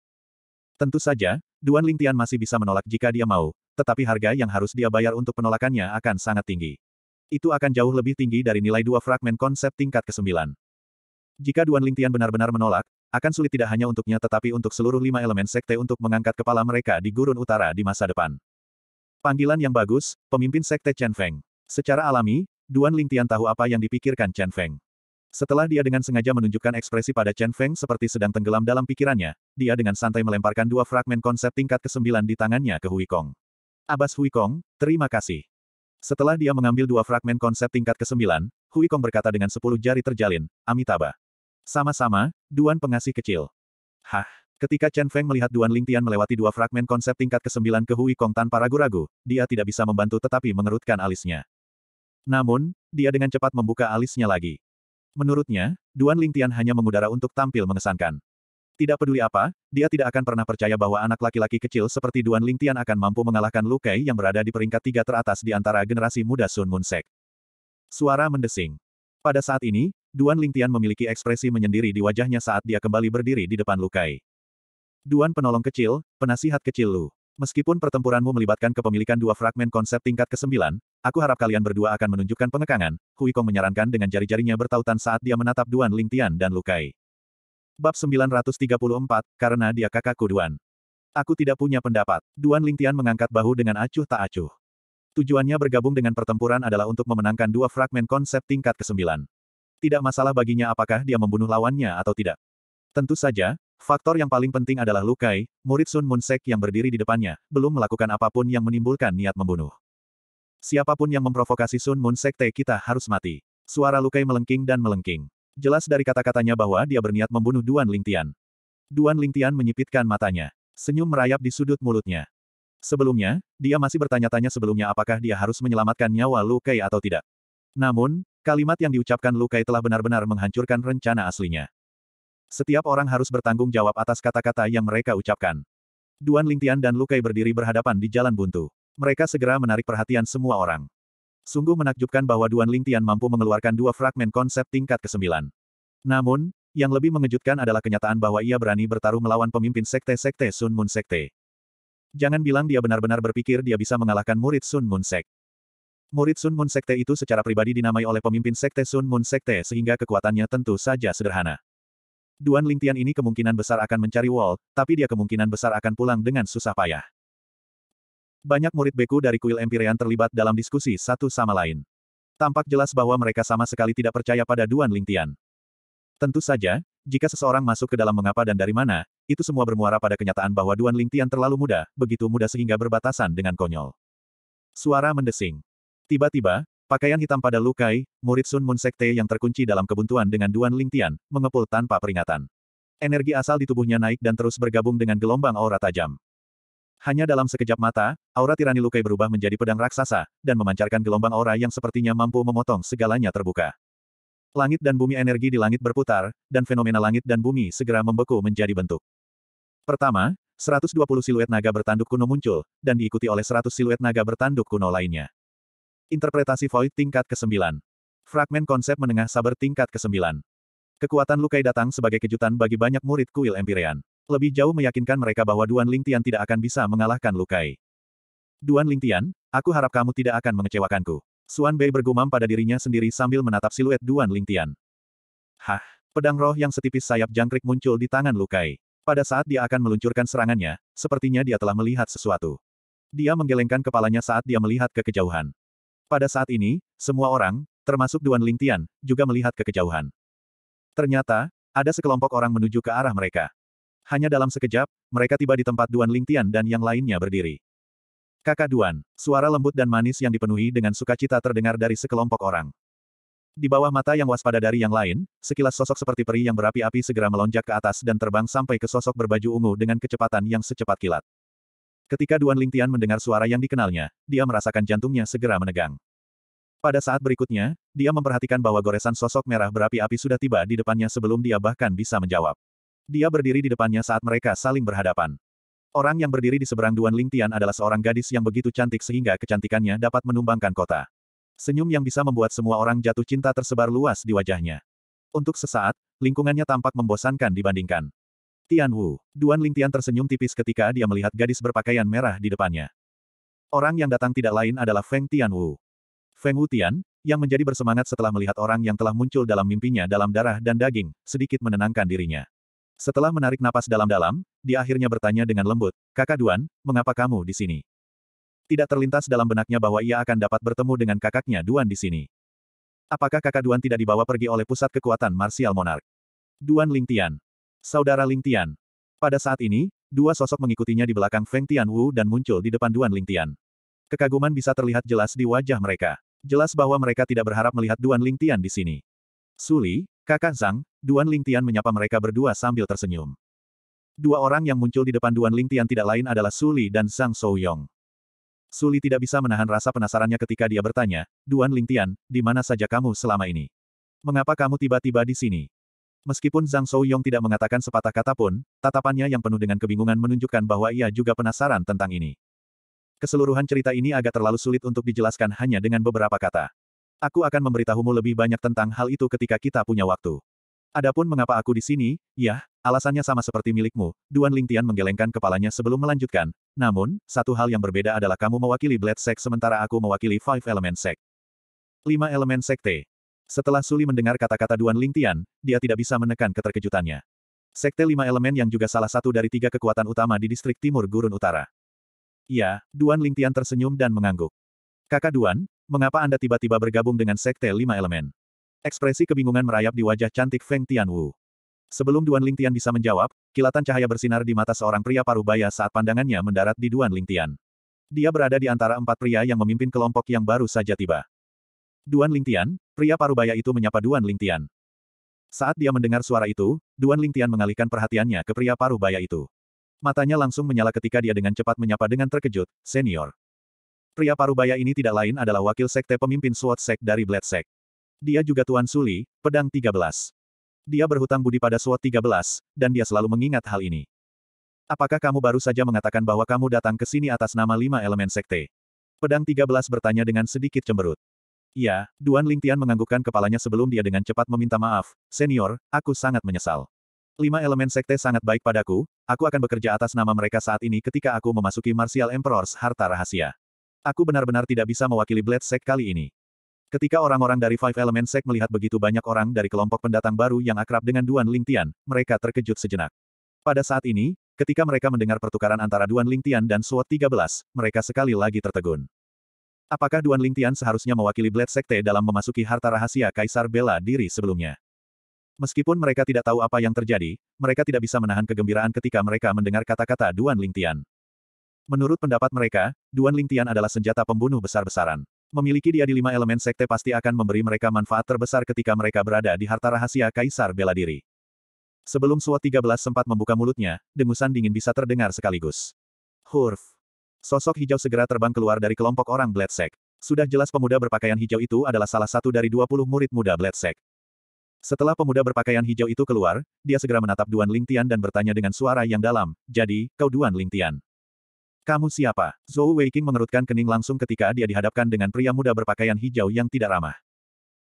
Tentu saja, Duan Lingtian masih bisa menolak jika dia mau, tetapi harga yang harus dia bayar untuk penolakannya akan sangat tinggi. Itu akan jauh lebih tinggi dari nilai dua fragmen konsep tingkat ke-9. Jika Duan Lingtian benar-benar menolak, akan sulit tidak hanya untuknya tetapi untuk seluruh lima elemen sekte untuk mengangkat kepala mereka di gurun utara di masa depan. Panggilan yang bagus, pemimpin sekte Chen Feng. Secara alami, Duan Lingtian tahu apa yang dipikirkan Chen Feng. Setelah dia dengan sengaja menunjukkan ekspresi pada Chen Feng seperti sedang tenggelam dalam pikirannya, dia dengan santai melemparkan dua fragmen konsep tingkat ke-9 di tangannya ke Hui Kong. Abbas Hui Kong, terima kasih. Setelah dia mengambil dua fragmen konsep tingkat ke-9, Hui Kong berkata dengan sepuluh jari terjalin, Amitabha. Sama-sama, Duan pengasih kecil. Hah. Ketika Chen Feng melihat Duan Ling Tian melewati dua fragmen konsep tingkat ke-9 ke Hui Kong tanpa ragu-ragu, dia tidak bisa membantu tetapi mengerutkan alisnya. Namun, dia dengan cepat membuka alisnya lagi. Menurutnya, Duan Ling Tian hanya mengudara untuk tampil mengesankan. Tidak peduli apa, dia tidak akan pernah percaya bahwa anak laki-laki kecil seperti Duan Lingtian akan mampu mengalahkan Lu Kei yang berada di peringkat tiga teratas di antara generasi muda Sun Moon Sek. Suara mendesing. Pada saat ini, Duan Lingtian memiliki ekspresi menyendiri di wajahnya saat dia kembali berdiri di depan Lu Kei. Duan penolong kecil, penasihat kecil Lu. Meskipun pertempuranmu melibatkan kepemilikan dua fragmen konsep tingkat ke-9, aku harap kalian berdua akan menunjukkan pengekangan, Hui Kong menyarankan dengan jari-jarinya bertautan saat dia menatap Duan Lingtian dan Lu Kei. Bab 934, karena dia kakakku Duan. Aku tidak punya pendapat. Duan Lingtian mengangkat bahu dengan acuh tak acuh. Tujuannya bergabung dengan pertempuran adalah untuk memenangkan dua fragmen konsep tingkat ke-9. Tidak masalah baginya apakah dia membunuh lawannya atau tidak. Tentu saja, faktor yang paling penting adalah Lukai, murid Sun Munsek yang berdiri di depannya, belum melakukan apapun yang menimbulkan niat membunuh. Siapapun yang memprovokasi Sun Munsek Te kita harus mati. Suara Lukai melengking dan melengking. Jelas dari kata-katanya bahwa dia berniat membunuh Duan Lingtian. Duan Lingtian menyipitkan matanya. Senyum merayap di sudut mulutnya. Sebelumnya, dia masih bertanya-tanya sebelumnya apakah dia harus menyelamatkan nyawa Lu Kai atau tidak. Namun, kalimat yang diucapkan Lu Kai telah benar-benar menghancurkan rencana aslinya. Setiap orang harus bertanggung jawab atas kata-kata yang mereka ucapkan. Duan Lingtian dan Lu Kai berdiri berhadapan di jalan buntu. Mereka segera menarik perhatian semua orang. Sungguh menakjubkan bahwa Duan Lingtian mampu mengeluarkan dua fragmen konsep tingkat ke-9. Namun, yang lebih mengejutkan adalah kenyataan bahwa ia berani bertarung melawan pemimpin sekte-sekte Sun Moon Sekte. Jangan bilang dia benar-benar berpikir dia bisa mengalahkan murid Sun Moon Sek. Murid Sun Moon Sekte itu secara pribadi dinamai oleh pemimpin sekte Sun Moon Sekte sehingga kekuatannya tentu saja sederhana. Duan Lingtian ini kemungkinan besar akan mencari Wall, tapi dia kemungkinan besar akan pulang dengan susah payah. Banyak murid beku dari kuil Empyrean terlibat dalam diskusi satu sama lain. Tampak jelas bahwa mereka sama sekali tidak percaya pada Duan Lingtian. Tentu saja, jika seseorang masuk ke dalam mengapa dan dari mana, itu semua bermuara pada kenyataan bahwa Duan Lingtian terlalu muda, begitu muda sehingga berbatasan dengan konyol. Suara mendesing. Tiba-tiba, Pakaian hitam pada Lukai, murid Sun Moon Sekte yang terkunci dalam kebuntuan dengan Duan Lingtian, mengepul tanpa peringatan. Energi asal di tubuhnya naik dan terus bergabung dengan gelombang aura tajam. Hanya dalam sekejap mata, aura tirani Lukai berubah menjadi pedang raksasa, dan memancarkan gelombang aura yang sepertinya mampu memotong segalanya terbuka. Langit dan bumi energi di langit berputar, dan fenomena langit dan bumi segera membeku menjadi bentuk. Pertama, 120 siluet naga bertanduk kuno muncul, dan diikuti oleh 100 siluet naga bertanduk kuno lainnya. Interpretasi Void tingkat ke-9. Fragmen konsep menengah saber tingkat ke-9. Kekuatan Lukai datang sebagai kejutan bagi banyak murid kuil Empyrean lebih jauh meyakinkan mereka bahwa Duan Lingtian tidak akan bisa mengalahkan Lukai. Duan Lingtian, aku harap kamu tidak akan mengecewakanku. Suan Bei bergumam pada dirinya sendiri sambil menatap siluet Duan Lingtian. Hah, pedang roh yang setipis sayap jangkrik muncul di tangan Lukai. Pada saat dia akan meluncurkan serangannya, sepertinya dia telah melihat sesuatu. Dia menggelengkan kepalanya saat dia melihat ke kejauhan. Pada saat ini, semua orang, termasuk Duan Lingtian, juga melihat ke kejauhan. Ternyata, ada sekelompok orang menuju ke arah mereka. Hanya dalam sekejap, mereka tiba di tempat Duan Lingtian dan yang lainnya berdiri. Kakak Duan, suara lembut dan manis yang dipenuhi dengan sukacita terdengar dari sekelompok orang. Di bawah mata yang waspada dari yang lain, sekilas sosok seperti peri yang berapi-api segera melonjak ke atas dan terbang sampai ke sosok berbaju ungu dengan kecepatan yang secepat kilat. Ketika Duan Lingtian mendengar suara yang dikenalnya, dia merasakan jantungnya segera menegang. Pada saat berikutnya, dia memperhatikan bahwa goresan sosok merah berapi-api sudah tiba di depannya sebelum dia bahkan bisa menjawab. Dia berdiri di depannya saat mereka saling berhadapan. Orang yang berdiri di seberang Duan Lingtian adalah seorang gadis yang begitu cantik sehingga kecantikannya dapat menumbangkan kota. Senyum yang bisa membuat semua orang jatuh cinta tersebar luas di wajahnya. Untuk sesaat, lingkungannya tampak membosankan dibandingkan. Tian Wu, Duan Lingtian tersenyum tipis ketika dia melihat gadis berpakaian merah di depannya. Orang yang datang tidak lain adalah Feng Tian Wu. Feng Wu Tian, yang menjadi bersemangat setelah melihat orang yang telah muncul dalam mimpinya dalam darah dan daging, sedikit menenangkan dirinya. Setelah menarik napas dalam-dalam, dia akhirnya bertanya dengan lembut, Kakak Duan, mengapa kamu di sini? Tidak terlintas dalam benaknya bahwa ia akan dapat bertemu dengan kakaknya Duan di sini. Apakah kakak Duan tidak dibawa pergi oleh pusat kekuatan Marsial Monark? Duan Lingtian. Saudara Lingtian. Pada saat ini, dua sosok mengikutinya di belakang Feng Tianwu dan muncul di depan Duan Lingtian. Kekaguman bisa terlihat jelas di wajah mereka. Jelas bahwa mereka tidak berharap melihat Duan Lingtian di sini. Suli, Kakak Zhang, Duan Lingtian menyapa mereka berdua sambil tersenyum. Dua orang yang muncul di depan Duan Lingtian tidak lain adalah Suli dan Zhang Souyong. Suli tidak bisa menahan rasa penasarannya ketika dia bertanya, Duan Lingtian, di mana saja kamu selama ini? Mengapa kamu tiba-tiba di sini? Meskipun Zhang Souyong tidak mengatakan sepatah kata pun, tatapannya yang penuh dengan kebingungan menunjukkan bahwa ia juga penasaran tentang ini. Keseluruhan cerita ini agak terlalu sulit untuk dijelaskan hanya dengan beberapa kata. Aku akan memberitahumu lebih banyak tentang hal itu ketika kita punya waktu. Adapun mengapa aku di sini, ya, alasannya sama seperti milikmu. Duan Lingtian menggelengkan kepalanya sebelum melanjutkan. Namun, satu hal yang berbeda adalah kamu mewakili Blade Sect sementara aku mewakili Five Element Sect. Lima Elemen Sekte. Setelah Suli mendengar kata-kata Duan Lingtian, dia tidak bisa menekan keterkejutannya. Sekte lima elemen yang juga salah satu dari tiga kekuatan utama di distrik timur Gurun Utara. Ya, Duan Lingtian tersenyum dan mengangguk. Kakak Duan, mengapa Anda tiba-tiba bergabung dengan Sekte Lima Elemen? Ekspresi kebingungan merayap di wajah cantik Feng Tianwu. Sebelum Duan Lingtian bisa menjawab, kilatan cahaya bersinar di mata seorang pria paruh baya saat pandangannya mendarat di Duan Lingtian. Dia berada di antara empat pria yang memimpin kelompok yang baru saja tiba. Duan Lingtian, pria paruh baya itu menyapa Duan Lingtian. Saat dia mendengar suara itu, Duan Lingtian mengalihkan perhatiannya ke pria paruh baya itu. Matanya langsung menyala ketika dia dengan cepat menyapa dengan terkejut, senior. Pria parubaya ini tidak lain adalah wakil sekte pemimpin SWAT Sek dari Blade Sek. Dia juga Tuan Suli, Pedang 13. Dia berhutang budi pada SWAT 13, dan dia selalu mengingat hal ini. Apakah kamu baru saja mengatakan bahwa kamu datang ke sini atas nama lima elemen sekte? Pedang 13 bertanya dengan sedikit cemberut. Ya, Duan Lingtian menganggukkan kepalanya sebelum dia dengan cepat meminta maaf, senior, aku sangat menyesal. Lima elemen sekte sangat baik padaku, aku akan bekerja atas nama mereka saat ini ketika aku memasuki Martial Emperor's harta rahasia. Aku benar-benar tidak bisa mewakili Blade Sect kali ini. Ketika orang-orang dari Five Element Sect melihat begitu banyak orang dari kelompok pendatang baru yang akrab dengan Duan Lingtian, mereka terkejut sejenak. Pada saat ini, ketika mereka mendengar pertukaran antara Duan Lingtian dan SWOT 13, mereka sekali lagi tertegun. Apakah Duan Lingtian seharusnya mewakili Blade Sekte dalam memasuki harta rahasia Kaisar Bela diri sebelumnya? Meskipun mereka tidak tahu apa yang terjadi, mereka tidak bisa menahan kegembiraan ketika mereka mendengar kata-kata Duan Lingtian. Menurut pendapat mereka, Duan Lingtian adalah senjata pembunuh besar-besaran. Memiliki dia di lima elemen sekte pasti akan memberi mereka manfaat terbesar ketika mereka berada di harta rahasia Kaisar Bela Diri. Sebelum Suo 13 sempat membuka mulutnya, dengusan dingin bisa terdengar sekaligus. Hurf. Sosok hijau segera terbang keluar dari kelompok orang Bledsek. Sudah jelas pemuda berpakaian hijau itu adalah salah satu dari 20 murid muda Bledsek. Setelah pemuda berpakaian hijau itu keluar, dia segera menatap Duan Lingtian dan bertanya dengan suara yang dalam, jadi, kau Duan Lingtian. Kamu siapa? Zhou Weiqing mengerutkan kening langsung ketika dia dihadapkan dengan pria muda berpakaian hijau yang tidak ramah.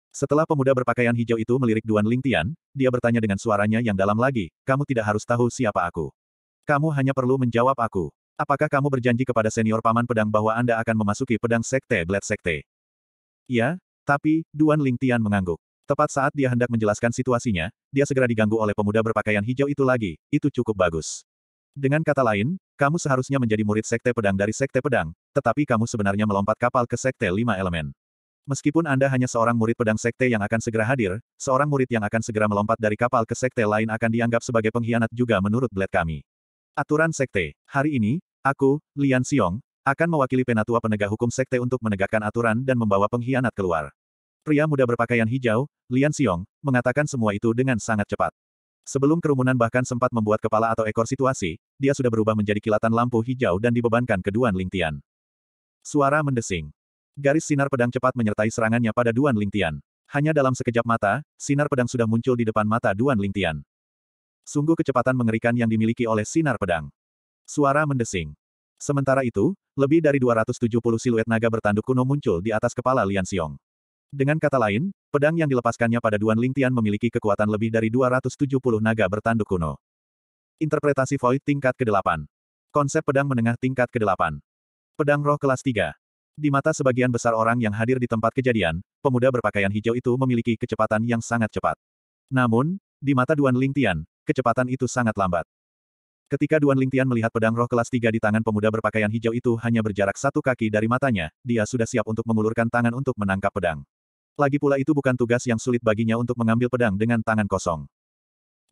Setelah pemuda berpakaian hijau itu melirik Duan Lingtian, dia bertanya dengan suaranya yang dalam lagi, kamu tidak harus tahu siapa aku. Kamu hanya perlu menjawab aku. Apakah kamu berjanji kepada senior paman pedang bahwa Anda akan memasuki pedang sekte Blade Sekte? Ya, tapi, Duan Lingtian mengangguk. Tepat saat dia hendak menjelaskan situasinya, dia segera diganggu oleh pemuda berpakaian hijau itu lagi, itu cukup bagus. Dengan kata lain, kamu seharusnya menjadi murid Sekte Pedang dari Sekte Pedang, tetapi kamu sebenarnya melompat kapal ke Sekte Lima Elemen. Meskipun Anda hanya seorang murid pedang sekte yang akan segera hadir, seorang murid yang akan segera melompat dari kapal ke sekte lain akan dianggap sebagai pengkhianat juga menurut Blade kami. Aturan sekte. Hari ini, aku, Lian Xiong, akan mewakili penatua penegak hukum sekte untuk menegakkan aturan dan membawa pengkhianat keluar. Pria muda berpakaian hijau, Lian Xiong, mengatakan semua itu dengan sangat cepat. Sebelum kerumunan bahkan sempat membuat kepala atau ekor situasi, dia sudah berubah menjadi kilatan lampu hijau dan dibebankan ke Duan Lingtian. Suara mendesing. Garis sinar pedang cepat menyertai serangannya pada Duan Lingtian. Hanya dalam sekejap mata, sinar pedang sudah muncul di depan mata Duan Lingtian. Sungguh kecepatan mengerikan yang dimiliki oleh sinar pedang. Suara mendesing. Sementara itu, lebih dari 270 siluet naga bertanduk kuno muncul di atas kepala Lian Xiong. Dengan kata lain, pedang yang dilepaskannya pada Duan Lingtian memiliki kekuatan lebih dari 270 naga bertanduk kuno. Interpretasi Void tingkat ke-8. Konsep pedang menengah tingkat ke-8. Pedang roh kelas 3. Di mata sebagian besar orang yang hadir di tempat kejadian, pemuda berpakaian hijau itu memiliki kecepatan yang sangat cepat. Namun, di mata Duan Lingtian, kecepatan itu sangat lambat. Ketika Duan Lingtian melihat pedang roh kelas 3 di tangan pemuda berpakaian hijau itu hanya berjarak satu kaki dari matanya, dia sudah siap untuk mengulurkan tangan untuk menangkap pedang. Lagi pula itu bukan tugas yang sulit baginya untuk mengambil pedang dengan tangan kosong.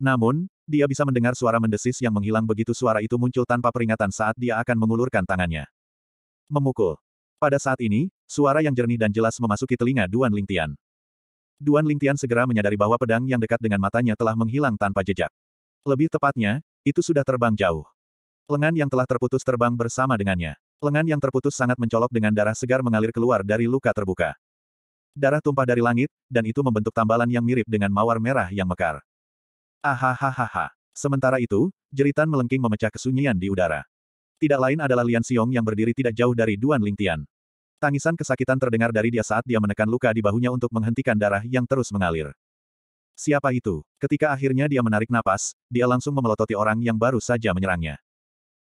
Namun, dia bisa mendengar suara mendesis yang menghilang begitu suara itu muncul tanpa peringatan saat dia akan mengulurkan tangannya. Memukul. Pada saat ini, suara yang jernih dan jelas memasuki telinga Duan Lingtian. Duan Lingtian segera menyadari bahwa pedang yang dekat dengan matanya telah menghilang tanpa jejak. Lebih tepatnya, itu sudah terbang jauh. Lengan yang telah terputus terbang bersama dengannya. Lengan yang terputus sangat mencolok dengan darah segar mengalir keluar dari luka terbuka. Darah tumpah dari langit, dan itu membentuk tambalan yang mirip dengan mawar merah yang mekar. Ahahaha. Sementara itu, jeritan melengking memecah kesunyian di udara. Tidak lain adalah Lian Xiong yang berdiri tidak jauh dari Duan Lingtian. Tangisan kesakitan terdengar dari dia saat dia menekan luka di bahunya untuk menghentikan darah yang terus mengalir. Siapa itu? Ketika akhirnya dia menarik napas, dia langsung memelototi orang yang baru saja menyerangnya.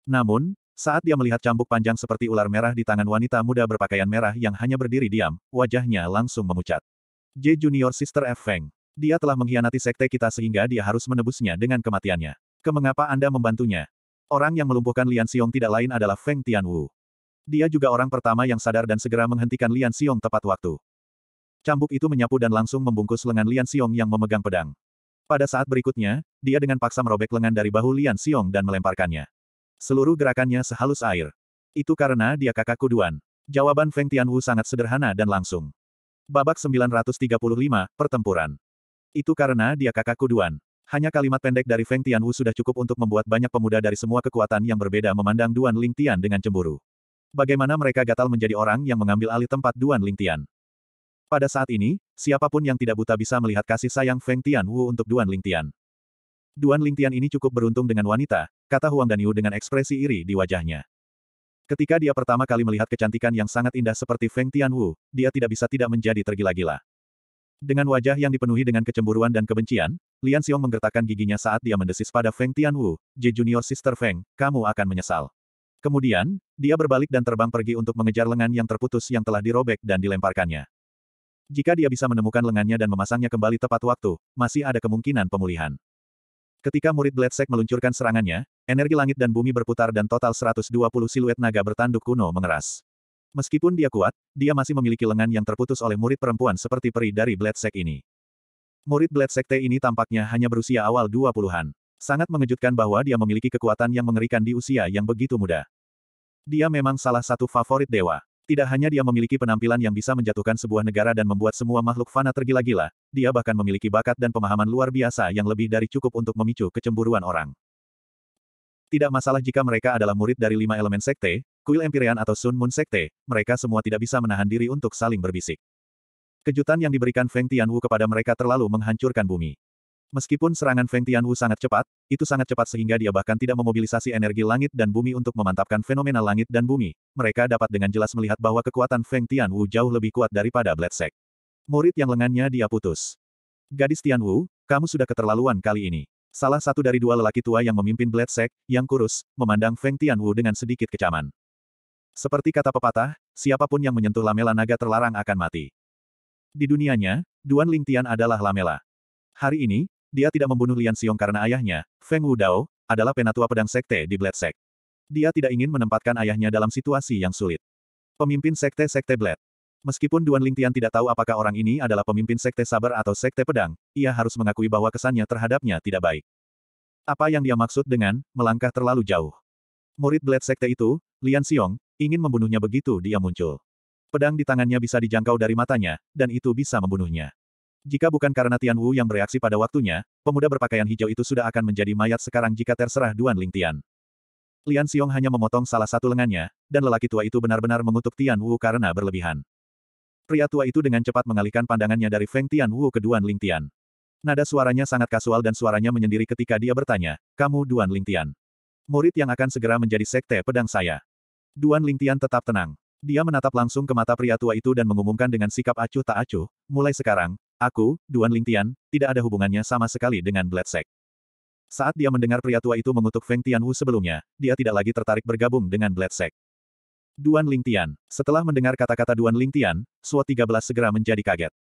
Namun, saat dia melihat cambuk panjang seperti ular merah di tangan wanita muda berpakaian merah yang hanya berdiri diam, wajahnya langsung memucat. J Junior Sister F. Feng. Dia telah mengkhianati sekte kita sehingga dia harus menebusnya dengan kematiannya. Kemengapa Anda membantunya? Orang yang melumpuhkan Lian Xiong tidak lain adalah Feng Tianwu. Dia juga orang pertama yang sadar dan segera menghentikan Lian Xiong tepat waktu. Cambuk itu menyapu dan langsung membungkus lengan Lian Xiong yang memegang pedang. Pada saat berikutnya, dia dengan paksa merobek lengan dari bahu Lian Xiong dan melemparkannya. Seluruh gerakannya sehalus air. Itu karena dia kakak kuduan. Jawaban Feng Tianwu sangat sederhana dan langsung. Babak 935, Pertempuran. Itu karena dia kakak kuduan. Hanya kalimat pendek dari Feng Tianwu sudah cukup untuk membuat banyak pemuda dari semua kekuatan yang berbeda memandang Duan Ling Tian dengan cemburu. Bagaimana mereka gatal menjadi orang yang mengambil alih tempat Duan Ling Tian? Pada saat ini, siapapun yang tidak buta bisa melihat kasih sayang Feng Tianwu untuk Duan Ling Tian. Duan Lingtian ini cukup beruntung dengan wanita, kata Huang Daniu dengan ekspresi iri di wajahnya. Ketika dia pertama kali melihat kecantikan yang sangat indah seperti Feng Tianwu, dia tidak bisa tidak menjadi tergila-gila. Dengan wajah yang dipenuhi dengan kecemburuan dan kebencian, Lian Xiong menggertakkan giginya saat dia mendesis pada Feng Tianwu, J Junior Sister Feng, kamu akan menyesal. Kemudian, dia berbalik dan terbang pergi untuk mengejar lengan yang terputus yang telah dirobek dan dilemparkannya. Jika dia bisa menemukan lengannya dan memasangnya kembali tepat waktu, masih ada kemungkinan pemulihan. Ketika murid Bledsek meluncurkan serangannya, energi langit dan bumi berputar dan total 120 siluet naga bertanduk kuno mengeras. Meskipun dia kuat, dia masih memiliki lengan yang terputus oleh murid perempuan seperti peri dari Bledsek ini. Murid Bledsek T ini tampaknya hanya berusia awal 20-an. Sangat mengejutkan bahwa dia memiliki kekuatan yang mengerikan di usia yang begitu muda. Dia memang salah satu favorit dewa. Tidak hanya dia memiliki penampilan yang bisa menjatuhkan sebuah negara dan membuat semua makhluk fana tergila-gila, dia bahkan memiliki bakat dan pemahaman luar biasa yang lebih dari cukup untuk memicu kecemburuan orang. Tidak masalah jika mereka adalah murid dari lima elemen sekte, kuil Empyrean atau Sun Moon sekte, mereka semua tidak bisa menahan diri untuk saling berbisik. Kejutan yang diberikan Feng Tianwu kepada mereka terlalu menghancurkan bumi. Meskipun serangan Feng Tianwu sangat cepat, itu sangat cepat sehingga dia bahkan tidak memobilisasi energi langit dan bumi untuk memantapkan fenomena langit dan bumi. Mereka dapat dengan jelas melihat bahwa kekuatan Feng Tianwu jauh lebih kuat daripada Bledsek. Murid yang lengannya dia putus. Gadis Tianwu, kamu sudah keterlaluan kali ini. Salah satu dari dua lelaki tua yang memimpin Bledsek, yang kurus, memandang Feng Tianwu dengan sedikit kecaman. Seperti kata pepatah, siapapun yang menyentuh lamela naga terlarang akan mati. Di dunianya, Duan Lingtian adalah lamela. Hari ini, dia tidak membunuh Lian Xiong karena ayahnya, Feng Wu Dao, adalah penatua pedang sekte di Blade Sect. Dia tidak ingin menempatkan ayahnya dalam situasi yang sulit. Pemimpin sekte-sekte Blade. Meskipun Duan Lingtian tidak tahu apakah orang ini adalah pemimpin sekte sabar atau sekte pedang, ia harus mengakui bahwa kesannya terhadapnya tidak baik. Apa yang dia maksud dengan, melangkah terlalu jauh. Murid Blade Sekte itu, Lian Xiong, ingin membunuhnya begitu dia muncul. Pedang di tangannya bisa dijangkau dari matanya, dan itu bisa membunuhnya. Jika bukan karena Tian Wu yang bereaksi pada waktunya, pemuda berpakaian hijau itu sudah akan menjadi mayat sekarang jika terserah Duan Ling Tian. Lian Xiong hanya memotong salah satu lengannya, dan lelaki tua itu benar-benar mengutuk Tian Wu karena berlebihan. Pria tua itu dengan cepat mengalihkan pandangannya dari Feng Tian Wu ke Duan Ling Tian. Nada suaranya sangat kasual dan suaranya menyendiri ketika dia bertanya, kamu Duan Ling Tian. Murid yang akan segera menjadi sekte pedang saya. Duan Ling Tian tetap tenang. Dia menatap langsung ke mata pria tua itu dan mengumumkan dengan sikap acuh tak acuh, mulai sekarang, Aku, Duan Lingtian, tidak ada hubungannya sama sekali dengan Blade Sect. Saat dia mendengar pria tua itu mengutuk Feng Tianwu sebelumnya, dia tidak lagi tertarik bergabung dengan Blade Sect. Duan Lingtian, setelah mendengar kata-kata Duan Lingtian, Suo 13 segera menjadi kaget.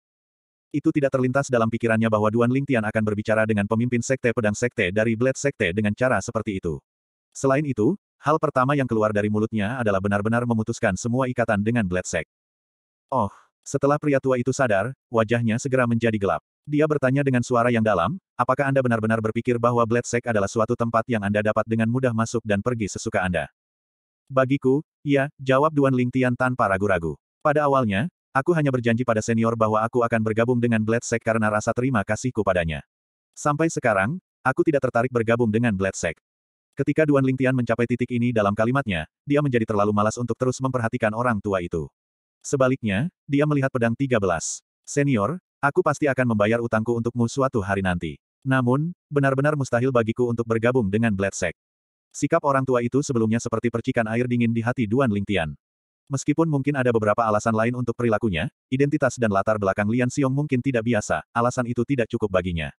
Itu tidak terlintas dalam pikirannya bahwa Duan Lingtian akan berbicara dengan pemimpin Sekte Pedang Sekte dari Blade Sekte dengan cara seperti itu. Selain itu, hal pertama yang keluar dari mulutnya adalah benar-benar memutuskan semua ikatan dengan Blade Sek. Oh, setelah pria tua itu sadar, wajahnya segera menjadi gelap. Dia bertanya dengan suara yang dalam, apakah Anda benar-benar berpikir bahwa Bledsek adalah suatu tempat yang Anda dapat dengan mudah masuk dan pergi sesuka Anda? Bagiku, ya, jawab Duan Lingtian tanpa ragu-ragu. Pada awalnya, aku hanya berjanji pada senior bahwa aku akan bergabung dengan Bledsek karena rasa terima kasihku padanya. Sampai sekarang, aku tidak tertarik bergabung dengan Bledsek. Ketika Duan Lingtian mencapai titik ini dalam kalimatnya, dia menjadi terlalu malas untuk terus memperhatikan orang tua itu. Sebaliknya, dia melihat pedang 13. Senior, aku pasti akan membayar utangku untukmu suatu hari nanti. Namun, benar-benar mustahil bagiku untuk bergabung dengan Bledsek. Sikap orang tua itu sebelumnya seperti percikan air dingin di hati Duan Lingtian. Meskipun mungkin ada beberapa alasan lain untuk perilakunya, identitas dan latar belakang Lian Xiong mungkin tidak biasa, alasan itu tidak cukup baginya.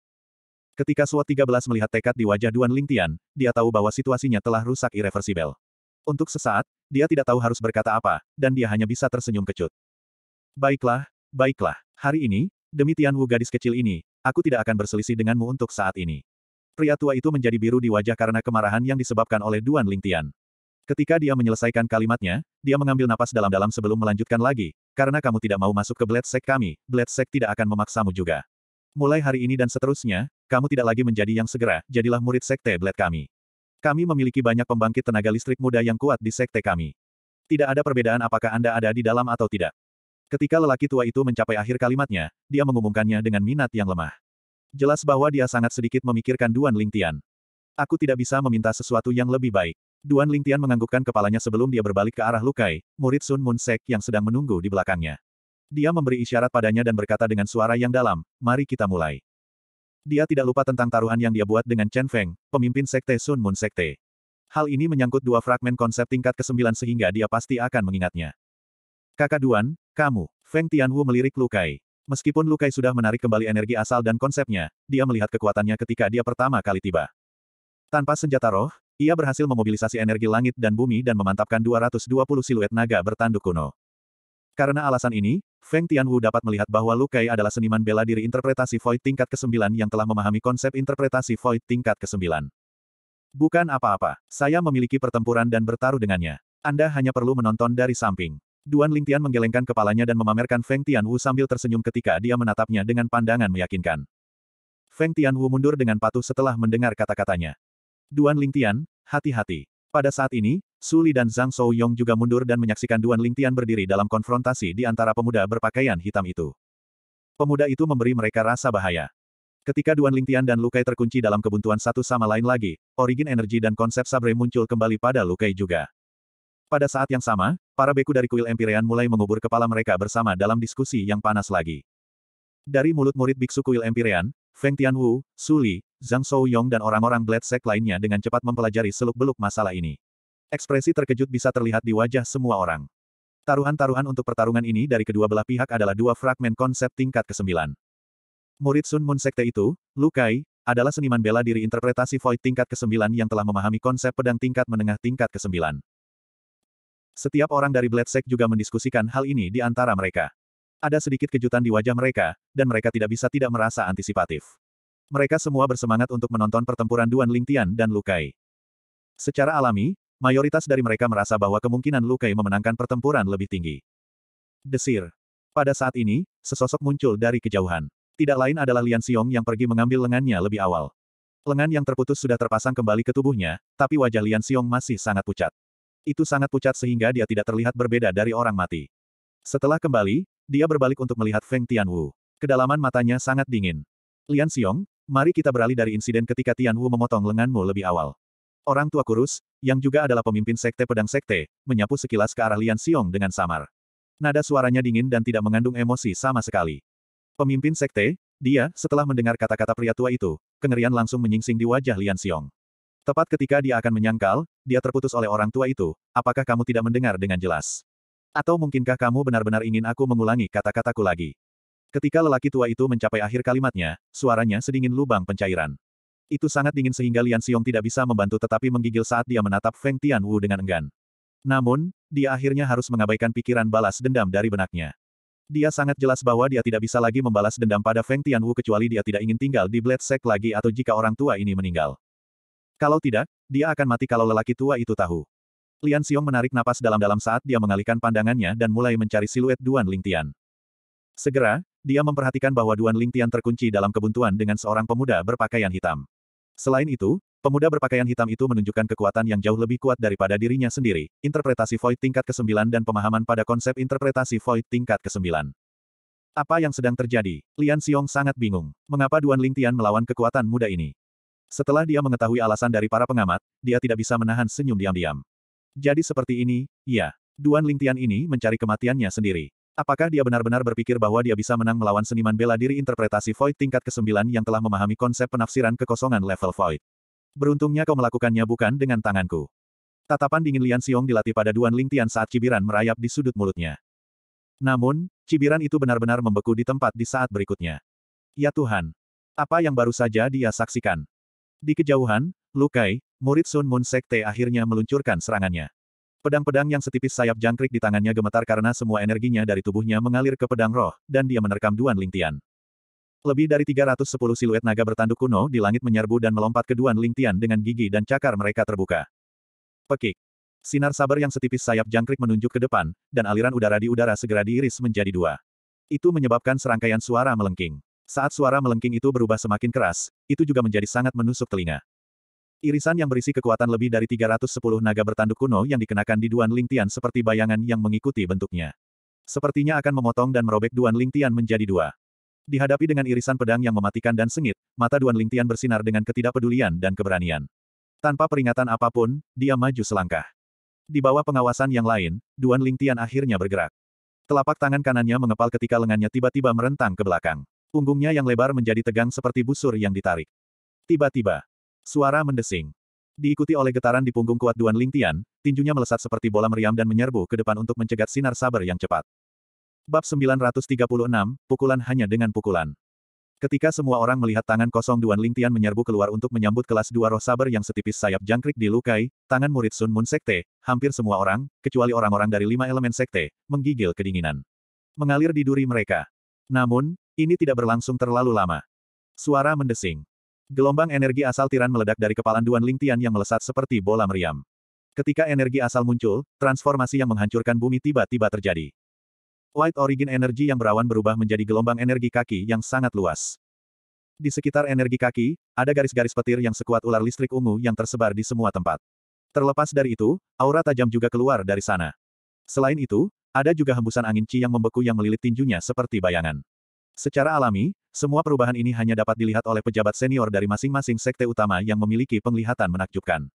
Ketika SWAT 13 melihat tekad di wajah Duan Lingtian, dia tahu bahwa situasinya telah rusak irreversibel. Untuk sesaat, dia tidak tahu harus berkata apa, dan dia hanya bisa tersenyum kecut. Baiklah, baiklah. Hari ini, demi Tianwu gadis kecil ini, aku tidak akan berselisih denganmu untuk saat ini. Pria tua itu menjadi biru di wajah karena kemarahan yang disebabkan oleh Duan Lingtian. Ketika dia menyelesaikan kalimatnya, dia mengambil napas dalam-dalam sebelum melanjutkan lagi, karena kamu tidak mau masuk ke Blade Sect kami, Blade Sect tidak akan memaksamu juga. Mulai hari ini dan seterusnya, kamu tidak lagi menjadi yang segera, jadilah murid Sekte Blade kami. Kami memiliki banyak pembangkit tenaga listrik muda yang kuat di sekte kami. Tidak ada perbedaan apakah Anda ada di dalam atau tidak. Ketika lelaki tua itu mencapai akhir kalimatnya, dia mengumumkannya dengan minat yang lemah. Jelas bahwa dia sangat sedikit memikirkan Duan Lingtian. Aku tidak bisa meminta sesuatu yang lebih baik. Duan Lingtian menganggukkan kepalanya sebelum dia berbalik ke arah Lukai, murid Sun Moon Sek yang sedang menunggu di belakangnya. Dia memberi isyarat padanya dan berkata dengan suara yang dalam, mari kita mulai. Dia tidak lupa tentang taruhan yang dia buat dengan Chen Feng, pemimpin sekte Sun Moon Sekte. Hal ini menyangkut dua fragmen konsep tingkat ke-9 sehingga dia pasti akan mengingatnya. Kakak Duan, kamu, Feng Tianhu melirik Lukai. Meskipun Lukai sudah menarik kembali energi asal dan konsepnya, dia melihat kekuatannya ketika dia pertama kali tiba. Tanpa senjata roh, ia berhasil memobilisasi energi langit dan bumi dan memantapkan 220 siluet naga bertanduk kuno. Karena alasan ini, Feng Tianwu dapat melihat bahwa Lu Kai adalah seniman bela diri interpretasi Void tingkat ke-9 yang telah memahami konsep interpretasi Void tingkat ke-9. Bukan apa-apa, saya memiliki pertempuran dan bertaruh dengannya. Anda hanya perlu menonton dari samping. Duan Lingtian menggelengkan kepalanya dan memamerkan Feng Tianwu sambil tersenyum ketika dia menatapnya dengan pandangan meyakinkan. Feng Tianwu mundur dengan patuh setelah mendengar kata-katanya. Duan Lingtian, hati-hati. Pada saat ini, Suli dan Zhang Yong juga mundur dan menyaksikan Duan Lingtian berdiri dalam konfrontasi di antara pemuda berpakaian hitam itu. Pemuda itu memberi mereka rasa bahaya. Ketika Duan Lingtian dan Lukai terkunci dalam kebuntuan satu sama lain lagi, origin energi dan konsep sabre muncul kembali pada Lukai juga. Pada saat yang sama, para beku dari kuil Empyrean mulai mengubur kepala mereka bersama dalam diskusi yang panas lagi. Dari mulut murid biksu kuil Empyrean, Feng Tianwu, Suli, Zhang Yong dan orang-orang Blade Sect lainnya dengan cepat mempelajari seluk-beluk masalah ini. Ekspresi terkejut bisa terlihat di wajah semua orang. Taruhan-taruhan untuk pertarungan ini dari kedua belah pihak adalah dua fragmen konsep tingkat ke-9. Murid Sun Moon Sekte itu, Lu Kai, adalah seniman bela diri interpretasi Void tingkat ke-9 yang telah memahami konsep pedang tingkat menengah tingkat ke-9. Setiap orang dari Blade Sect juga mendiskusikan hal ini di antara mereka. Ada sedikit kejutan di wajah mereka, dan mereka tidak bisa tidak merasa antisipatif. Mereka semua bersemangat untuk menonton pertempuran Duan Lingtian dan Lukai. Secara alami, Mayoritas dari mereka merasa bahwa kemungkinan Lukai memenangkan pertempuran lebih tinggi. Desir. Pada saat ini, sesosok muncul dari kejauhan. Tidak lain adalah Lian Xiong yang pergi mengambil lengannya lebih awal. Lengan yang terputus sudah terpasang kembali ke tubuhnya, tapi wajah Lian Xiong masih sangat pucat. Itu sangat pucat sehingga dia tidak terlihat berbeda dari orang mati. Setelah kembali, dia berbalik untuk melihat Feng Tianwu. Kedalaman matanya sangat dingin. Lian Xiong, mari kita beralih dari insiden ketika Tianwu memotong lenganmu lebih awal. Orang tua kurus, yang juga adalah pemimpin sekte pedang sekte, menyapu sekilas ke arah Lian Xiong dengan samar. Nada suaranya dingin dan tidak mengandung emosi sama sekali. Pemimpin sekte, dia, setelah mendengar kata-kata pria tua itu, kengerian langsung menyingsing di wajah Lian Xiong. Tepat ketika dia akan menyangkal, dia terputus oleh orang tua itu, apakah kamu tidak mendengar dengan jelas? Atau mungkinkah kamu benar-benar ingin aku mengulangi kata-kataku lagi? Ketika lelaki tua itu mencapai akhir kalimatnya, suaranya sedingin lubang pencairan. Itu sangat dingin sehingga Lian Xiong tidak bisa membantu tetapi menggigil saat dia menatap Feng Tianwu dengan enggan. Namun, dia akhirnya harus mengabaikan pikiran balas dendam dari benaknya. Dia sangat jelas bahwa dia tidak bisa lagi membalas dendam pada Feng Tianwu kecuali dia tidak ingin tinggal di Blade Sek lagi atau jika orang tua ini meninggal. Kalau tidak, dia akan mati kalau lelaki tua itu tahu. Lian Xiong menarik napas dalam-dalam saat dia mengalihkan pandangannya dan mulai mencari siluet Duan Lingtian. Segera, dia memperhatikan bahwa Duan Lingtian terkunci dalam kebuntuan dengan seorang pemuda berpakaian hitam. Selain itu, pemuda berpakaian hitam itu menunjukkan kekuatan yang jauh lebih kuat daripada dirinya sendiri, interpretasi void tingkat ke-9 dan pemahaman pada konsep interpretasi void tingkat ke-9. Apa yang sedang terjadi? Lian Xiong sangat bingung. Mengapa Duan Ling Tian melawan kekuatan muda ini? Setelah dia mengetahui alasan dari para pengamat, dia tidak bisa menahan senyum diam-diam. Jadi seperti ini, ya. Duan Ling Tian ini mencari kematiannya sendiri. Apakah dia benar-benar berpikir bahwa dia bisa menang melawan seniman bela diri interpretasi Void tingkat ke-9 yang telah memahami konsep penafsiran kekosongan level Void? Beruntungnya kau melakukannya bukan dengan tanganku. Tatapan dingin Lian Xiong dilatih pada Duan Lingtian saat cibiran merayap di sudut mulutnya. Namun, cibiran itu benar-benar membeku di tempat di saat berikutnya. Ya Tuhan! Apa yang baru saja dia saksikan? Di kejauhan, Lukai, murid Sun Moon Sekte akhirnya meluncurkan serangannya. Pedang-pedang yang setipis sayap jangkrik di tangannya gemetar karena semua energinya dari tubuhnya mengalir ke pedang roh, dan dia menerkam Duan Lingtian. Lebih dari 310 siluet naga bertanduk kuno di langit menyerbu dan melompat ke Duan Lingtian dengan gigi dan cakar mereka terbuka. Pekik. Sinar sabar yang setipis sayap jangkrik menunjuk ke depan, dan aliran udara di udara segera diiris menjadi dua. Itu menyebabkan serangkaian suara melengking. Saat suara melengking itu berubah semakin keras, itu juga menjadi sangat menusuk telinga. Irisan yang berisi kekuatan lebih dari 310 naga bertanduk kuno yang dikenakan di Duan Lingtian seperti bayangan yang mengikuti bentuknya. Sepertinya akan memotong dan merobek Duan Lingtian menjadi dua. Dihadapi dengan irisan pedang yang mematikan dan sengit, mata Duan Lingtian bersinar dengan ketidakpedulian dan keberanian. Tanpa peringatan apapun, dia maju selangkah. Di bawah pengawasan yang lain, Duan Lingtian akhirnya bergerak. Telapak tangan kanannya mengepal ketika lengannya tiba-tiba merentang ke belakang. Punggungnya yang lebar menjadi tegang seperti busur yang ditarik. Tiba-tiba, Suara mendesing. Diikuti oleh getaran di punggung kuat Duan Ling Tian, tinjunya melesat seperti bola meriam dan menyerbu ke depan untuk mencegat sinar saber yang cepat. Bab 936, pukulan hanya dengan pukulan. Ketika semua orang melihat tangan kosong Duan Ling Tian menyerbu keluar untuk menyambut kelas dua roh saber yang setipis sayap jangkrik dilukai, tangan murid Sun Moon Sekte, hampir semua orang, kecuali orang-orang dari lima elemen sekte, menggigil kedinginan. Mengalir di duri mereka. Namun, ini tidak berlangsung terlalu lama. Suara mendesing. Gelombang energi asal tiran meledak dari kepalan Duan Lingtian yang melesat seperti bola meriam. Ketika energi asal muncul, transformasi yang menghancurkan bumi tiba-tiba terjadi. White origin energi yang berawan berubah menjadi gelombang energi kaki yang sangat luas. Di sekitar energi kaki, ada garis-garis petir yang sekuat ular listrik ungu yang tersebar di semua tempat. Terlepas dari itu, aura tajam juga keluar dari sana. Selain itu, ada juga hembusan angin chi yang membeku yang melilit tinjunya seperti bayangan. Secara alami, semua perubahan ini hanya dapat dilihat oleh pejabat senior dari masing-masing sekte utama yang memiliki penglihatan menakjubkan.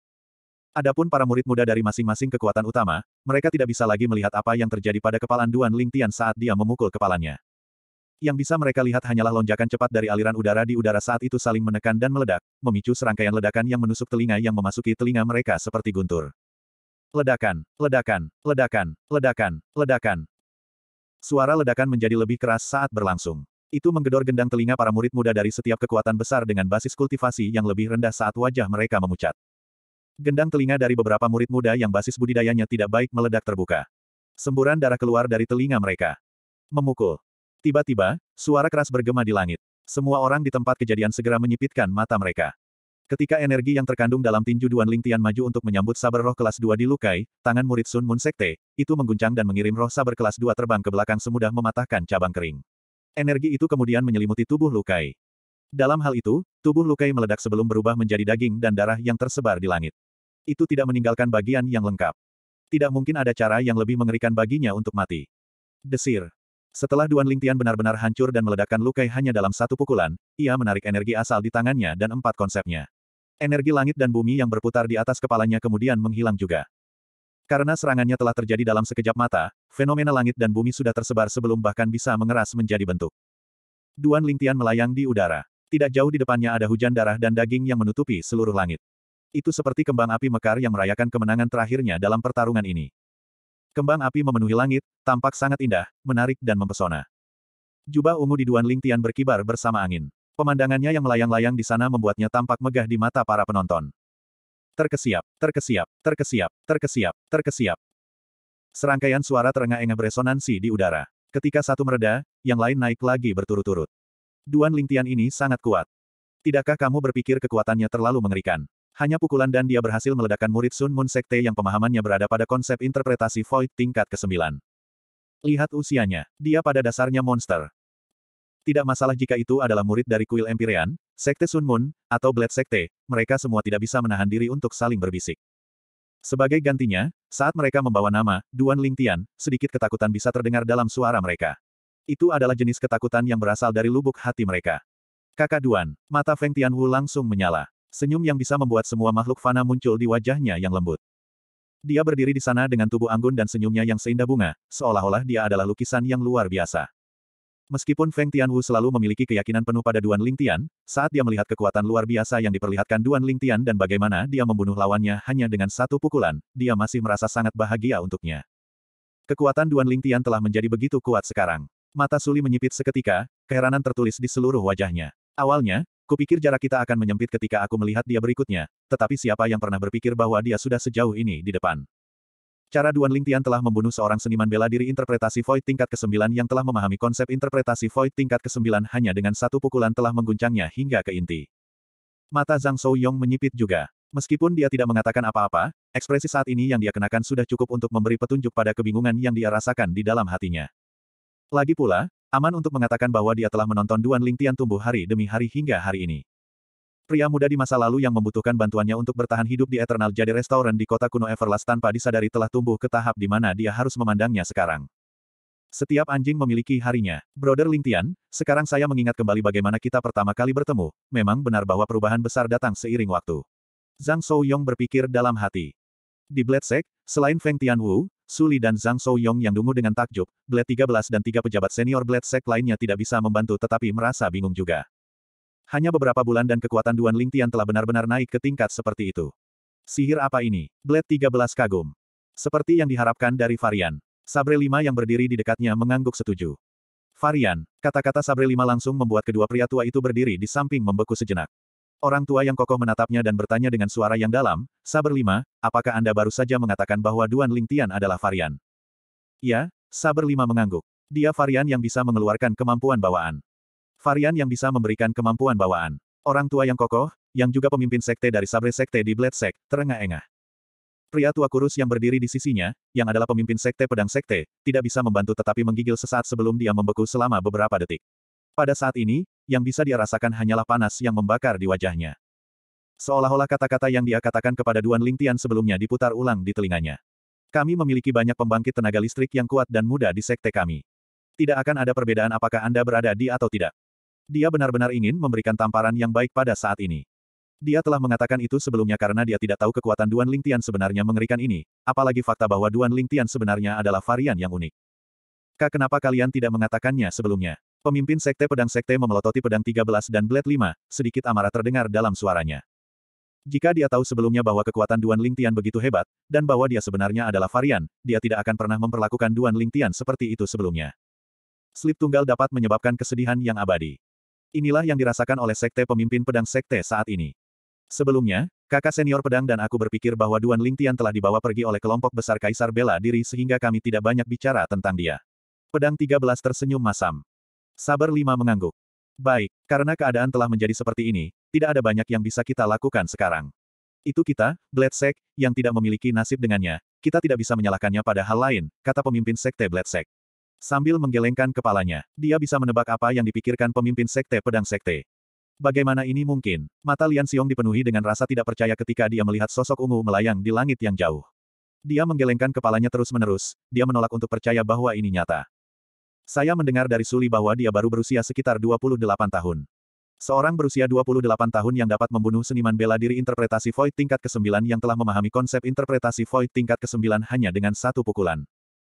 Adapun para murid muda dari masing-masing kekuatan utama, mereka tidak bisa lagi melihat apa yang terjadi pada kepalan Duan Lingtian saat dia memukul kepalanya. Yang bisa mereka lihat hanyalah lonjakan cepat dari aliran udara di udara saat itu saling menekan dan meledak, memicu serangkaian ledakan yang menusuk telinga yang memasuki telinga mereka seperti guntur. Ledakan, ledakan, ledakan, ledakan, ledakan. Suara ledakan menjadi lebih keras saat berlangsung. Itu menggedor gendang telinga para murid muda dari setiap kekuatan besar dengan basis kultivasi yang lebih rendah saat wajah mereka memucat. Gendang telinga dari beberapa murid muda yang basis budidayanya tidak baik meledak terbuka. Semburan darah keluar dari telinga mereka. Memukul. Tiba-tiba, suara keras bergema di langit. Semua orang di tempat kejadian segera menyipitkan mata mereka. Ketika energi yang terkandung dalam tinju Duan Lingtian maju untuk menyambut saber roh kelas 2 dilukai, tangan murid Sun Moon Sekte, itu mengguncang dan mengirim roh saber kelas 2 terbang ke belakang semudah mematahkan cabang kering. Energi itu kemudian menyelimuti tubuh Lukai. Dalam hal itu, tubuh Lukai meledak sebelum berubah menjadi daging dan darah yang tersebar di langit. Itu tidak meninggalkan bagian yang lengkap. Tidak mungkin ada cara yang lebih mengerikan baginya untuk mati. Desir. Setelah Duan Lingtian benar-benar hancur dan meledakkan Lukai hanya dalam satu pukulan, ia menarik energi asal di tangannya dan empat konsepnya. Energi langit dan bumi yang berputar di atas kepalanya kemudian menghilang juga. Karena serangannya telah terjadi dalam sekejap mata, fenomena langit dan bumi sudah tersebar sebelum bahkan bisa mengeras menjadi bentuk. Duan Lingtian melayang di udara. Tidak jauh di depannya ada hujan darah dan daging yang menutupi seluruh langit. Itu seperti kembang api mekar yang merayakan kemenangan terakhirnya dalam pertarungan ini. Kembang api memenuhi langit, tampak sangat indah, menarik dan mempesona. Jubah ungu di Duan Lingtian berkibar bersama angin. Pemandangannya yang melayang-layang di sana membuatnya tampak megah di mata para penonton terkesiap, terkesiap, terkesiap, terkesiap, terkesiap. Serangkaian suara terengah-engah beresonansi di udara. Ketika satu mereda, yang lain naik lagi berturut-turut. Duan Lingtian ini sangat kuat. Tidakkah kamu berpikir kekuatannya terlalu mengerikan? Hanya pukulan dan dia berhasil meledakkan murid Sun Moon Sekte yang pemahamannya berada pada konsep interpretasi Void tingkat ke-9. Lihat usianya, dia pada dasarnya monster. Tidak masalah jika itu adalah murid dari kuil Empyrean, Sekte Sun Moon, atau Blade Sekte, mereka semua tidak bisa menahan diri untuk saling berbisik. Sebagai gantinya, saat mereka membawa nama, Duan Lingtian, sedikit ketakutan bisa terdengar dalam suara mereka. Itu adalah jenis ketakutan yang berasal dari lubuk hati mereka. Kakak Duan, mata Feng Wu langsung menyala. Senyum yang bisa membuat semua makhluk fana muncul di wajahnya yang lembut. Dia berdiri di sana dengan tubuh anggun dan senyumnya yang seindah bunga, seolah-olah dia adalah lukisan yang luar biasa. Meskipun Feng Tianwu selalu memiliki keyakinan penuh pada Duan Ling Tian, saat dia melihat kekuatan luar biasa yang diperlihatkan Duan Ling Tian dan bagaimana dia membunuh lawannya hanya dengan satu pukulan, dia masih merasa sangat bahagia untuknya. Kekuatan Duan Ling Tian telah menjadi begitu kuat sekarang. Mata Suli menyipit seketika, keheranan tertulis di seluruh wajahnya. Awalnya, kupikir jarak kita akan menyempit ketika aku melihat dia berikutnya, tetapi siapa yang pernah berpikir bahwa dia sudah sejauh ini di depan. Cara Duan Lingtian telah membunuh seorang seniman bela diri interpretasi Void tingkat ke-9 yang telah memahami konsep interpretasi Void tingkat ke-9 hanya dengan satu pukulan telah mengguncangnya hingga ke inti. Mata Zhang Yong menyipit juga. Meskipun dia tidak mengatakan apa-apa, ekspresi saat ini yang dia kenakan sudah cukup untuk memberi petunjuk pada kebingungan yang dia rasakan di dalam hatinya. Lagi pula, aman untuk mengatakan bahwa dia telah menonton Duan Lingtian tumbuh hari demi hari hingga hari ini. Pria muda di masa lalu yang membutuhkan bantuannya untuk bertahan hidup di Eternal Jade Restaurant di kota kuno Everlast tanpa disadari telah tumbuh ke tahap di mana dia harus memandangnya sekarang. Setiap anjing memiliki harinya. Brother Ling Tian. sekarang saya mengingat kembali bagaimana kita pertama kali bertemu. Memang benar bahwa perubahan besar datang seiring waktu. Zhang Yong berpikir dalam hati. Di Bledsek, selain Feng Tian Tianwu, Suli dan Zhang Yong yang dungu dengan takjub, Bled 13 dan tiga pejabat senior Bledsek lainnya tidak bisa membantu tetapi merasa bingung juga. Hanya beberapa bulan dan kekuatan Duan Lingtian telah benar-benar naik ke tingkat seperti itu. Sihir apa ini? Blade 13 kagum. Seperti yang diharapkan dari Varian. Sabre Lima yang berdiri di dekatnya mengangguk setuju. Varian, kata-kata Sabre Lima langsung membuat kedua pria tua itu berdiri di samping membeku sejenak. Orang tua yang kokoh menatapnya dan bertanya dengan suara yang dalam, Sabre Lima, apakah Anda baru saja mengatakan bahwa Duan Lingtian adalah varian? Ya, Sabre Lima mengangguk. Dia varian yang bisa mengeluarkan kemampuan bawaan. Varian yang bisa memberikan kemampuan bawaan. Orang tua yang kokoh, yang juga pemimpin sekte dari Sabre Sekte di Blade Sek terengah-engah. Pria tua kurus yang berdiri di sisinya, yang adalah pemimpin sekte pedang sekte, tidak bisa membantu tetapi menggigil sesaat sebelum dia membeku selama beberapa detik. Pada saat ini, yang bisa dia rasakan hanyalah panas yang membakar di wajahnya. Seolah-olah kata-kata yang dia katakan kepada Duan Lingtian sebelumnya diputar ulang di telinganya. Kami memiliki banyak pembangkit tenaga listrik yang kuat dan muda di sekte kami. Tidak akan ada perbedaan apakah Anda berada di atau tidak. Dia benar-benar ingin memberikan tamparan yang baik pada saat ini. Dia telah mengatakan itu sebelumnya karena dia tidak tahu kekuatan Duan Ling Tian sebenarnya mengerikan ini, apalagi fakta bahwa Duan Ling Tian sebenarnya adalah varian yang unik. Kak kenapa kalian tidak mengatakannya sebelumnya? Pemimpin Sekte Pedang Sekte memelototi pedang 13 dan Blade 5, sedikit amarah terdengar dalam suaranya. Jika dia tahu sebelumnya bahwa kekuatan Duan Ling Tian begitu hebat, dan bahwa dia sebenarnya adalah varian, dia tidak akan pernah memperlakukan Duan Ling Tian seperti itu sebelumnya. Slip tunggal dapat menyebabkan kesedihan yang abadi. Inilah yang dirasakan oleh sekte pemimpin pedang sekte saat ini. Sebelumnya, kakak senior pedang dan aku berpikir bahwa Duan Lingtian telah dibawa pergi oleh kelompok besar Kaisar Bela Diri sehingga kami tidak banyak bicara tentang dia. Pedang 13 tersenyum masam. Sabar 5 mengangguk. Baik, karena keadaan telah menjadi seperti ini, tidak ada banyak yang bisa kita lakukan sekarang. Itu kita, Bledsek, yang tidak memiliki nasib dengannya, kita tidak bisa menyalahkannya pada hal lain, kata pemimpin sekte Bledsek. Sambil menggelengkan kepalanya, dia bisa menebak apa yang dipikirkan pemimpin sekte pedang sekte. Bagaimana ini mungkin? Mata Lian Xiong dipenuhi dengan rasa tidak percaya ketika dia melihat sosok ungu melayang di langit yang jauh. Dia menggelengkan kepalanya terus-menerus, dia menolak untuk percaya bahwa ini nyata. Saya mendengar dari Suli bahwa dia baru berusia sekitar 28 tahun. Seorang berusia 28 tahun yang dapat membunuh seniman bela diri interpretasi Void tingkat ke-9 yang telah memahami konsep interpretasi Void tingkat ke-9 hanya dengan satu pukulan.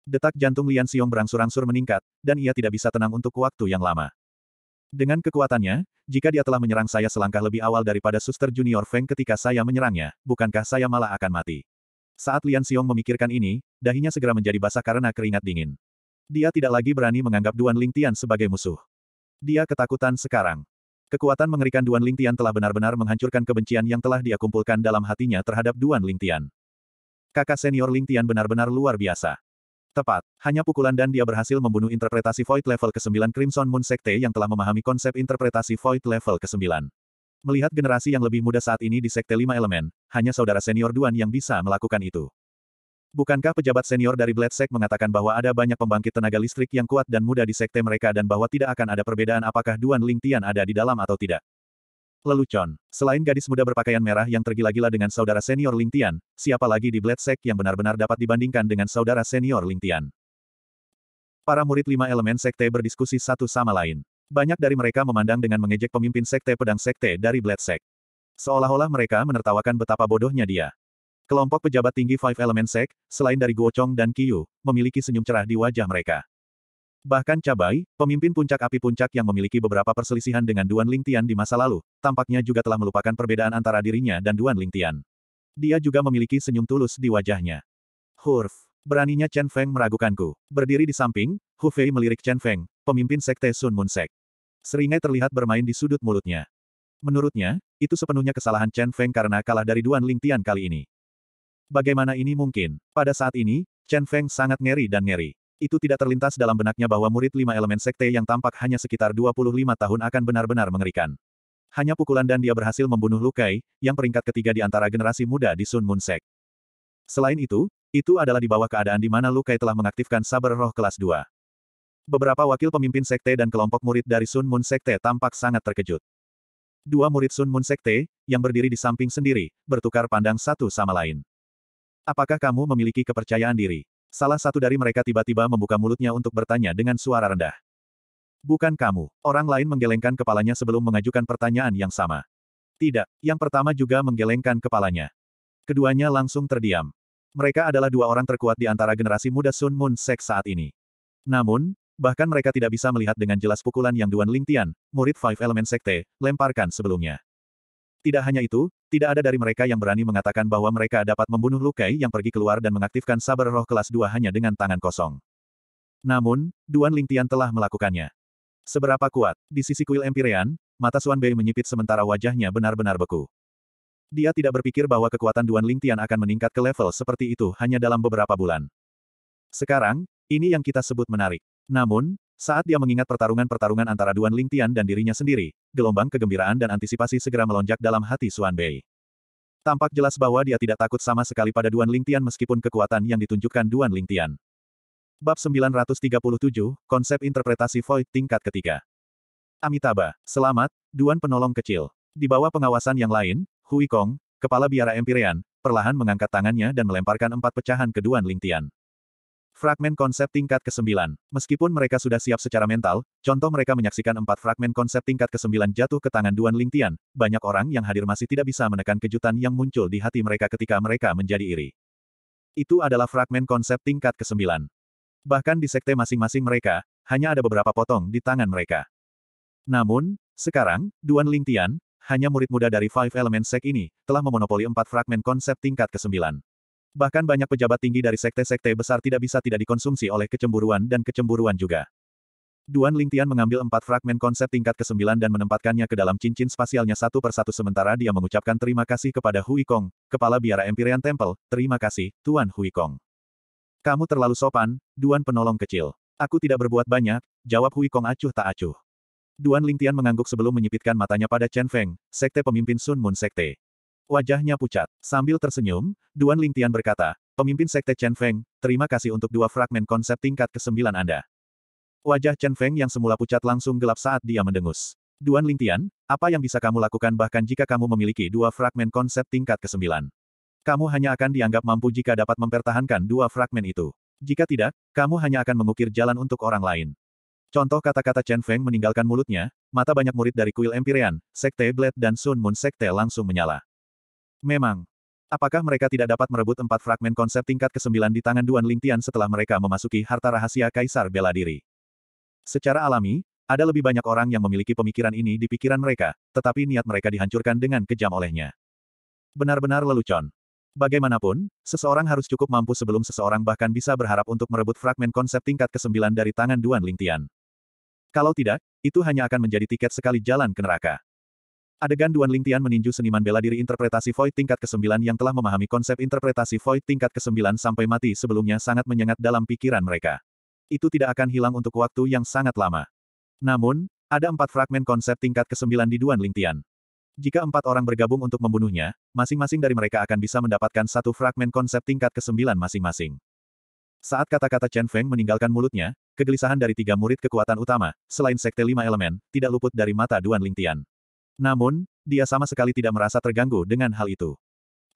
Detak jantung Lian Xiong berangsur-angsur meningkat, dan ia tidak bisa tenang untuk waktu yang lama. Dengan kekuatannya, jika dia telah menyerang saya selangkah lebih awal daripada suster junior Feng ketika saya menyerangnya, bukankah saya malah akan mati? Saat Lian Xiong memikirkan ini, dahinya segera menjadi basah karena keringat dingin. Dia tidak lagi berani menganggap Duan Lingtian sebagai musuh. Dia ketakutan sekarang. Kekuatan mengerikan Duan Lingtian telah benar-benar menghancurkan kebencian yang telah dia kumpulkan dalam hatinya terhadap Duan Lingtian. Kakak senior Lingtian benar-benar luar biasa. Tepat. Hanya pukulan dan dia berhasil membunuh interpretasi Void level ke-9 Crimson Moon Sekte yang telah memahami konsep interpretasi Void level ke-9. Melihat generasi yang lebih muda saat ini di Sekte 5 Elemen, hanya saudara senior Duan yang bisa melakukan itu. Bukankah pejabat senior dari Bledsek mengatakan bahwa ada banyak pembangkit tenaga listrik yang kuat dan muda di sekte mereka dan bahwa tidak akan ada perbedaan apakah Duan Ling Tian ada di dalam atau tidak? lelucon. Selain gadis muda berpakaian merah yang tergila-gila dengan saudara senior Ling Tian, siapa lagi di Blade Sect yang benar-benar dapat dibandingkan dengan saudara senior Ling Tian? Para murid lima elemen sekte berdiskusi satu sama lain. Banyak dari mereka memandang dengan mengejek pemimpin sekte pedang sekte dari Blade Sect. Seolah-olah mereka menertawakan betapa bodohnya dia. Kelompok pejabat tinggi Five Element Sect, selain dari Guo Chong dan Qiu, memiliki senyum cerah di wajah mereka. Bahkan Cabai, pemimpin puncak api puncak yang memiliki beberapa perselisihan dengan Duan Lingtian di masa lalu, tampaknya juga telah melupakan perbedaan antara dirinya dan Duan Lingtian. Dia juga memiliki senyum tulus di wajahnya. Hurf. Beraninya Chen Feng meragukanku. Berdiri di samping, Hu Fei melirik Chen Feng, pemimpin sekte Sun Mun Sek. Seringai terlihat bermain di sudut mulutnya. Menurutnya, itu sepenuhnya kesalahan Chen Feng karena kalah dari Duan Lingtian kali ini. Bagaimana ini mungkin? Pada saat ini, Chen Feng sangat ngeri dan ngeri. Itu tidak terlintas dalam benaknya bahwa murid lima elemen sekte yang tampak hanya sekitar 25 tahun akan benar-benar mengerikan. Hanya pukulan dan dia berhasil membunuh Lukai, yang peringkat ketiga di antara generasi muda di Sun Moon Sek. Selain itu, itu adalah di bawah keadaan di mana Lukai telah mengaktifkan saber roh kelas 2. Beberapa wakil pemimpin sekte dan kelompok murid dari Sun Moon Sekte tampak sangat terkejut. Dua murid Sun Moon Sekte, yang berdiri di samping sendiri, bertukar pandang satu sama lain. Apakah kamu memiliki kepercayaan diri? Salah satu dari mereka tiba-tiba membuka mulutnya untuk bertanya dengan suara rendah. Bukan kamu. Orang lain menggelengkan kepalanya sebelum mengajukan pertanyaan yang sama. Tidak, yang pertama juga menggelengkan kepalanya. Keduanya langsung terdiam. Mereka adalah dua orang terkuat di antara generasi muda Sun Moon Sek saat ini. Namun, bahkan mereka tidak bisa melihat dengan jelas pukulan yang Duan Lingtian, murid Five Element Sekte, lemparkan sebelumnya. Tidak hanya itu, tidak ada dari mereka yang berani mengatakan bahwa mereka dapat membunuh Lukai yang pergi keluar dan mengaktifkan sabar roh kelas 2 hanya dengan tangan kosong. Namun, Duan Lingtian telah melakukannya. Seberapa kuat? Di sisi kuil Empyrean, mata Suan Bei menyipit sementara wajahnya benar-benar beku. Dia tidak berpikir bahwa kekuatan Duan Lingtian akan meningkat ke level seperti itu hanya dalam beberapa bulan. Sekarang, ini yang kita sebut menarik. Namun, saat dia mengingat pertarungan-pertarungan antara Duan Ling Tian dan dirinya sendiri, gelombang kegembiraan dan antisipasi segera melonjak dalam hati Suan Bei. Tampak jelas bahwa dia tidak takut sama sekali pada Duan Ling Tian meskipun kekuatan yang ditunjukkan Duan Ling Tian. Bab 937, Konsep Interpretasi Void Tingkat Ketiga Amitabha, Selamat, Duan Penolong Kecil. Di bawah pengawasan yang lain, Hui Kong, Kepala Biara Empyrean, perlahan mengangkat tangannya dan melemparkan empat pecahan ke Duan Ling Tian. Fragmen konsep tingkat ke-9. Meskipun mereka sudah siap secara mental, contoh mereka menyaksikan empat fragmen konsep tingkat ke-9 jatuh ke tangan Duan Lingtian, banyak orang yang hadir masih tidak bisa menekan kejutan yang muncul di hati mereka ketika mereka menjadi iri. Itu adalah fragmen konsep tingkat ke-9. Bahkan di sekte masing-masing mereka, hanya ada beberapa potong di tangan mereka. Namun, sekarang, Duan Lingtian, hanya murid muda dari Five Element Sek ini, telah memonopoli empat fragmen konsep tingkat ke-9. Bahkan banyak pejabat tinggi dari sekte-sekte besar tidak bisa tidak dikonsumsi oleh kecemburuan dan kecemburuan juga. Duan Lingtian mengambil empat fragmen konsep tingkat ke-9 dan menempatkannya ke dalam cincin spasialnya satu persatu sementara dia mengucapkan terima kasih kepada Hui Kong, kepala biara Empyrean Temple, terima kasih, Tuan Hui Kong. Kamu terlalu sopan, Duan penolong kecil. Aku tidak berbuat banyak, jawab Hui Kong acuh tak acuh. Duan Lingtian mengangguk sebelum menyipitkan matanya pada Chen Feng, sekte pemimpin Sun Moon Sekte. Wajahnya pucat. Sambil tersenyum, Duan Lingtian berkata, Pemimpin Sekte Chen Feng, terima kasih untuk dua fragmen konsep tingkat ke-9 Anda. Wajah Chen Feng yang semula pucat langsung gelap saat dia mendengus. Duan Lingtian, apa yang bisa kamu lakukan bahkan jika kamu memiliki dua fragmen konsep tingkat ke-9? Kamu hanya akan dianggap mampu jika dapat mempertahankan dua fragmen itu. Jika tidak, kamu hanya akan mengukir jalan untuk orang lain. Contoh kata-kata Chen Feng meninggalkan mulutnya, mata banyak murid dari kuil Empyrean, Sekte Blade dan Sun Moon Sekte langsung menyala. Memang. Apakah mereka tidak dapat merebut empat fragmen konsep tingkat ke-9 di tangan Duan Lingtian setelah mereka memasuki harta rahasia Kaisar Bela Diri? Secara alami, ada lebih banyak orang yang memiliki pemikiran ini di pikiran mereka, tetapi niat mereka dihancurkan dengan kejam olehnya. Benar-benar lelucon. Bagaimanapun, seseorang harus cukup mampu sebelum seseorang bahkan bisa berharap untuk merebut fragmen konsep tingkat ke-9 dari tangan Duan Lingtian. Kalau tidak, itu hanya akan menjadi tiket sekali jalan ke neraka. Adegan Duan Lingtian meninju seniman bela diri interpretasi Void tingkat ke-9 yang telah memahami konsep interpretasi Void tingkat ke-9 sampai mati sebelumnya sangat menyengat dalam pikiran mereka. Itu tidak akan hilang untuk waktu yang sangat lama. Namun, ada empat fragmen konsep tingkat ke-9 di Duan Lingtian. Jika empat orang bergabung untuk membunuhnya, masing-masing dari mereka akan bisa mendapatkan satu fragmen konsep tingkat ke-9 masing-masing. Saat kata-kata Chen Feng meninggalkan mulutnya, kegelisahan dari tiga murid kekuatan utama, selain sekte lima elemen, tidak luput dari mata Duan Lingtian. Namun, dia sama sekali tidak merasa terganggu dengan hal itu.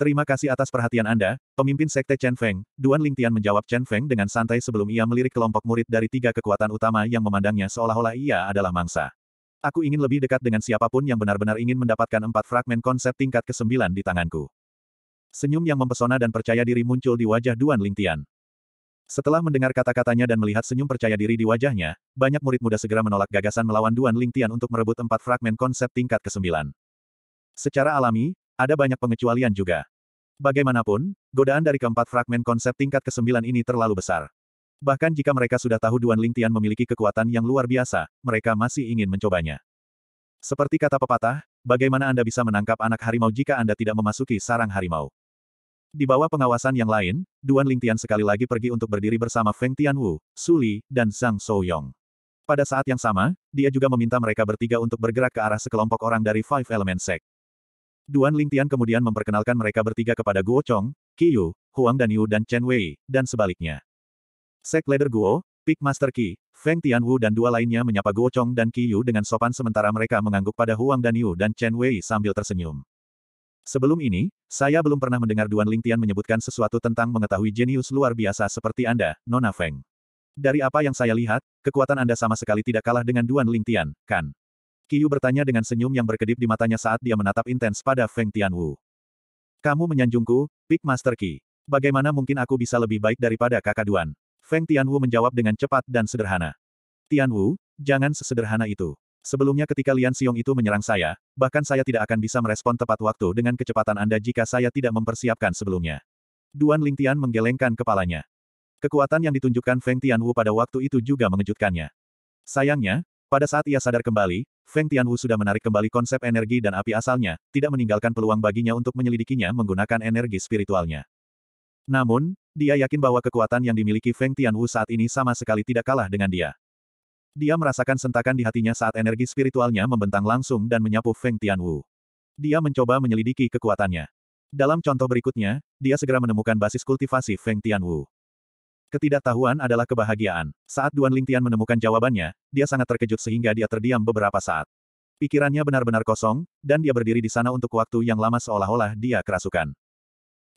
Terima kasih atas perhatian Anda, pemimpin sekte Chen Feng, Duan Ling Tian menjawab Chen Feng dengan santai sebelum ia melirik kelompok murid dari tiga kekuatan utama yang memandangnya seolah-olah ia adalah mangsa. Aku ingin lebih dekat dengan siapapun yang benar-benar ingin mendapatkan empat fragmen konsep tingkat ke-9 di tanganku. Senyum yang mempesona dan percaya diri muncul di wajah Duan Ling Tian. Setelah mendengar kata-katanya dan melihat senyum percaya diri di wajahnya, banyak murid muda segera menolak gagasan melawan Duan Ling Tian untuk merebut empat fragmen konsep tingkat ke-9. Secara alami, ada banyak pengecualian juga. Bagaimanapun, godaan dari keempat fragmen konsep tingkat ke-9 ini terlalu besar. Bahkan jika mereka sudah tahu Duan Ling Tian memiliki kekuatan yang luar biasa, mereka masih ingin mencobanya. Seperti kata pepatah, bagaimana Anda bisa menangkap anak harimau jika Anda tidak memasuki sarang harimau? Di bawah pengawasan yang lain, Duan Lingtian sekali lagi pergi untuk berdiri bersama Feng Tianwu, Su Li, dan Zhang Souyong. Pada saat yang sama, dia juga meminta mereka bertiga untuk bergerak ke arah sekelompok orang dari Five Element Sect. Duan Lingtian kemudian memperkenalkan mereka bertiga kepada Guo Chong, Yu, Huang Danyu dan Chen Wei, dan sebaliknya. Sek Leader Guo, Peak Master Qi, Feng Tianwu dan dua lainnya menyapa Guo Chong dan Yu dengan sopan sementara mereka mengangguk pada Huang Danyu dan Chen Wei sambil tersenyum. Sebelum ini, saya belum pernah mendengar Duan Lingtian menyebutkan sesuatu tentang mengetahui jenius luar biasa seperti Anda, Nona Feng. Dari apa yang saya lihat, kekuatan Anda sama sekali tidak kalah dengan Duan Lingtian, kan? Yu bertanya dengan senyum yang berkedip di matanya saat dia menatap intens pada Feng Tianwu. Kamu menyanjungku, Big Master Qi. Bagaimana mungkin aku bisa lebih baik daripada kakak Duan? Feng Tianwu menjawab dengan cepat dan sederhana. Tianwu, jangan sesederhana itu. Sebelumnya ketika Lian Xiong itu menyerang saya, bahkan saya tidak akan bisa merespon tepat waktu dengan kecepatan Anda jika saya tidak mempersiapkan sebelumnya. Duan Ling Tian menggelengkan kepalanya. Kekuatan yang ditunjukkan Feng Tianwu pada waktu itu juga mengejutkannya. Sayangnya, pada saat ia sadar kembali, Feng Tianwu sudah menarik kembali konsep energi dan api asalnya, tidak meninggalkan peluang baginya untuk menyelidikinya menggunakan energi spiritualnya. Namun, dia yakin bahwa kekuatan yang dimiliki Feng Tianwu saat ini sama sekali tidak kalah dengan dia. Dia merasakan sentakan di hatinya saat energi spiritualnya membentang langsung dan menyapu Feng Tianwu. Dia mencoba menyelidiki kekuatannya. Dalam contoh berikutnya, dia segera menemukan basis kultivasi Feng Tianwu. Ketidaktahuan adalah kebahagiaan. Saat Duan Lingtian menemukan jawabannya, dia sangat terkejut sehingga dia terdiam beberapa saat. Pikirannya benar-benar kosong, dan dia berdiri di sana untuk waktu yang lama seolah-olah dia kerasukan.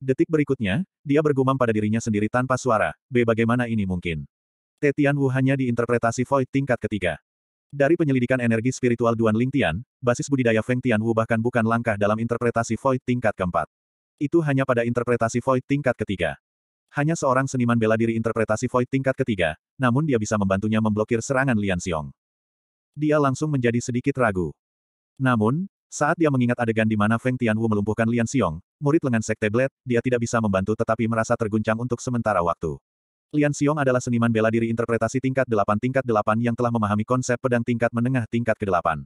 Detik berikutnya, dia bergumam pada dirinya sendiri tanpa suara, B bagaimana ini mungkin? Tian Wu hanya diinterpretasi Void tingkat ketiga. Dari penyelidikan energi spiritual Duan Ling Tian, basis budidaya Feng Tian Wu bahkan bukan langkah dalam interpretasi Void tingkat keempat. Itu hanya pada interpretasi Void tingkat ketiga. Hanya seorang seniman bela diri interpretasi Void tingkat ketiga, namun dia bisa membantunya memblokir serangan Lian Xiong. Dia langsung menjadi sedikit ragu. Namun, saat dia mengingat adegan di mana Feng Tianwu melumpuhkan Lian Xiong, murid lengan sekte Blade, dia tidak bisa membantu tetapi merasa terguncang untuk sementara waktu. Lian Xiong adalah seniman bela diri interpretasi tingkat 8 tingkat 8 yang telah memahami konsep pedang tingkat menengah tingkat ke-8.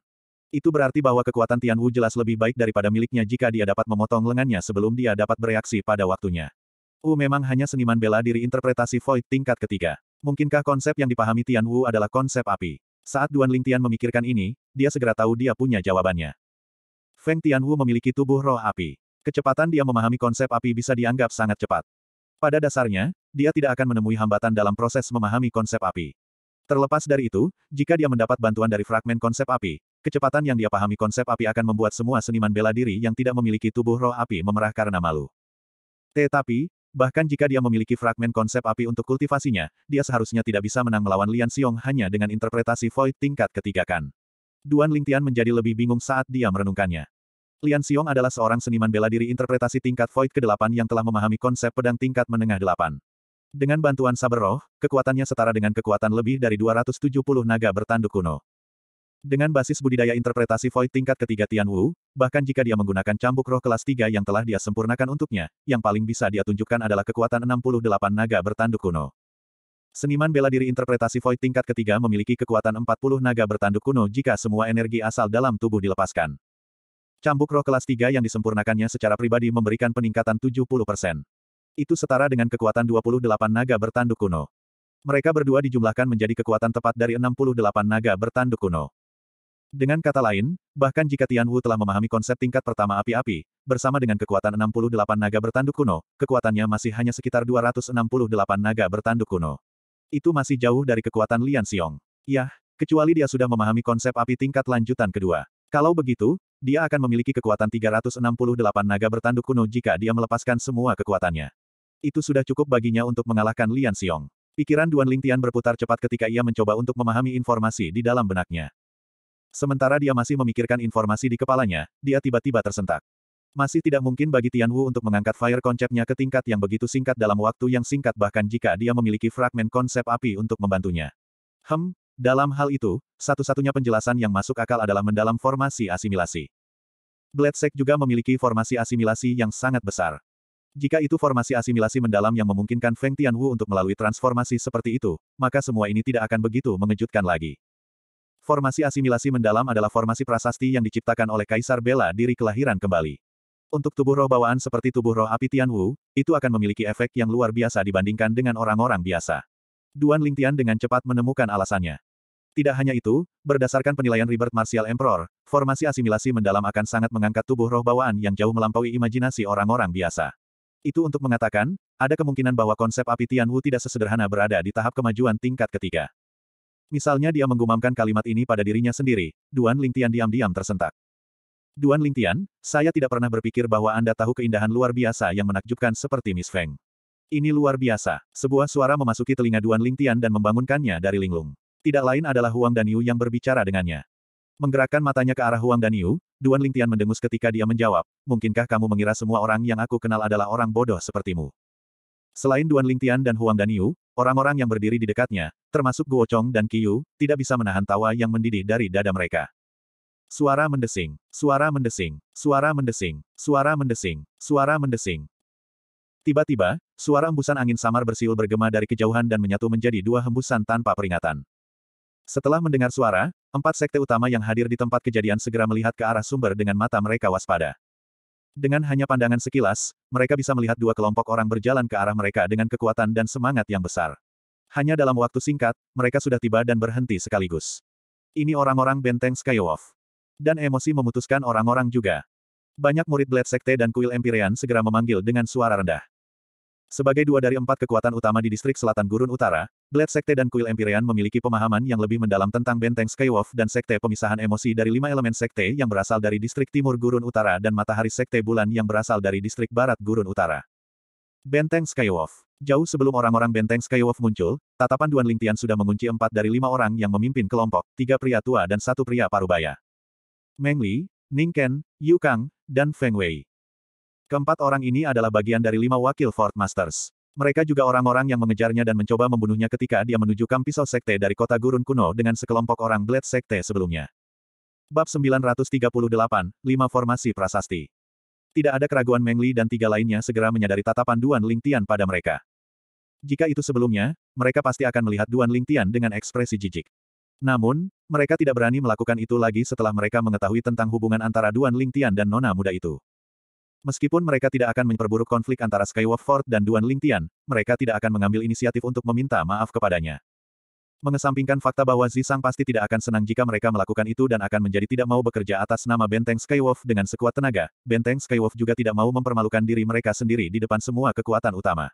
Itu berarti bahwa kekuatan Tian Wu jelas lebih baik daripada miliknya jika dia dapat memotong lengannya sebelum dia dapat bereaksi pada waktunya. Wu memang hanya seniman bela diri interpretasi void tingkat ketiga. Mungkinkah konsep yang dipahami Tian Wu adalah konsep api? Saat Duan Ling Tian memikirkan ini, dia segera tahu dia punya jawabannya. Feng Tian Wu memiliki tubuh roh api. Kecepatan dia memahami konsep api bisa dianggap sangat cepat. Pada dasarnya, dia tidak akan menemui hambatan dalam proses memahami konsep api. Terlepas dari itu, jika dia mendapat bantuan dari fragmen konsep api, kecepatan yang dia pahami konsep api akan membuat semua seniman bela diri yang tidak memiliki tubuh roh api memerah karena malu. Tetapi, bahkan jika dia memiliki fragmen konsep api untuk kultivasinya, dia seharusnya tidak bisa menang melawan Lian Xiong hanya dengan interpretasi Void tingkat ketiga kan. Duan Lingtian menjadi lebih bingung saat dia merenungkannya. Lian Xiong adalah seorang seniman bela diri interpretasi tingkat Void ke-8 yang telah memahami konsep pedang tingkat menengah 8. Dengan bantuan saber roh, kekuatannya setara dengan kekuatan lebih dari 270 naga bertanduk kuno. Dengan basis budidaya interpretasi Void tingkat ketiga Tian Wu, bahkan jika dia menggunakan cambuk roh kelas 3 yang telah dia sempurnakan untuknya, yang paling bisa dia tunjukkan adalah kekuatan 68 naga bertanduk kuno. Seniman bela diri interpretasi Void tingkat ketiga memiliki kekuatan 40 naga bertanduk kuno jika semua energi asal dalam tubuh dilepaskan. Cambuk roh kelas 3 yang disempurnakannya secara pribadi memberikan peningkatan 70%. Itu setara dengan kekuatan 28 naga bertanduk kuno. Mereka berdua dijumlahkan menjadi kekuatan tepat dari 68 naga bertanduk kuno. Dengan kata lain, bahkan jika Tian Wu telah memahami konsep tingkat pertama api-api, bersama dengan kekuatan 68 naga bertanduk kuno, kekuatannya masih hanya sekitar 268 naga bertanduk kuno. Itu masih jauh dari kekuatan Lian Xiong. Yah, kecuali dia sudah memahami konsep api tingkat lanjutan kedua. Kalau begitu, dia akan memiliki kekuatan 368 naga bertanduk kuno jika dia melepaskan semua kekuatannya. Itu sudah cukup baginya untuk mengalahkan Lian Xiong. Pikiran Duan Lingtian berputar cepat ketika ia mencoba untuk memahami informasi di dalam benaknya. Sementara dia masih memikirkan informasi di kepalanya, dia tiba-tiba tersentak. Masih tidak mungkin bagi Tian Wu untuk mengangkat fire konsepnya ke tingkat yang begitu singkat dalam waktu yang singkat bahkan jika dia memiliki fragmen konsep api untuk membantunya. Hem, dalam hal itu, satu-satunya penjelasan yang masuk akal adalah mendalam formasi asimilasi. Bledsek juga memiliki formasi asimilasi yang sangat besar. Jika itu formasi asimilasi mendalam yang memungkinkan Feng Tianwu untuk melalui transformasi seperti itu, maka semua ini tidak akan begitu mengejutkan lagi. Formasi asimilasi mendalam adalah formasi prasasti yang diciptakan oleh Kaisar Bela diri kelahiran kembali. Untuk tubuh roh bawaan seperti tubuh roh api Tianwu, itu akan memiliki efek yang luar biasa dibandingkan dengan orang-orang biasa. Duan Ling Tian dengan cepat menemukan alasannya. Tidak hanya itu, berdasarkan penilaian Robert Martial Emperor, formasi asimilasi mendalam akan sangat mengangkat tubuh roh bawaan yang jauh melampaui imajinasi orang-orang biasa. Itu untuk mengatakan, ada kemungkinan bahwa konsep api Tianwu tidak sesederhana berada di tahap kemajuan tingkat ketiga. Misalnya dia menggumamkan kalimat ini pada dirinya sendiri, Duan Lingtian diam-diam tersentak. Duan Lingtian, saya tidak pernah berpikir bahwa Anda tahu keindahan luar biasa yang menakjubkan seperti Miss Feng. Ini luar biasa. Sebuah suara memasuki telinga Duan Lingtian dan membangunkannya dari linglung. Tidak lain adalah Huang Daniu yang berbicara dengannya. Menggerakkan matanya ke arah Huang Daniu, Duan Lingtian mendengus ketika dia menjawab, mungkinkah kamu mengira semua orang yang aku kenal adalah orang bodoh sepertimu? Selain Duan Lingtian dan Huang Daniu, orang-orang yang berdiri di dekatnya, termasuk Guo Chong dan Qiyu, tidak bisa menahan tawa yang mendidih dari dada mereka. Suara mendesing, suara mendesing, suara mendesing, suara mendesing, suara mendesing. Tiba-tiba, suara embusan angin samar bersiul bergema dari kejauhan dan menyatu menjadi dua hembusan tanpa peringatan. Setelah mendengar suara, empat sekte utama yang hadir di tempat kejadian segera melihat ke arah sumber dengan mata mereka waspada. Dengan hanya pandangan sekilas, mereka bisa melihat dua kelompok orang berjalan ke arah mereka dengan kekuatan dan semangat yang besar. Hanya dalam waktu singkat, mereka sudah tiba dan berhenti sekaligus. Ini orang-orang benteng Skywolf. Dan emosi memutuskan orang-orang juga. Banyak murid Blade Sekte dan Kuil Empyrean segera memanggil dengan suara rendah. Sebagai dua dari empat kekuatan utama di distrik selatan Gurun Utara, Blade Sekte dan Kuil Empyrean memiliki pemahaman yang lebih mendalam tentang benteng Skywolf dan Sekte pemisahan emosi dari lima elemen Sekte yang berasal dari distrik timur Gurun Utara dan Matahari Sekte Bulan yang berasal dari distrik barat Gurun Utara. Benteng Skywolf Jauh sebelum orang-orang benteng Skywolf muncul, tatapan Duan Lingtian sudah mengunci empat dari lima orang yang memimpin kelompok, tiga pria tua dan satu pria parubaya. Meng Li, Ning Ken, Yu Kang, dan Feng Wei. Keempat orang ini adalah bagian dari lima wakil Fort Masters. Mereka juga orang-orang yang mengejarnya dan mencoba membunuhnya ketika dia menuju kamp pisau sekte dari kota gurun kuno dengan sekelompok orang Blade Sekte sebelumnya. Bab 938, 5 Formasi Prasasti Tidak ada keraguan Mengli dan tiga lainnya segera menyadari tatapan Duan Lingtian pada mereka. Jika itu sebelumnya, mereka pasti akan melihat Duan Lingtian dengan ekspresi jijik. Namun, mereka tidak berani melakukan itu lagi setelah mereka mengetahui tentang hubungan antara Duan Lingtian dan Nona Muda itu. Meskipun mereka tidak akan memperburuk konflik antara Skywolf Fort dan Duan Lingtian, mereka tidak akan mengambil inisiatif untuk meminta maaf kepadanya. Mengesampingkan fakta bahwa Zisang pasti tidak akan senang jika mereka melakukan itu dan akan menjadi tidak mau bekerja atas nama Benteng Skywolf dengan sekuat tenaga, Benteng Skywolf juga tidak mau mempermalukan diri mereka sendiri di depan semua kekuatan utama.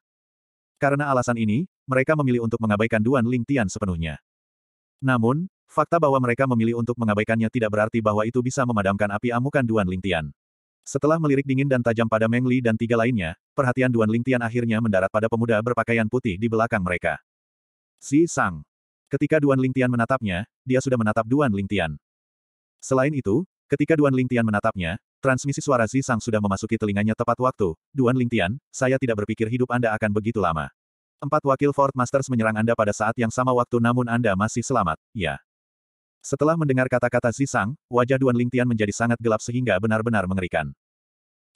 Karena alasan ini, mereka memilih untuk mengabaikan Duan Lingtian sepenuhnya. Namun, fakta bahwa mereka memilih untuk mengabaikannya tidak berarti bahwa itu bisa memadamkan api amukan Duan Lingtian. Setelah melirik dingin dan tajam pada Meng Li dan tiga lainnya, perhatian Duan Lingtian akhirnya mendarat pada pemuda berpakaian putih di belakang mereka. Si Sang. Ketika Duan Lingtian menatapnya, dia sudah menatap Duan Lingtian. Selain itu, ketika Duan Lingtian menatapnya, transmisi suara Si Sang sudah memasuki telinganya tepat waktu. Duan Lingtian, saya tidak berpikir hidup Anda akan begitu lama. Empat wakil Fort Masters menyerang Anda pada saat yang sama waktu namun Anda masih selamat, ya. Setelah mendengar kata-kata Zisang, wajah Duan Lingtian menjadi sangat gelap sehingga benar-benar mengerikan.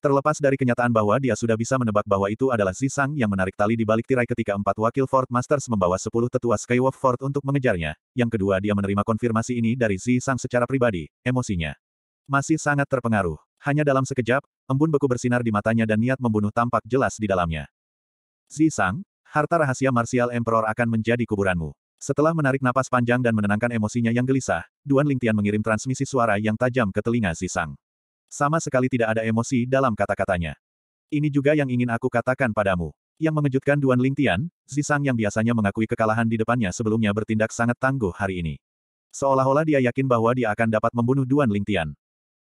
Terlepas dari kenyataan bahwa dia sudah bisa menebak bahwa itu adalah Zisang yang menarik tali di balik tirai ketika empat wakil Fort Masters membawa sepuluh tetua Skywalk Fort untuk mengejarnya, yang kedua dia menerima konfirmasi ini dari Zisang secara pribadi, emosinya masih sangat terpengaruh. Hanya dalam sekejap, embun beku bersinar di matanya dan niat membunuh tampak jelas di dalamnya. Zisang, harta rahasia Martial Emperor akan menjadi kuburanmu. Setelah menarik napas panjang dan menenangkan emosinya yang gelisah, Duan Lingtian mengirim transmisi suara yang tajam ke telinga Zisang. Sama sekali tidak ada emosi dalam kata-katanya. Ini juga yang ingin aku katakan padamu. Yang mengejutkan Duan Lingtian, Zisang yang biasanya mengakui kekalahan di depannya sebelumnya bertindak sangat tangguh hari ini. Seolah-olah dia yakin bahwa dia akan dapat membunuh Duan Lingtian.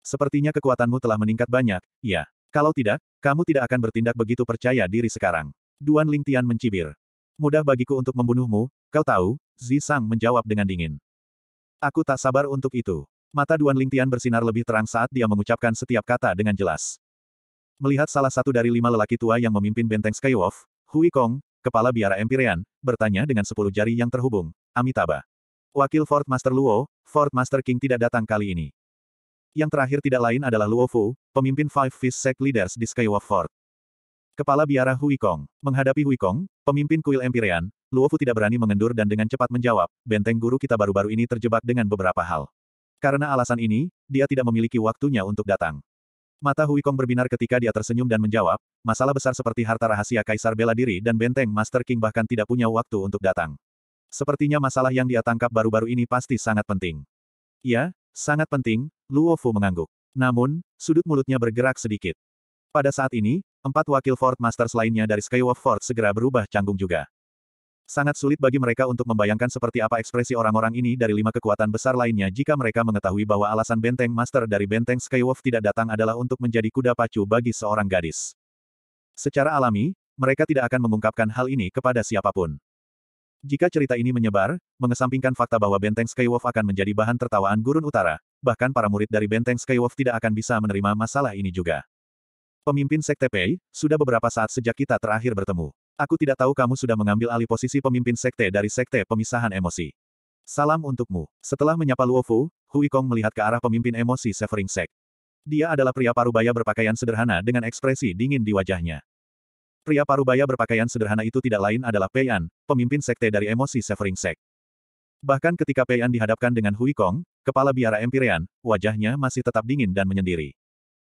Sepertinya kekuatanmu telah meningkat banyak, ya. Kalau tidak, kamu tidak akan bertindak begitu percaya diri sekarang. Duan Lingtian mencibir. Mudah bagiku untuk membunuhmu, Kau tahu, Zisang menjawab dengan dingin. Aku tak sabar untuk itu. Mata Duan Lingtian bersinar lebih terang saat dia mengucapkan setiap kata dengan jelas. Melihat salah satu dari lima lelaki tua yang memimpin benteng Skywolf, Hui Kong, kepala biara Empyrean, bertanya dengan sepuluh jari yang terhubung, Amitabha. Wakil Fort Master Luo, Fort Master King tidak datang kali ini. Yang terakhir tidak lain adalah Luo Fu, pemimpin Five Fist Sect Leaders di Skywolf Fort. Kepala biara Hui Kong. Menghadapi Hui Kong, pemimpin kuil Empyrean, Luofu tidak berani mengendur dan dengan cepat menjawab, benteng guru kita baru-baru ini terjebak dengan beberapa hal. Karena alasan ini, dia tidak memiliki waktunya untuk datang. Mata Hui Kong berbinar ketika dia tersenyum dan menjawab, masalah besar seperti harta rahasia kaisar bela diri dan benteng Master King bahkan tidak punya waktu untuk datang. Sepertinya masalah yang dia tangkap baru-baru ini pasti sangat penting. Ya, sangat penting, Luofu mengangguk. Namun, sudut mulutnya bergerak sedikit. Pada saat ini, Empat wakil Fort Masters lainnya dari Skywalk Fort segera berubah canggung juga. Sangat sulit bagi mereka untuk membayangkan seperti apa ekspresi orang-orang ini dari lima kekuatan besar lainnya jika mereka mengetahui bahwa alasan benteng master dari benteng Skywolf tidak datang adalah untuk menjadi kuda pacu bagi seorang gadis. Secara alami, mereka tidak akan mengungkapkan hal ini kepada siapapun. Jika cerita ini menyebar, mengesampingkan fakta bahwa benteng Skywolf akan menjadi bahan tertawaan gurun utara, bahkan para murid dari benteng Skywolf tidak akan bisa menerima masalah ini juga. Pemimpin Sekte Pei, sudah beberapa saat sejak kita terakhir bertemu. Aku tidak tahu kamu sudah mengambil alih posisi pemimpin Sekte dari Sekte Pemisahan Emosi. Salam untukmu. Setelah menyapa Luofu, Hui Kong melihat ke arah pemimpin emosi Severing Sek. Dia adalah pria parubaya berpakaian sederhana dengan ekspresi dingin di wajahnya. Pria parubaya berpakaian sederhana itu tidak lain adalah Pei An, pemimpin sekte dari emosi Severing Sek. Bahkan ketika Pei An dihadapkan dengan Hui Kong, kepala biara Empyrean, wajahnya masih tetap dingin dan menyendiri.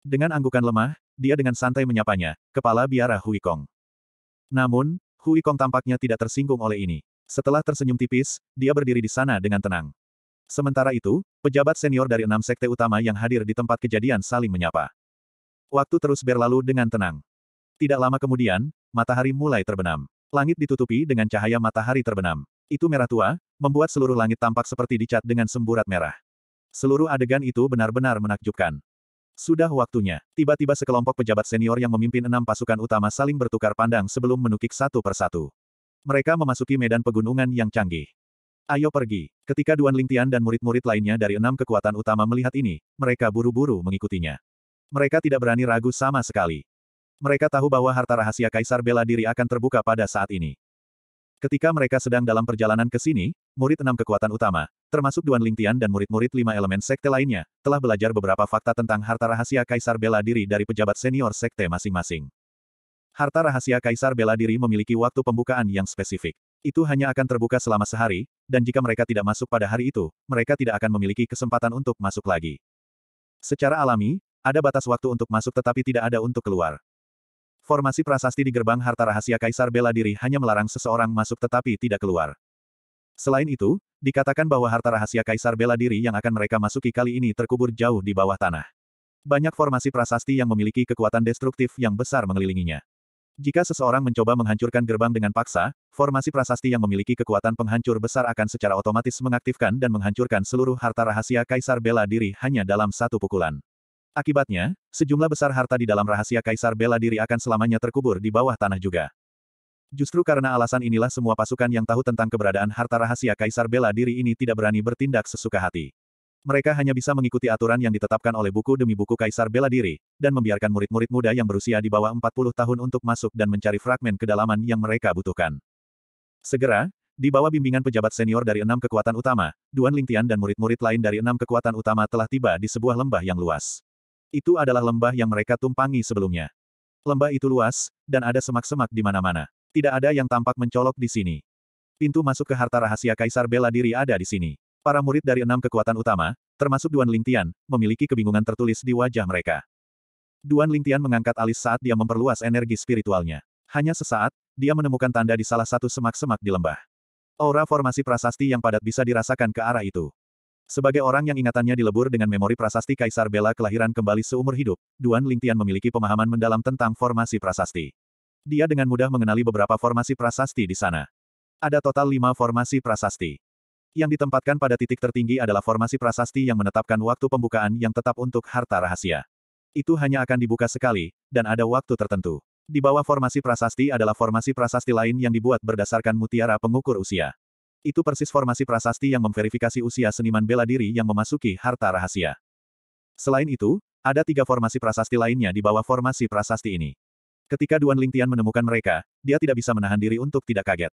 Dengan anggukan lemah, dia dengan santai menyapanya, kepala biara Hui Kong. Namun, Hui Kong tampaknya tidak tersinggung oleh ini. Setelah tersenyum tipis, dia berdiri di sana dengan tenang. Sementara itu, pejabat senior dari enam sekte utama yang hadir di tempat kejadian saling menyapa. Waktu terus berlalu dengan tenang. Tidak lama kemudian, matahari mulai terbenam. Langit ditutupi dengan cahaya matahari terbenam. Itu merah tua, membuat seluruh langit tampak seperti dicat dengan semburat merah. Seluruh adegan itu benar-benar menakjubkan. Sudah waktunya. Tiba-tiba sekelompok pejabat senior yang memimpin enam pasukan utama saling bertukar pandang sebelum menukik satu persatu. Mereka memasuki medan pegunungan yang canggih. Ayo pergi. Ketika Duan Lingtian dan murid-murid lainnya dari enam kekuatan utama melihat ini, mereka buru-buru mengikutinya. Mereka tidak berani ragu sama sekali. Mereka tahu bahwa harta rahasia Kaisar bela diri akan terbuka pada saat ini. Ketika mereka sedang dalam perjalanan ke sini, murid enam kekuatan utama, termasuk Duan Lingtian dan murid-murid lima elemen sekte lainnya, telah belajar beberapa fakta tentang harta rahasia Kaisar Bela Diri dari pejabat senior sekte masing-masing. Harta rahasia Kaisar Bela Diri memiliki waktu pembukaan yang spesifik. Itu hanya akan terbuka selama sehari, dan jika mereka tidak masuk pada hari itu, mereka tidak akan memiliki kesempatan untuk masuk lagi. Secara alami, ada batas waktu untuk masuk tetapi tidak ada untuk keluar. Formasi prasasti di gerbang harta rahasia Kaisar bela diri hanya melarang seseorang masuk tetapi tidak keluar. Selain itu, dikatakan bahwa harta rahasia Kaisar bela diri yang akan mereka masuki kali ini terkubur jauh di bawah tanah. Banyak formasi prasasti yang memiliki kekuatan destruktif yang besar mengelilinginya. Jika seseorang mencoba menghancurkan gerbang dengan paksa, formasi prasasti yang memiliki kekuatan penghancur besar akan secara otomatis mengaktifkan dan menghancurkan seluruh harta rahasia Kaisar bela diri hanya dalam satu pukulan. Akibatnya, sejumlah besar harta di dalam rahasia kaisar bela diri akan selamanya terkubur di bawah tanah juga. Justru karena alasan inilah semua pasukan yang tahu tentang keberadaan harta rahasia kaisar bela diri ini tidak berani bertindak sesuka hati. Mereka hanya bisa mengikuti aturan yang ditetapkan oleh buku demi buku kaisar bela diri, dan membiarkan murid-murid muda yang berusia di bawah 40 tahun untuk masuk dan mencari fragmen kedalaman yang mereka butuhkan. Segera, di bawah bimbingan pejabat senior dari enam kekuatan utama, Duan Lingtian dan murid-murid lain dari enam kekuatan utama telah tiba di sebuah lembah yang luas. Itu adalah lembah yang mereka tumpangi sebelumnya. Lembah itu luas, dan ada semak-semak di mana-mana. Tidak ada yang tampak mencolok di sini. Pintu masuk ke harta rahasia Kaisar Bela Diri ada di sini. Para murid dari enam kekuatan utama, termasuk Duan Lingtian, memiliki kebingungan tertulis di wajah mereka. Duan Lingtian mengangkat alis saat dia memperluas energi spiritualnya. Hanya sesaat, dia menemukan tanda di salah satu semak-semak di lembah. Aura formasi prasasti yang padat bisa dirasakan ke arah itu. Sebagai orang yang ingatannya dilebur dengan memori prasasti Kaisar Bela kelahiran kembali seumur hidup, Duan Lingtian memiliki pemahaman mendalam tentang formasi prasasti. Dia dengan mudah mengenali beberapa formasi prasasti di sana. Ada total lima formasi prasasti. Yang ditempatkan pada titik tertinggi adalah formasi prasasti yang menetapkan waktu pembukaan yang tetap untuk harta rahasia. Itu hanya akan dibuka sekali, dan ada waktu tertentu. Di bawah formasi prasasti adalah formasi prasasti lain yang dibuat berdasarkan mutiara pengukur usia. Itu persis formasi prasasti yang memverifikasi usia seniman bela diri yang memasuki harta rahasia. Selain itu, ada tiga formasi prasasti lainnya di bawah formasi prasasti ini. Ketika Duan Lingtian menemukan mereka, dia tidak bisa menahan diri untuk tidak kaget.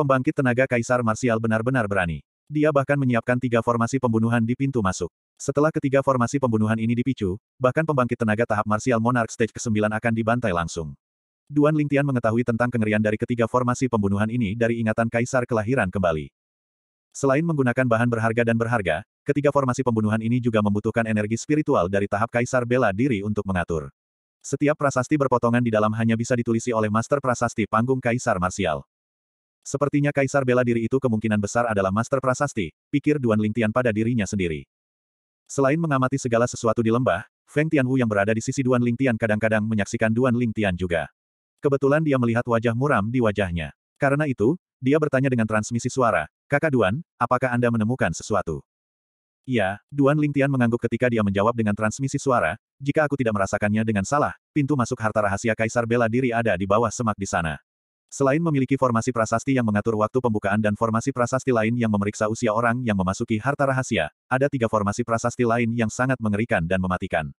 Pembangkit tenaga Kaisar Marsial benar-benar berani. Dia bahkan menyiapkan tiga formasi pembunuhan di pintu masuk. Setelah ketiga formasi pembunuhan ini dipicu, bahkan pembangkit tenaga tahap Marsial Monarch Stage ke-9 akan dibantai langsung. Duan Lingtian mengetahui tentang kengerian dari ketiga formasi pembunuhan ini dari ingatan kaisar kelahiran kembali. Selain menggunakan bahan berharga dan berharga, ketiga formasi pembunuhan ini juga membutuhkan energi spiritual dari tahap kaisar bela diri untuk mengatur. Setiap prasasti berpotongan di dalam hanya bisa ditulisi oleh master prasasti panggung kaisar marsial. Sepertinya kaisar bela diri itu kemungkinan besar adalah master prasasti, pikir Duan Lingtian pada dirinya sendiri. Selain mengamati segala sesuatu di lembah, Feng Tianwu yang berada di sisi Duan Lingtian kadang-kadang menyaksikan Duan Lingtian juga. Kebetulan dia melihat wajah muram di wajahnya. Karena itu, dia bertanya dengan transmisi suara, Kakak Duan, apakah Anda menemukan sesuatu? Ya, Duan Lingtian mengangguk ketika dia menjawab dengan transmisi suara, jika aku tidak merasakannya dengan salah, pintu masuk harta rahasia Kaisar Bela Diri ada di bawah semak di sana. Selain memiliki formasi prasasti yang mengatur waktu pembukaan dan formasi prasasti lain yang memeriksa usia orang yang memasuki harta rahasia, ada tiga formasi prasasti lain yang sangat mengerikan dan mematikan.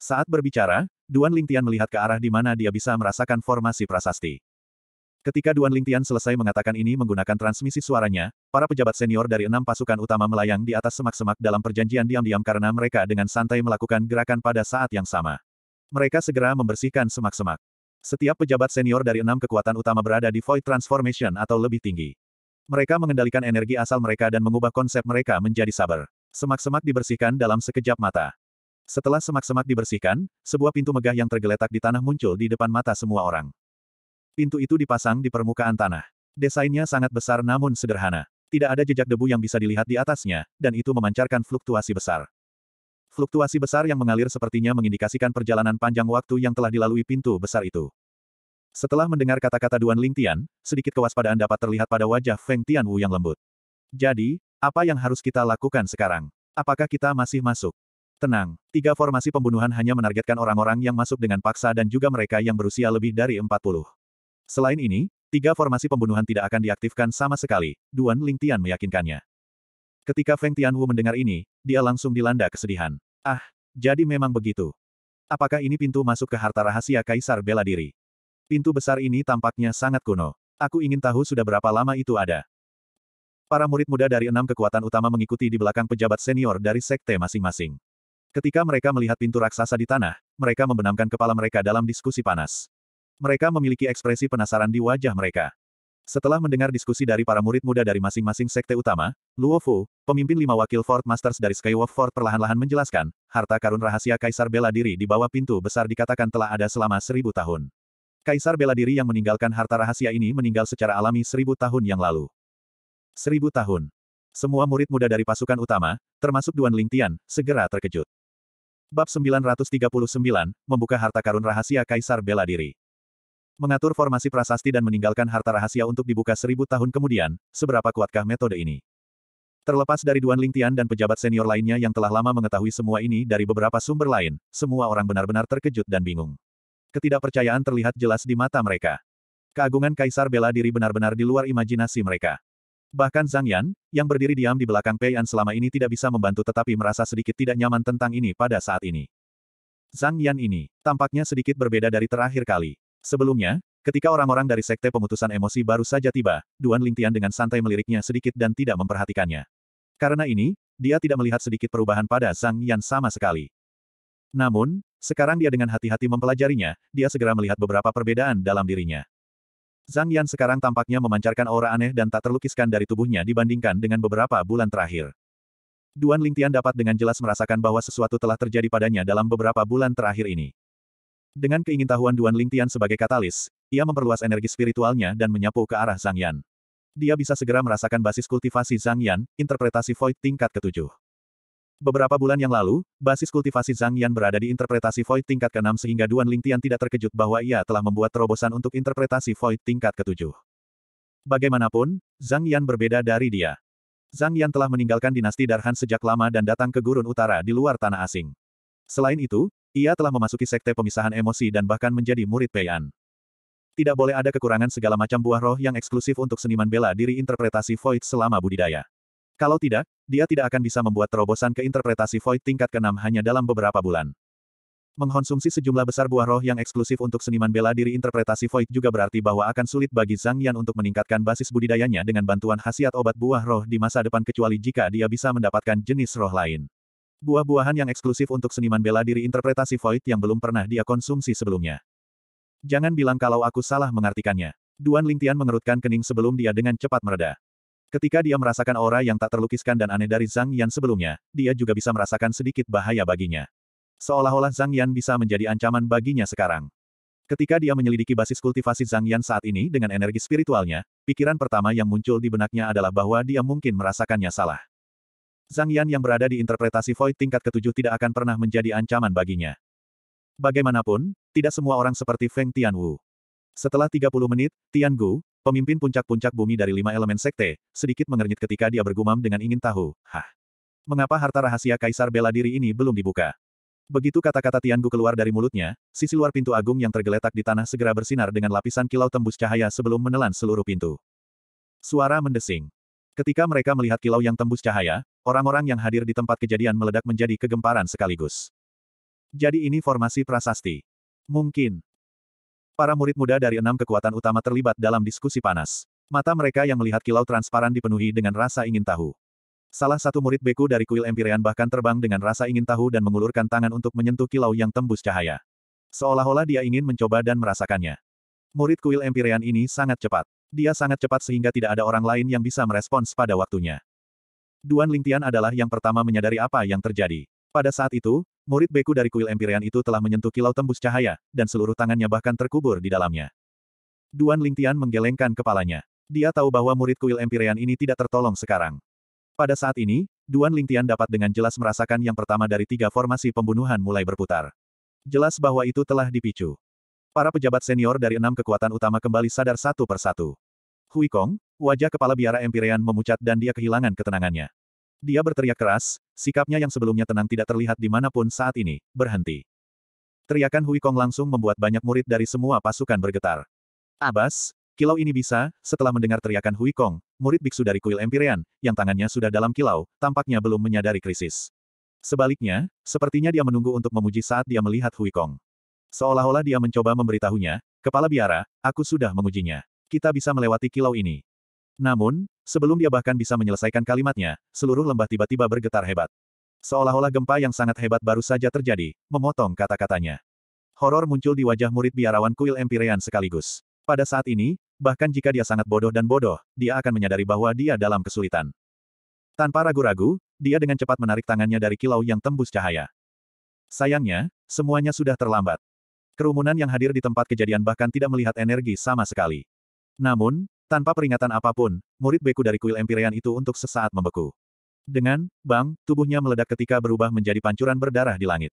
Saat berbicara, Duan Lingtian melihat ke arah di mana dia bisa merasakan formasi prasasti. Ketika Duan Lingtian selesai mengatakan ini menggunakan transmisi suaranya, para pejabat senior dari enam pasukan utama melayang di atas semak-semak dalam perjanjian diam-diam karena mereka dengan santai melakukan gerakan pada saat yang sama. Mereka segera membersihkan semak-semak. Setiap pejabat senior dari enam kekuatan utama berada di Void Transformation atau lebih tinggi. Mereka mengendalikan energi asal mereka dan mengubah konsep mereka menjadi sabar. Semak-semak dibersihkan dalam sekejap mata. Setelah semak-semak dibersihkan, sebuah pintu megah yang tergeletak di tanah muncul di depan mata semua orang. Pintu itu dipasang di permukaan tanah. Desainnya sangat besar namun sederhana. Tidak ada jejak debu yang bisa dilihat di atasnya, dan itu memancarkan fluktuasi besar. Fluktuasi besar yang mengalir sepertinya mengindikasikan perjalanan panjang waktu yang telah dilalui pintu besar itu. Setelah mendengar kata-kata Duan Ling Tian, sedikit kewaspadaan dapat terlihat pada wajah Feng Tian Wu yang lembut. Jadi, apa yang harus kita lakukan sekarang? Apakah kita masih masuk? Tenang, tiga formasi pembunuhan hanya menargetkan orang-orang yang masuk dengan paksa dan juga mereka yang berusia lebih dari 40. Selain ini, tiga formasi pembunuhan tidak akan diaktifkan sama sekali, Duan Lingtian meyakinkannya. Ketika Feng Tianwu mendengar ini, dia langsung dilanda kesedihan. Ah, jadi memang begitu. Apakah ini pintu masuk ke harta rahasia Kaisar Bela Diri? Pintu besar ini tampaknya sangat kuno. Aku ingin tahu sudah berapa lama itu ada. Para murid muda dari enam kekuatan utama mengikuti di belakang pejabat senior dari sekte masing-masing. Ketika mereka melihat pintu raksasa di tanah, mereka membenamkan kepala mereka dalam diskusi panas. Mereka memiliki ekspresi penasaran di wajah mereka. Setelah mendengar diskusi dari para murid muda dari masing-masing sekte utama, Luo Fu, pemimpin lima wakil Fort Masters dari Skywalk Fort perlahan-lahan menjelaskan, harta karun rahasia Kaisar Bela Diri di bawah pintu besar dikatakan telah ada selama seribu tahun. Kaisar Bela Diri yang meninggalkan harta rahasia ini meninggal secara alami seribu tahun yang lalu. Seribu tahun. Semua murid muda dari pasukan utama, termasuk Duan Lingtian, segera terkejut. Bab 939, Membuka Harta Karun Rahasia Kaisar Bela Diri. Mengatur formasi prasasti dan meninggalkan harta rahasia untuk dibuka seribu tahun kemudian, seberapa kuatkah metode ini? Terlepas dari Duan Lingtian dan pejabat senior lainnya yang telah lama mengetahui semua ini dari beberapa sumber lain, semua orang benar-benar terkejut dan bingung. Ketidakpercayaan terlihat jelas di mata mereka. Keagungan Kaisar Bela Diri benar-benar di luar imajinasi mereka. Bahkan Zhang Yan, yang berdiri diam di belakang Pei An selama ini tidak bisa membantu tetapi merasa sedikit tidak nyaman tentang ini pada saat ini. Zhang Yan ini, tampaknya sedikit berbeda dari terakhir kali. Sebelumnya, ketika orang-orang dari Sekte Pemutusan Emosi baru saja tiba, Duan Lingtian dengan santai meliriknya sedikit dan tidak memperhatikannya. Karena ini, dia tidak melihat sedikit perubahan pada Zhang Yan sama sekali. Namun, sekarang dia dengan hati-hati mempelajarinya, dia segera melihat beberapa perbedaan dalam dirinya. Zhang Yan sekarang tampaknya memancarkan aura aneh dan tak terlukiskan dari tubuhnya dibandingkan dengan beberapa bulan terakhir. Duan Lingtian dapat dengan jelas merasakan bahwa sesuatu telah terjadi padanya dalam beberapa bulan terakhir ini. Dengan keingintahuan Duan Lingtian sebagai katalis, ia memperluas energi spiritualnya dan menyapu ke arah Zhang Yan. Dia bisa segera merasakan basis kultivasi Zhang Yan, interpretasi Void tingkat ketujuh. Beberapa bulan yang lalu, basis kultivasi Zhang Yan berada di interpretasi Void tingkat ke-6 sehingga Duan Lingtian tidak terkejut bahwa ia telah membuat terobosan untuk interpretasi Void tingkat ke-7. Bagaimanapun, Zhang Yan berbeda dari dia. Zhang Yan telah meninggalkan dinasti Darhan sejak lama dan datang ke Gurun Utara di luar tanah asing. Selain itu, ia telah memasuki sekte pemisahan emosi dan bahkan menjadi murid Peian. Tidak boleh ada kekurangan segala macam buah roh yang eksklusif untuk seniman bela diri interpretasi Void selama budidaya. Kalau tidak, dia tidak akan bisa membuat terobosan ke interpretasi Void tingkat keenam hanya dalam beberapa bulan. Mengkonsumsi sejumlah besar buah roh yang eksklusif untuk seniman bela diri interpretasi Void juga berarti bahwa akan sulit bagi Zhang Yan untuk meningkatkan basis budidayanya dengan bantuan khasiat obat buah roh di masa depan kecuali jika dia bisa mendapatkan jenis roh lain. Buah-buahan yang eksklusif untuk seniman bela diri interpretasi Void yang belum pernah dia konsumsi sebelumnya. Jangan bilang kalau aku salah mengartikannya. Duan Lingtian mengerutkan kening sebelum dia dengan cepat mereda. Ketika dia merasakan aura yang tak terlukiskan dan aneh dari Zhang Yan sebelumnya, dia juga bisa merasakan sedikit bahaya baginya. Seolah-olah Zhang Yan bisa menjadi ancaman baginya sekarang. Ketika dia menyelidiki basis kultivasi Zhang Yan saat ini dengan energi spiritualnya, pikiran pertama yang muncul di benaknya adalah bahwa dia mungkin merasakannya salah. Zhang Yan yang berada di interpretasi Void tingkat ketujuh tidak akan pernah menjadi ancaman baginya. Bagaimanapun, tidak semua orang seperti Feng Tianwu. Setelah 30 menit, Tian Gu, Pemimpin puncak-puncak bumi dari lima elemen sekte, sedikit mengernyit ketika dia bergumam dengan ingin tahu, hah. Mengapa harta rahasia Kaisar bela diri ini belum dibuka? Begitu kata-kata Gu keluar dari mulutnya, sisi luar pintu agung yang tergeletak di tanah segera bersinar dengan lapisan kilau tembus cahaya sebelum menelan seluruh pintu. Suara mendesing. Ketika mereka melihat kilau yang tembus cahaya, orang-orang yang hadir di tempat kejadian meledak menjadi kegemparan sekaligus. Jadi ini formasi prasasti. Mungkin. Para murid muda dari enam kekuatan utama terlibat dalam diskusi panas. Mata mereka yang melihat kilau transparan dipenuhi dengan rasa ingin tahu. Salah satu murid beku dari kuil Empyrean bahkan terbang dengan rasa ingin tahu dan mengulurkan tangan untuk menyentuh kilau yang tembus cahaya. Seolah-olah dia ingin mencoba dan merasakannya. Murid kuil Empyrean ini sangat cepat. Dia sangat cepat sehingga tidak ada orang lain yang bisa merespons pada waktunya. Duan Lingtian adalah yang pertama menyadari apa yang terjadi. Pada saat itu, Murid beku dari kuil Empyrean itu telah menyentuh kilau tembus cahaya, dan seluruh tangannya bahkan terkubur di dalamnya. Duan Lingtian menggelengkan kepalanya. Dia tahu bahwa murid kuil Empyrean ini tidak tertolong sekarang. Pada saat ini, Duan Lingtian dapat dengan jelas merasakan yang pertama dari tiga formasi pembunuhan mulai berputar. Jelas bahwa itu telah dipicu. Para pejabat senior dari enam kekuatan utama kembali sadar satu persatu. Hui Kong, wajah kepala biara Empyrean memucat dan dia kehilangan ketenangannya. Dia berteriak keras, sikapnya yang sebelumnya tenang tidak terlihat di dimanapun saat ini, berhenti. Teriakan Hui Kong langsung membuat banyak murid dari semua pasukan bergetar. Abas, kilau ini bisa, setelah mendengar teriakan Hui Kong, murid biksu dari kuil Empyrean, yang tangannya sudah dalam kilau, tampaknya belum menyadari krisis. Sebaliknya, sepertinya dia menunggu untuk memuji saat dia melihat Hui Kong. Seolah-olah dia mencoba memberitahunya, kepala biara, aku sudah mengujinya. Kita bisa melewati kilau ini. Namun, sebelum dia bahkan bisa menyelesaikan kalimatnya, seluruh lembah tiba-tiba bergetar hebat. Seolah-olah gempa yang sangat hebat baru saja terjadi, memotong kata-katanya. Horor muncul di wajah murid biarawan kuil Empyrean sekaligus. Pada saat ini, bahkan jika dia sangat bodoh dan bodoh, dia akan menyadari bahwa dia dalam kesulitan. Tanpa ragu-ragu, dia dengan cepat menarik tangannya dari kilau yang tembus cahaya. Sayangnya, semuanya sudah terlambat. Kerumunan yang hadir di tempat kejadian bahkan tidak melihat energi sama sekali. Namun, tanpa peringatan apapun, murid beku dari kuil Empyrean itu untuk sesaat membeku. Dengan, bang, tubuhnya meledak ketika berubah menjadi pancuran berdarah di langit.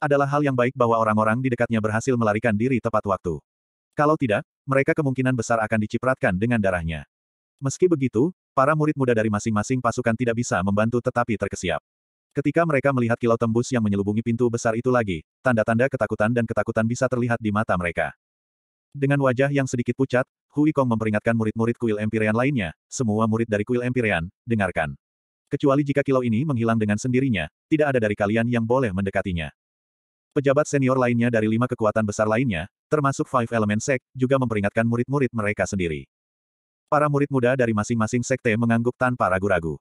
Adalah hal yang baik bahwa orang-orang di dekatnya berhasil melarikan diri tepat waktu. Kalau tidak, mereka kemungkinan besar akan dicipratkan dengan darahnya. Meski begitu, para murid muda dari masing-masing pasukan tidak bisa membantu tetapi terkesiap. Ketika mereka melihat kilau tembus yang menyelubungi pintu besar itu lagi, tanda-tanda ketakutan dan ketakutan bisa terlihat di mata mereka. Dengan wajah yang sedikit pucat, Hui Kong memperingatkan murid-murid kuil Empyrean lainnya, semua murid dari kuil Empyrean, dengarkan. Kecuali jika kilau ini menghilang dengan sendirinya, tidak ada dari kalian yang boleh mendekatinya. Pejabat senior lainnya dari lima kekuatan besar lainnya, termasuk Five Element Sect, juga memperingatkan murid-murid mereka sendiri. Para murid muda dari masing-masing sekte mengangguk tanpa ragu-ragu.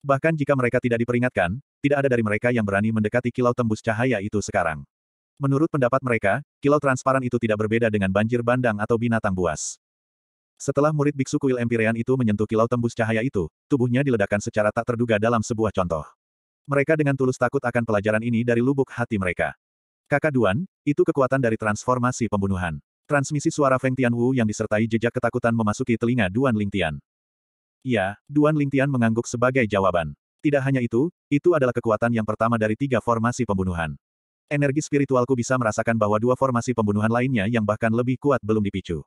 Bahkan jika mereka tidak diperingatkan, tidak ada dari mereka yang berani mendekati kilau tembus cahaya itu sekarang. Menurut pendapat mereka, kilau transparan itu tidak berbeda dengan banjir bandang atau binatang buas. Setelah murid biksu kuil Empyrean itu menyentuh kilau tembus cahaya itu, tubuhnya diledakkan secara tak terduga dalam sebuah contoh. Mereka dengan tulus takut akan pelajaran ini dari lubuk hati mereka. Kakak Duan, itu kekuatan dari transformasi pembunuhan. Transmisi suara Feng Tian Tianwu yang disertai jejak ketakutan memasuki telinga Duan Ling Tian. Ya, Duan Ling Tian mengangguk sebagai jawaban. Tidak hanya itu, itu adalah kekuatan yang pertama dari tiga formasi pembunuhan. Energi spiritualku bisa merasakan bahwa dua formasi pembunuhan lainnya yang bahkan lebih kuat belum dipicu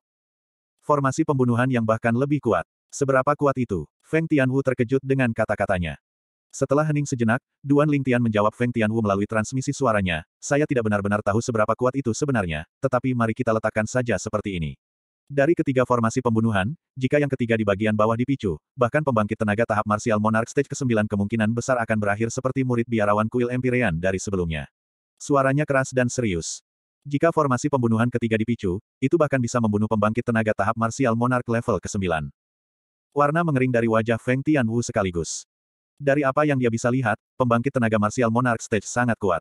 formasi pembunuhan yang bahkan lebih kuat. Seberapa kuat itu? Feng Tianwu terkejut dengan kata-katanya. Setelah hening sejenak, Duan Ling Tian menjawab Feng Tianwu melalui transmisi suaranya, saya tidak benar-benar tahu seberapa kuat itu sebenarnya, tetapi mari kita letakkan saja seperti ini. Dari ketiga formasi pembunuhan, jika yang ketiga di bagian bawah dipicu, bahkan pembangkit tenaga tahap martial monarch stage ke-9 kemungkinan besar akan berakhir seperti murid biarawan kuil Empyrean dari sebelumnya. Suaranya keras dan serius. Jika formasi pembunuhan ketiga dipicu, itu bahkan bisa membunuh pembangkit tenaga tahap martial monarch level ke-9. Warna mengering dari wajah Feng Tianwu sekaligus. Dari apa yang dia bisa lihat, pembangkit tenaga martial monarch stage sangat kuat.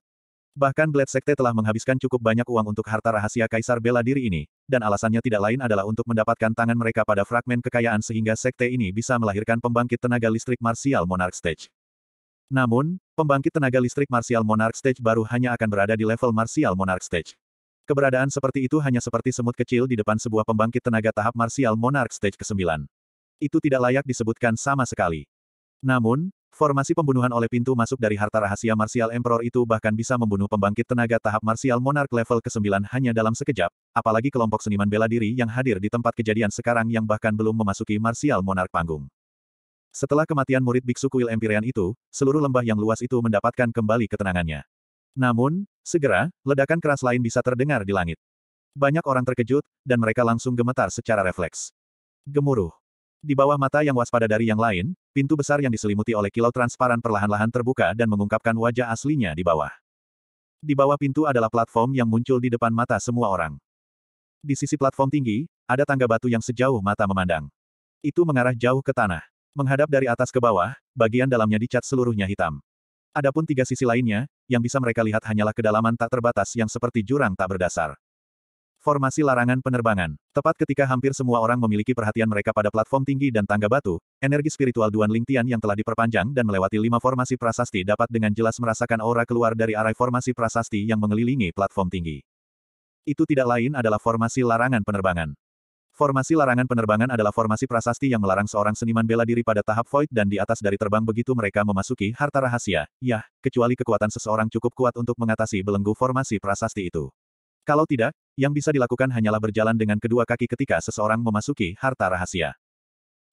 Bahkan Blade Sekte telah menghabiskan cukup banyak uang untuk harta rahasia kaisar bela diri ini, dan alasannya tidak lain adalah untuk mendapatkan tangan mereka pada fragmen kekayaan sehingga sekte ini bisa melahirkan pembangkit tenaga listrik martial monarch stage. Namun, pembangkit tenaga listrik martial monarch stage baru hanya akan berada di level martial monarch stage. Keberadaan seperti itu hanya seperti semut kecil di depan sebuah pembangkit tenaga tahap martial Monarch Stage ke-9. Itu tidak layak disebutkan sama sekali. Namun, formasi pembunuhan oleh pintu masuk dari harta rahasia Martial Emperor itu bahkan bisa membunuh pembangkit tenaga tahap Martial Monarch level ke-9 hanya dalam sekejap, apalagi kelompok seniman bela diri yang hadir di tempat kejadian sekarang yang bahkan belum memasuki Martial Monarch panggung. Setelah kematian murid biksu kuil Empyrean itu, seluruh lembah yang luas itu mendapatkan kembali ketenangannya. Namun, segera, ledakan keras lain bisa terdengar di langit. Banyak orang terkejut, dan mereka langsung gemetar secara refleks. Gemuruh. Di bawah mata yang waspada dari yang lain, pintu besar yang diselimuti oleh kilau transparan perlahan-lahan terbuka dan mengungkapkan wajah aslinya di bawah. Di bawah pintu adalah platform yang muncul di depan mata semua orang. Di sisi platform tinggi, ada tangga batu yang sejauh mata memandang. Itu mengarah jauh ke tanah. Menghadap dari atas ke bawah, bagian dalamnya dicat seluruhnya hitam. Adapun tiga sisi lainnya, yang bisa mereka lihat hanyalah kedalaman tak terbatas yang seperti jurang tak berdasar. Formasi larangan penerbangan. Tepat ketika hampir semua orang memiliki perhatian mereka pada platform tinggi dan tangga batu, energi spiritual Duan Lingtian yang telah diperpanjang dan melewati lima formasi prasasti dapat dengan jelas merasakan aura keluar dari arai formasi prasasti yang mengelilingi platform tinggi. Itu tidak lain adalah formasi larangan penerbangan. Formasi larangan penerbangan adalah formasi prasasti yang melarang seorang seniman bela diri pada tahap void dan di atas dari terbang begitu mereka memasuki harta rahasia. Yah, kecuali kekuatan seseorang cukup kuat untuk mengatasi belenggu formasi prasasti itu. Kalau tidak, yang bisa dilakukan hanyalah berjalan dengan kedua kaki ketika seseorang memasuki harta rahasia.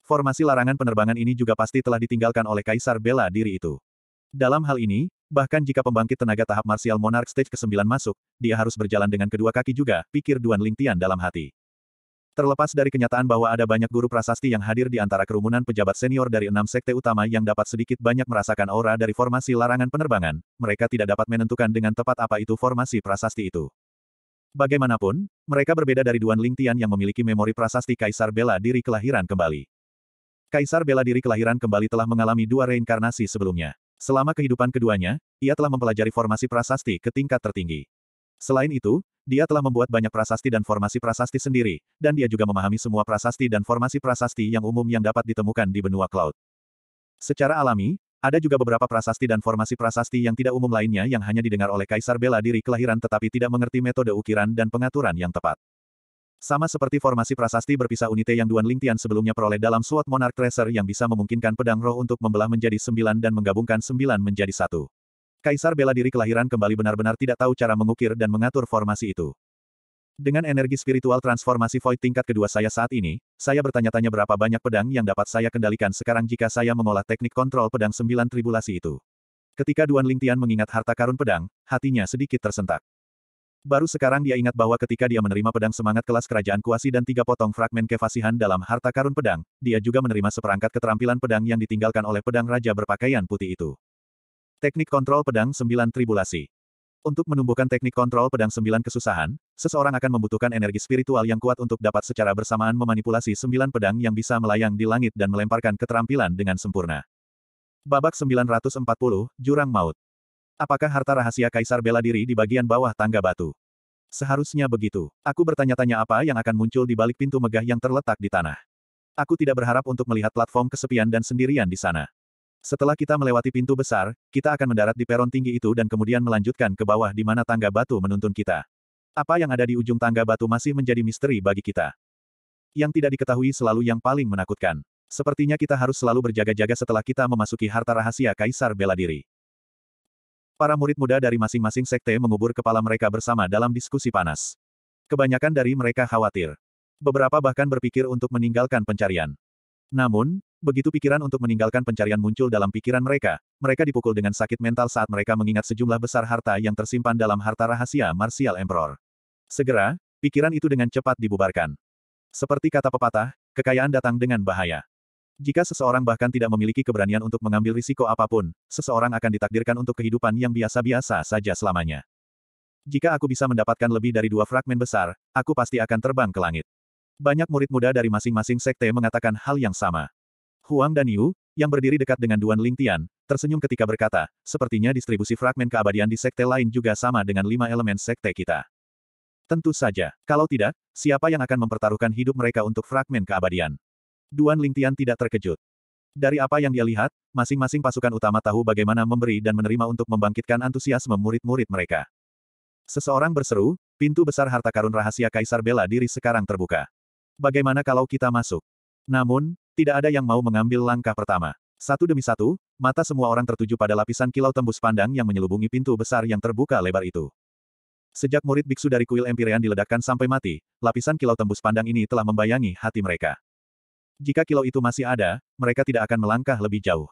Formasi larangan penerbangan ini juga pasti telah ditinggalkan oleh kaisar bela diri itu. Dalam hal ini, bahkan jika pembangkit tenaga tahap martial monarch stage ke-9 masuk, dia harus berjalan dengan kedua kaki juga, pikir Duan Lingtian dalam hati. Terlepas dari kenyataan bahwa ada banyak guru prasasti yang hadir di antara kerumunan pejabat senior dari enam sekte utama yang dapat sedikit banyak merasakan aura dari formasi larangan penerbangan, mereka tidak dapat menentukan dengan tepat apa itu formasi prasasti itu. Bagaimanapun, mereka berbeda dari Duan Lingtian yang memiliki memori prasasti Kaisar Bela Diri kelahiran kembali. Kaisar Bela Diri kelahiran kembali telah mengalami dua reinkarnasi sebelumnya. Selama kehidupan keduanya, ia telah mempelajari formasi prasasti ke tingkat tertinggi. Selain itu, dia telah membuat banyak prasasti dan formasi prasasti sendiri, dan dia juga memahami semua prasasti dan formasi prasasti yang umum yang dapat ditemukan di benua cloud. Secara alami, ada juga beberapa prasasti dan formasi prasasti yang tidak umum lainnya yang hanya didengar oleh Kaisar bela diri kelahiran tetapi tidak mengerti metode ukiran dan pengaturan yang tepat. Sama seperti formasi prasasti berpisah unite yang Duan Lingtian sebelumnya peroleh dalam SWOT Monarch Tracer yang bisa memungkinkan pedang roh untuk membelah menjadi sembilan dan menggabungkan sembilan menjadi satu. Kaisar bela diri kelahiran kembali benar-benar tidak tahu cara mengukir dan mengatur formasi itu. Dengan energi spiritual transformasi void tingkat kedua saya saat ini, saya bertanya-tanya berapa banyak pedang yang dapat saya kendalikan sekarang jika saya mengolah teknik kontrol pedang sembilan tribulasi itu. Ketika Duan Lingtian mengingat harta karun pedang, hatinya sedikit tersentak. Baru sekarang dia ingat bahwa ketika dia menerima pedang semangat kelas kerajaan kuasi dan tiga potong fragmen kefasihan dalam harta karun pedang, dia juga menerima seperangkat keterampilan pedang yang ditinggalkan oleh pedang raja berpakaian putih itu. Teknik kontrol pedang sembilan tribulasi. Untuk menumbuhkan teknik kontrol pedang sembilan kesusahan, seseorang akan membutuhkan energi spiritual yang kuat untuk dapat secara bersamaan memanipulasi sembilan pedang yang bisa melayang di langit dan melemparkan keterampilan dengan sempurna. Babak 940, Jurang Maut. Apakah harta rahasia Kaisar bela diri di bagian bawah tangga batu? Seharusnya begitu. Aku bertanya-tanya apa yang akan muncul di balik pintu megah yang terletak di tanah. Aku tidak berharap untuk melihat platform kesepian dan sendirian di sana. Setelah kita melewati pintu besar, kita akan mendarat di peron tinggi itu dan kemudian melanjutkan ke bawah di mana tangga batu menuntun kita. Apa yang ada di ujung tangga batu masih menjadi misteri bagi kita. Yang tidak diketahui selalu yang paling menakutkan. Sepertinya kita harus selalu berjaga-jaga setelah kita memasuki harta rahasia Kaisar Bela Diri. Para murid muda dari masing-masing sekte mengubur kepala mereka bersama dalam diskusi panas. Kebanyakan dari mereka khawatir. Beberapa bahkan berpikir untuk meninggalkan pencarian. Namun, Begitu pikiran untuk meninggalkan pencarian muncul dalam pikiran mereka, mereka dipukul dengan sakit mental saat mereka mengingat sejumlah besar harta yang tersimpan dalam harta rahasia Martial Emperor. Segera, pikiran itu dengan cepat dibubarkan. Seperti kata pepatah, kekayaan datang dengan bahaya. Jika seseorang bahkan tidak memiliki keberanian untuk mengambil risiko apapun, seseorang akan ditakdirkan untuk kehidupan yang biasa-biasa saja selamanya. Jika aku bisa mendapatkan lebih dari dua fragmen besar, aku pasti akan terbang ke langit. Banyak murid muda dari masing-masing sekte mengatakan hal yang sama. Huang dan Yu, yang berdiri dekat dengan Duan Lingtian, tersenyum ketika berkata, sepertinya distribusi fragmen keabadian di sekte lain juga sama dengan lima elemen sekte kita. Tentu saja, kalau tidak, siapa yang akan mempertaruhkan hidup mereka untuk fragmen keabadian? Duan Lingtian tidak terkejut. Dari apa yang dia lihat, masing-masing pasukan utama tahu bagaimana memberi dan menerima untuk membangkitkan antusiasme murid-murid mereka. Seseorang berseru, pintu besar harta karun rahasia Kaisar Bela Diri sekarang terbuka. Bagaimana kalau kita masuk? Namun, tidak ada yang mau mengambil langkah pertama. Satu demi satu, mata semua orang tertuju pada lapisan kilau tembus pandang yang menyelubungi pintu besar yang terbuka lebar itu. Sejak murid biksu dari kuil Empyrean diledakkan sampai mati, lapisan kilau tembus pandang ini telah membayangi hati mereka. Jika kilau itu masih ada, mereka tidak akan melangkah lebih jauh.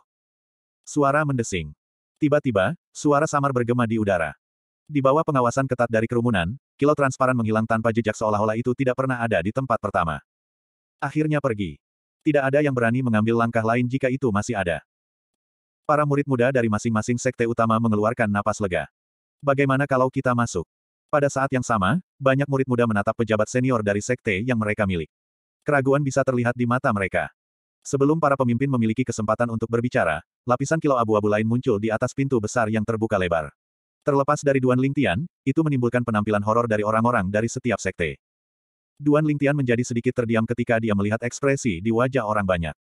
Suara mendesing. Tiba-tiba, suara samar bergema di udara. Di bawah pengawasan ketat dari kerumunan, kilau transparan menghilang tanpa jejak seolah-olah itu tidak pernah ada di tempat pertama. Akhirnya pergi. Tidak ada yang berani mengambil langkah lain jika itu masih ada. Para murid muda dari masing-masing sekte utama mengeluarkan napas lega. Bagaimana kalau kita masuk? Pada saat yang sama, banyak murid muda menatap pejabat senior dari sekte yang mereka milik. Keraguan bisa terlihat di mata mereka. Sebelum para pemimpin memiliki kesempatan untuk berbicara, lapisan kilau abu-abu lain muncul di atas pintu besar yang terbuka lebar. Terlepas dari Duan Lingtian, itu menimbulkan penampilan horor dari orang-orang dari setiap sekte. Duan Lingtian menjadi sedikit terdiam ketika dia melihat ekspresi di wajah orang banyak.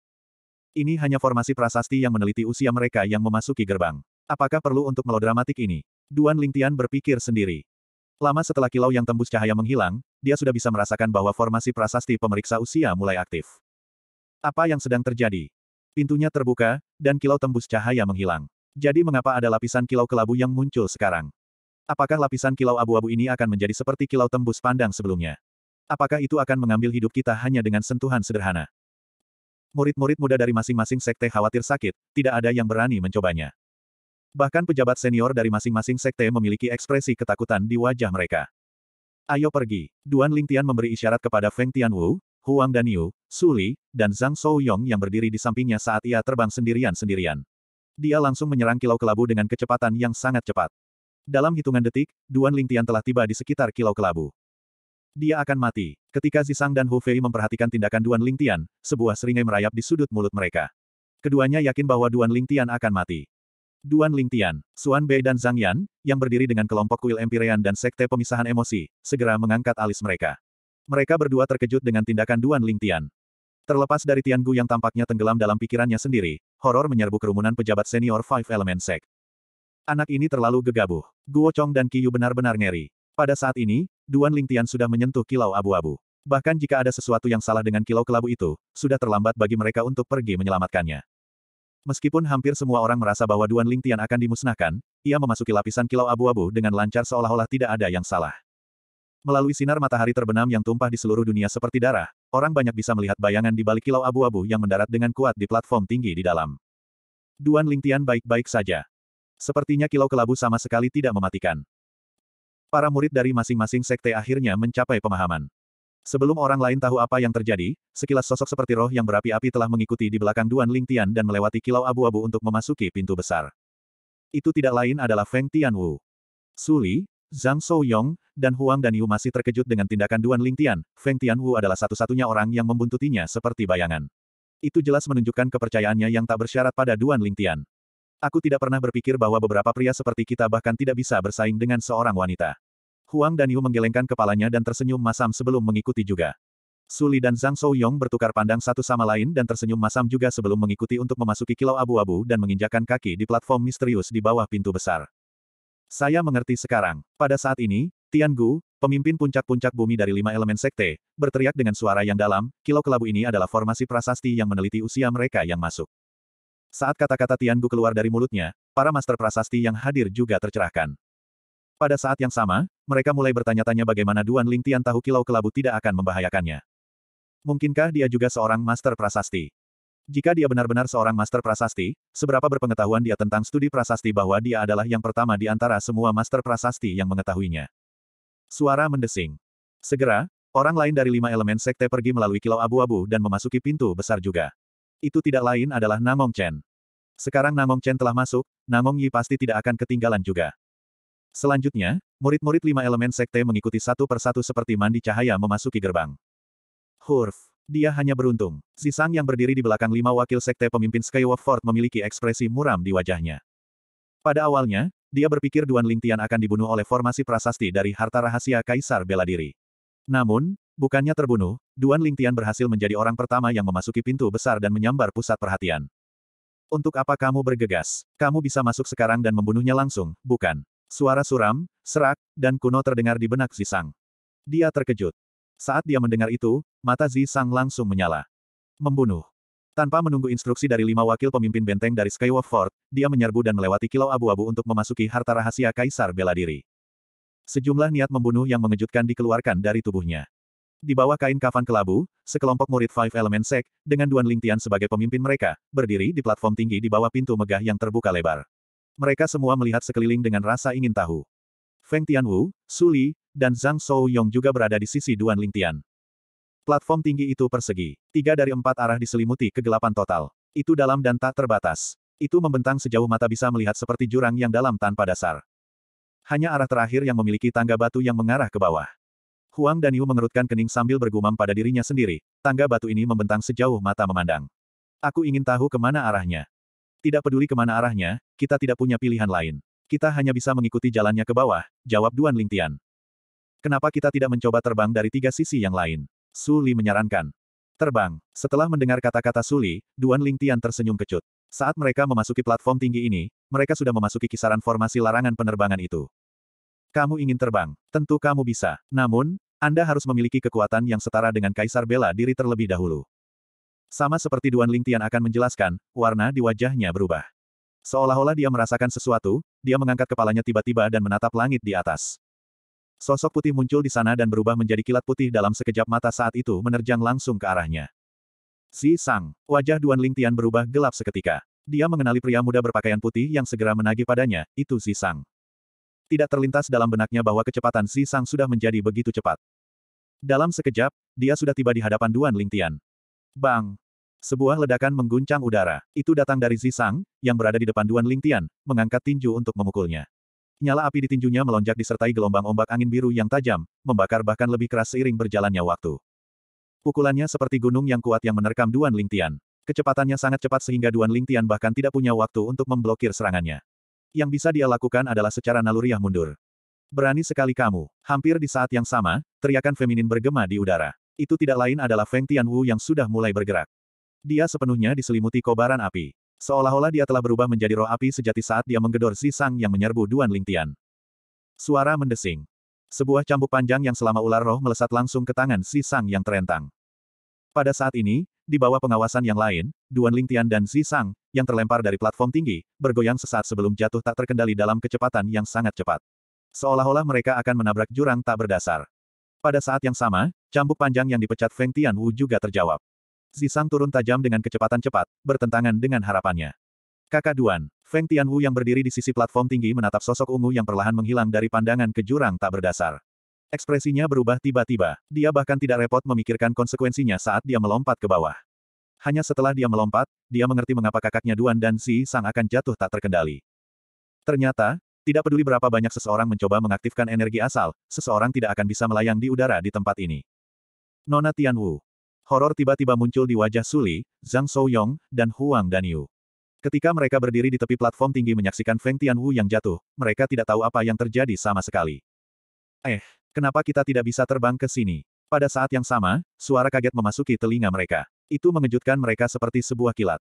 Ini hanya formasi prasasti yang meneliti usia mereka yang memasuki gerbang. Apakah perlu untuk melodramatik ini? Duan Lingtian berpikir sendiri. Lama setelah kilau yang tembus cahaya menghilang, dia sudah bisa merasakan bahwa formasi prasasti pemeriksa usia mulai aktif. Apa yang sedang terjadi? Pintunya terbuka, dan kilau tembus cahaya menghilang. Jadi mengapa ada lapisan kilau kelabu yang muncul sekarang? Apakah lapisan kilau abu-abu ini akan menjadi seperti kilau tembus pandang sebelumnya? Apakah itu akan mengambil hidup kita hanya dengan sentuhan sederhana? Murid-murid muda dari masing-masing sekte khawatir sakit, tidak ada yang berani mencobanya. Bahkan pejabat senior dari masing-masing sekte memiliki ekspresi ketakutan di wajah mereka. Ayo pergi. Duan Lingtian memberi isyarat kepada Feng Tianwu, Huang Danyu, Suli, dan Zhang Souyong yang berdiri di sampingnya saat ia terbang sendirian-sendirian. Dia langsung menyerang kilau kelabu dengan kecepatan yang sangat cepat. Dalam hitungan detik, Duan Lingtian telah tiba di sekitar kilau kelabu dia akan mati. Ketika Zisang dan Hu Fei memperhatikan tindakan Duan Ling Tian, sebuah seringai merayap di sudut mulut mereka. Keduanya yakin bahwa Duan Ling Tian akan mati. Duan Ling Tian, Suan Bei dan Zhang Yan, yang berdiri dengan kelompok kuil Empyrean dan sekte pemisahan emosi, segera mengangkat alis mereka. Mereka berdua terkejut dengan tindakan Duan Ling Tian. Terlepas dari Tian Gu yang tampaknya tenggelam dalam pikirannya sendiri, horor menyerbu kerumunan pejabat senior Five Element Sect. Anak ini terlalu gegabah. Guo Chong dan Qiyu benar-benar ngeri. Pada saat ini, Duan Lingtian sudah menyentuh kilau abu-abu. Bahkan jika ada sesuatu yang salah dengan kilau kelabu itu, sudah terlambat bagi mereka untuk pergi menyelamatkannya. Meskipun hampir semua orang merasa bahwa Duan Lingtian akan dimusnahkan, ia memasuki lapisan kilau abu-abu dengan lancar seolah-olah tidak ada yang salah. Melalui sinar matahari terbenam yang tumpah di seluruh dunia seperti darah, orang banyak bisa melihat bayangan di balik kilau abu-abu yang mendarat dengan kuat di platform tinggi di dalam. Duan Lingtian baik-baik saja. Sepertinya kilau kelabu sama sekali tidak mematikan. Para murid dari masing-masing sekte akhirnya mencapai pemahaman. Sebelum orang lain tahu apa yang terjadi, sekilas sosok seperti roh yang berapi-api telah mengikuti di belakang Duan Ling Tian dan melewati kilau abu-abu untuk memasuki pintu besar. Itu tidak lain adalah Feng Tian Tianwu. Suli, Zhang Shouyong, dan Huang Danyu masih terkejut dengan tindakan Duan Ling Tian. Feng Tian Wu adalah satu-satunya orang yang membuntutinya seperti bayangan. Itu jelas menunjukkan kepercayaannya yang tak bersyarat pada Duan Ling Tian. Aku tidak pernah berpikir bahwa beberapa pria seperti kita bahkan tidak bisa bersaing dengan seorang wanita. Huang Danyu menggelengkan kepalanya dan tersenyum masam sebelum mengikuti juga. Suli dan Zhang Souyong bertukar pandang satu sama lain dan tersenyum masam juga sebelum mengikuti untuk memasuki kilau abu-abu dan menginjakan kaki di platform misterius di bawah pintu besar. Saya mengerti sekarang. Pada saat ini, Tian Gu, pemimpin puncak-puncak bumi dari lima elemen sekte, berteriak dengan suara yang dalam, kilau kelabu ini adalah formasi prasasti yang meneliti usia mereka yang masuk. Saat kata-kata Tian Gu keluar dari mulutnya, para master prasasti yang hadir juga tercerahkan. Pada saat yang sama, mereka mulai bertanya-tanya bagaimana Duan Ling Tian tahu kilau kelabu tidak akan membahayakannya. Mungkinkah dia juga seorang master prasasti? Jika dia benar-benar seorang master prasasti, seberapa berpengetahuan dia tentang studi prasasti bahwa dia adalah yang pertama di antara semua master prasasti yang mengetahuinya. Suara mendesing. Segera, orang lain dari lima elemen sekte pergi melalui kilau abu-abu dan memasuki pintu besar juga. Itu tidak lain adalah Namong Chen. Sekarang Namong Chen telah masuk, Namong Yi pasti tidak akan ketinggalan juga. Selanjutnya, murid-murid lima elemen sekte mengikuti satu persatu seperti mandi cahaya memasuki gerbang. Hurf. Dia hanya beruntung. Si Sang yang berdiri di belakang lima wakil sekte pemimpin Skyward Fort memiliki ekspresi muram di wajahnya. Pada awalnya, dia berpikir Duan Lingtian akan dibunuh oleh formasi prasasti dari harta rahasia Kaisar Bela Diri. Namun, bukannya terbunuh, Duan Lingtian berhasil menjadi orang pertama yang memasuki pintu besar dan menyambar pusat perhatian. Untuk apa kamu bergegas? Kamu bisa masuk sekarang dan membunuhnya langsung, bukan? Suara suram, serak, dan kuno terdengar di benak Zisang. Dia terkejut. Saat dia mendengar itu, mata Zisang langsung menyala. Membunuh. Tanpa menunggu instruksi dari lima wakil pemimpin benteng dari Skywalk Fort, dia menyerbu dan melewati kilau abu-abu untuk memasuki harta rahasia Kaisar Bela Diri. Sejumlah niat membunuh yang mengejutkan dikeluarkan dari tubuhnya. Di bawah kain kafan kelabu, sekelompok murid Five Element Sect, dengan Duan Lingtian sebagai pemimpin mereka, berdiri di platform tinggi di bawah pintu megah yang terbuka lebar. Mereka semua melihat sekeliling dengan rasa ingin tahu. Feng Tianwu, Su Li, dan Zhang Yong juga berada di sisi Duan Lingtian. Platform tinggi itu persegi. Tiga dari empat arah diselimuti kegelapan total. Itu dalam dan tak terbatas. Itu membentang sejauh mata bisa melihat seperti jurang yang dalam tanpa dasar. Hanya arah terakhir yang memiliki tangga batu yang mengarah ke bawah. Huang Daniu mengerutkan kening sambil bergumam pada dirinya sendiri, tangga batu ini membentang sejauh mata memandang. Aku ingin tahu kemana arahnya. Tidak peduli kemana arahnya, kita tidak punya pilihan lain. Kita hanya bisa mengikuti jalannya ke bawah, jawab Duan Lingtian. Kenapa kita tidak mencoba terbang dari tiga sisi yang lain? Suli menyarankan. Terbang. Setelah mendengar kata-kata Suli, Duan Lingtian tersenyum kecut. Saat mereka memasuki platform tinggi ini, mereka sudah memasuki kisaran formasi larangan penerbangan itu. Kamu ingin terbang? Tentu kamu bisa. Namun, Anda harus memiliki kekuatan yang setara dengan Kaisar Bela diri terlebih dahulu. Sama seperti Duan Lingtian akan menjelaskan, warna di wajahnya berubah. Seolah-olah dia merasakan sesuatu, dia mengangkat kepalanya tiba-tiba dan menatap langit di atas. Sosok putih muncul di sana dan berubah menjadi kilat putih dalam sekejap mata saat itu menerjang langsung ke arahnya. Si Sang, wajah Duan Lingtian berubah gelap seketika. Dia mengenali pria muda berpakaian putih yang segera menagih padanya, itu Si Sang. Tidak terlintas dalam benaknya bahwa kecepatan Si Sang sudah menjadi begitu cepat. Dalam sekejap, dia sudah tiba di hadapan Duan Lingtian. Bang! Sebuah ledakan mengguncang udara. Itu datang dari Zisang, yang berada di depan Duan Lingtian, mengangkat tinju untuk memukulnya. Nyala api di tinjunya melonjak disertai gelombang ombak angin biru yang tajam, membakar bahkan lebih keras seiring berjalannya waktu. Pukulannya seperti gunung yang kuat yang menerkam Duan Lingtian. Kecepatannya sangat cepat sehingga Duan Lingtian bahkan tidak punya waktu untuk memblokir serangannya. Yang bisa dia lakukan adalah secara naluriah mundur. Berani sekali kamu. Hampir di saat yang sama, teriakan feminin bergema di udara. Itu tidak lain adalah Feng Tianwu yang sudah mulai bergerak. Dia sepenuhnya diselimuti kobaran api. Seolah-olah dia telah berubah menjadi roh api sejati saat dia menggedor si sang yang menyerbu Duan Lingtian. Suara mendesing. Sebuah cambuk panjang yang selama ular roh melesat langsung ke tangan si sang yang terentang. Pada saat ini, di bawah pengawasan yang lain, Duan Lingtian dan Si Sang, yang terlempar dari platform tinggi, bergoyang sesaat sebelum jatuh tak terkendali dalam kecepatan yang sangat cepat. Seolah-olah mereka akan menabrak jurang tak berdasar. Pada saat yang sama, cambuk panjang yang dipecat Feng Tianwu juga terjawab. Zisang turun tajam dengan kecepatan cepat, bertentangan dengan harapannya. Kakak Duan, Feng Tianwu yang berdiri di sisi platform tinggi menatap sosok ungu yang perlahan menghilang dari pandangan ke jurang tak berdasar. Ekspresinya berubah tiba-tiba, dia bahkan tidak repot memikirkan konsekuensinya saat dia melompat ke bawah. Hanya setelah dia melompat, dia mengerti mengapa kakaknya Duan dan Si Sang akan jatuh tak terkendali. Ternyata, tidak peduli berapa banyak seseorang mencoba mengaktifkan energi asal, seseorang tidak akan bisa melayang di udara di tempat ini. Nona Tianwu. Horor tiba-tiba muncul di wajah Suli, Zhang Shouyong, dan Huang Daniu. Ketika mereka berdiri di tepi platform tinggi menyaksikan Feng Tianwu yang jatuh, mereka tidak tahu apa yang terjadi sama sekali. Eh, kenapa kita tidak bisa terbang ke sini? Pada saat yang sama, suara kaget memasuki telinga mereka. Itu mengejutkan mereka seperti sebuah kilat.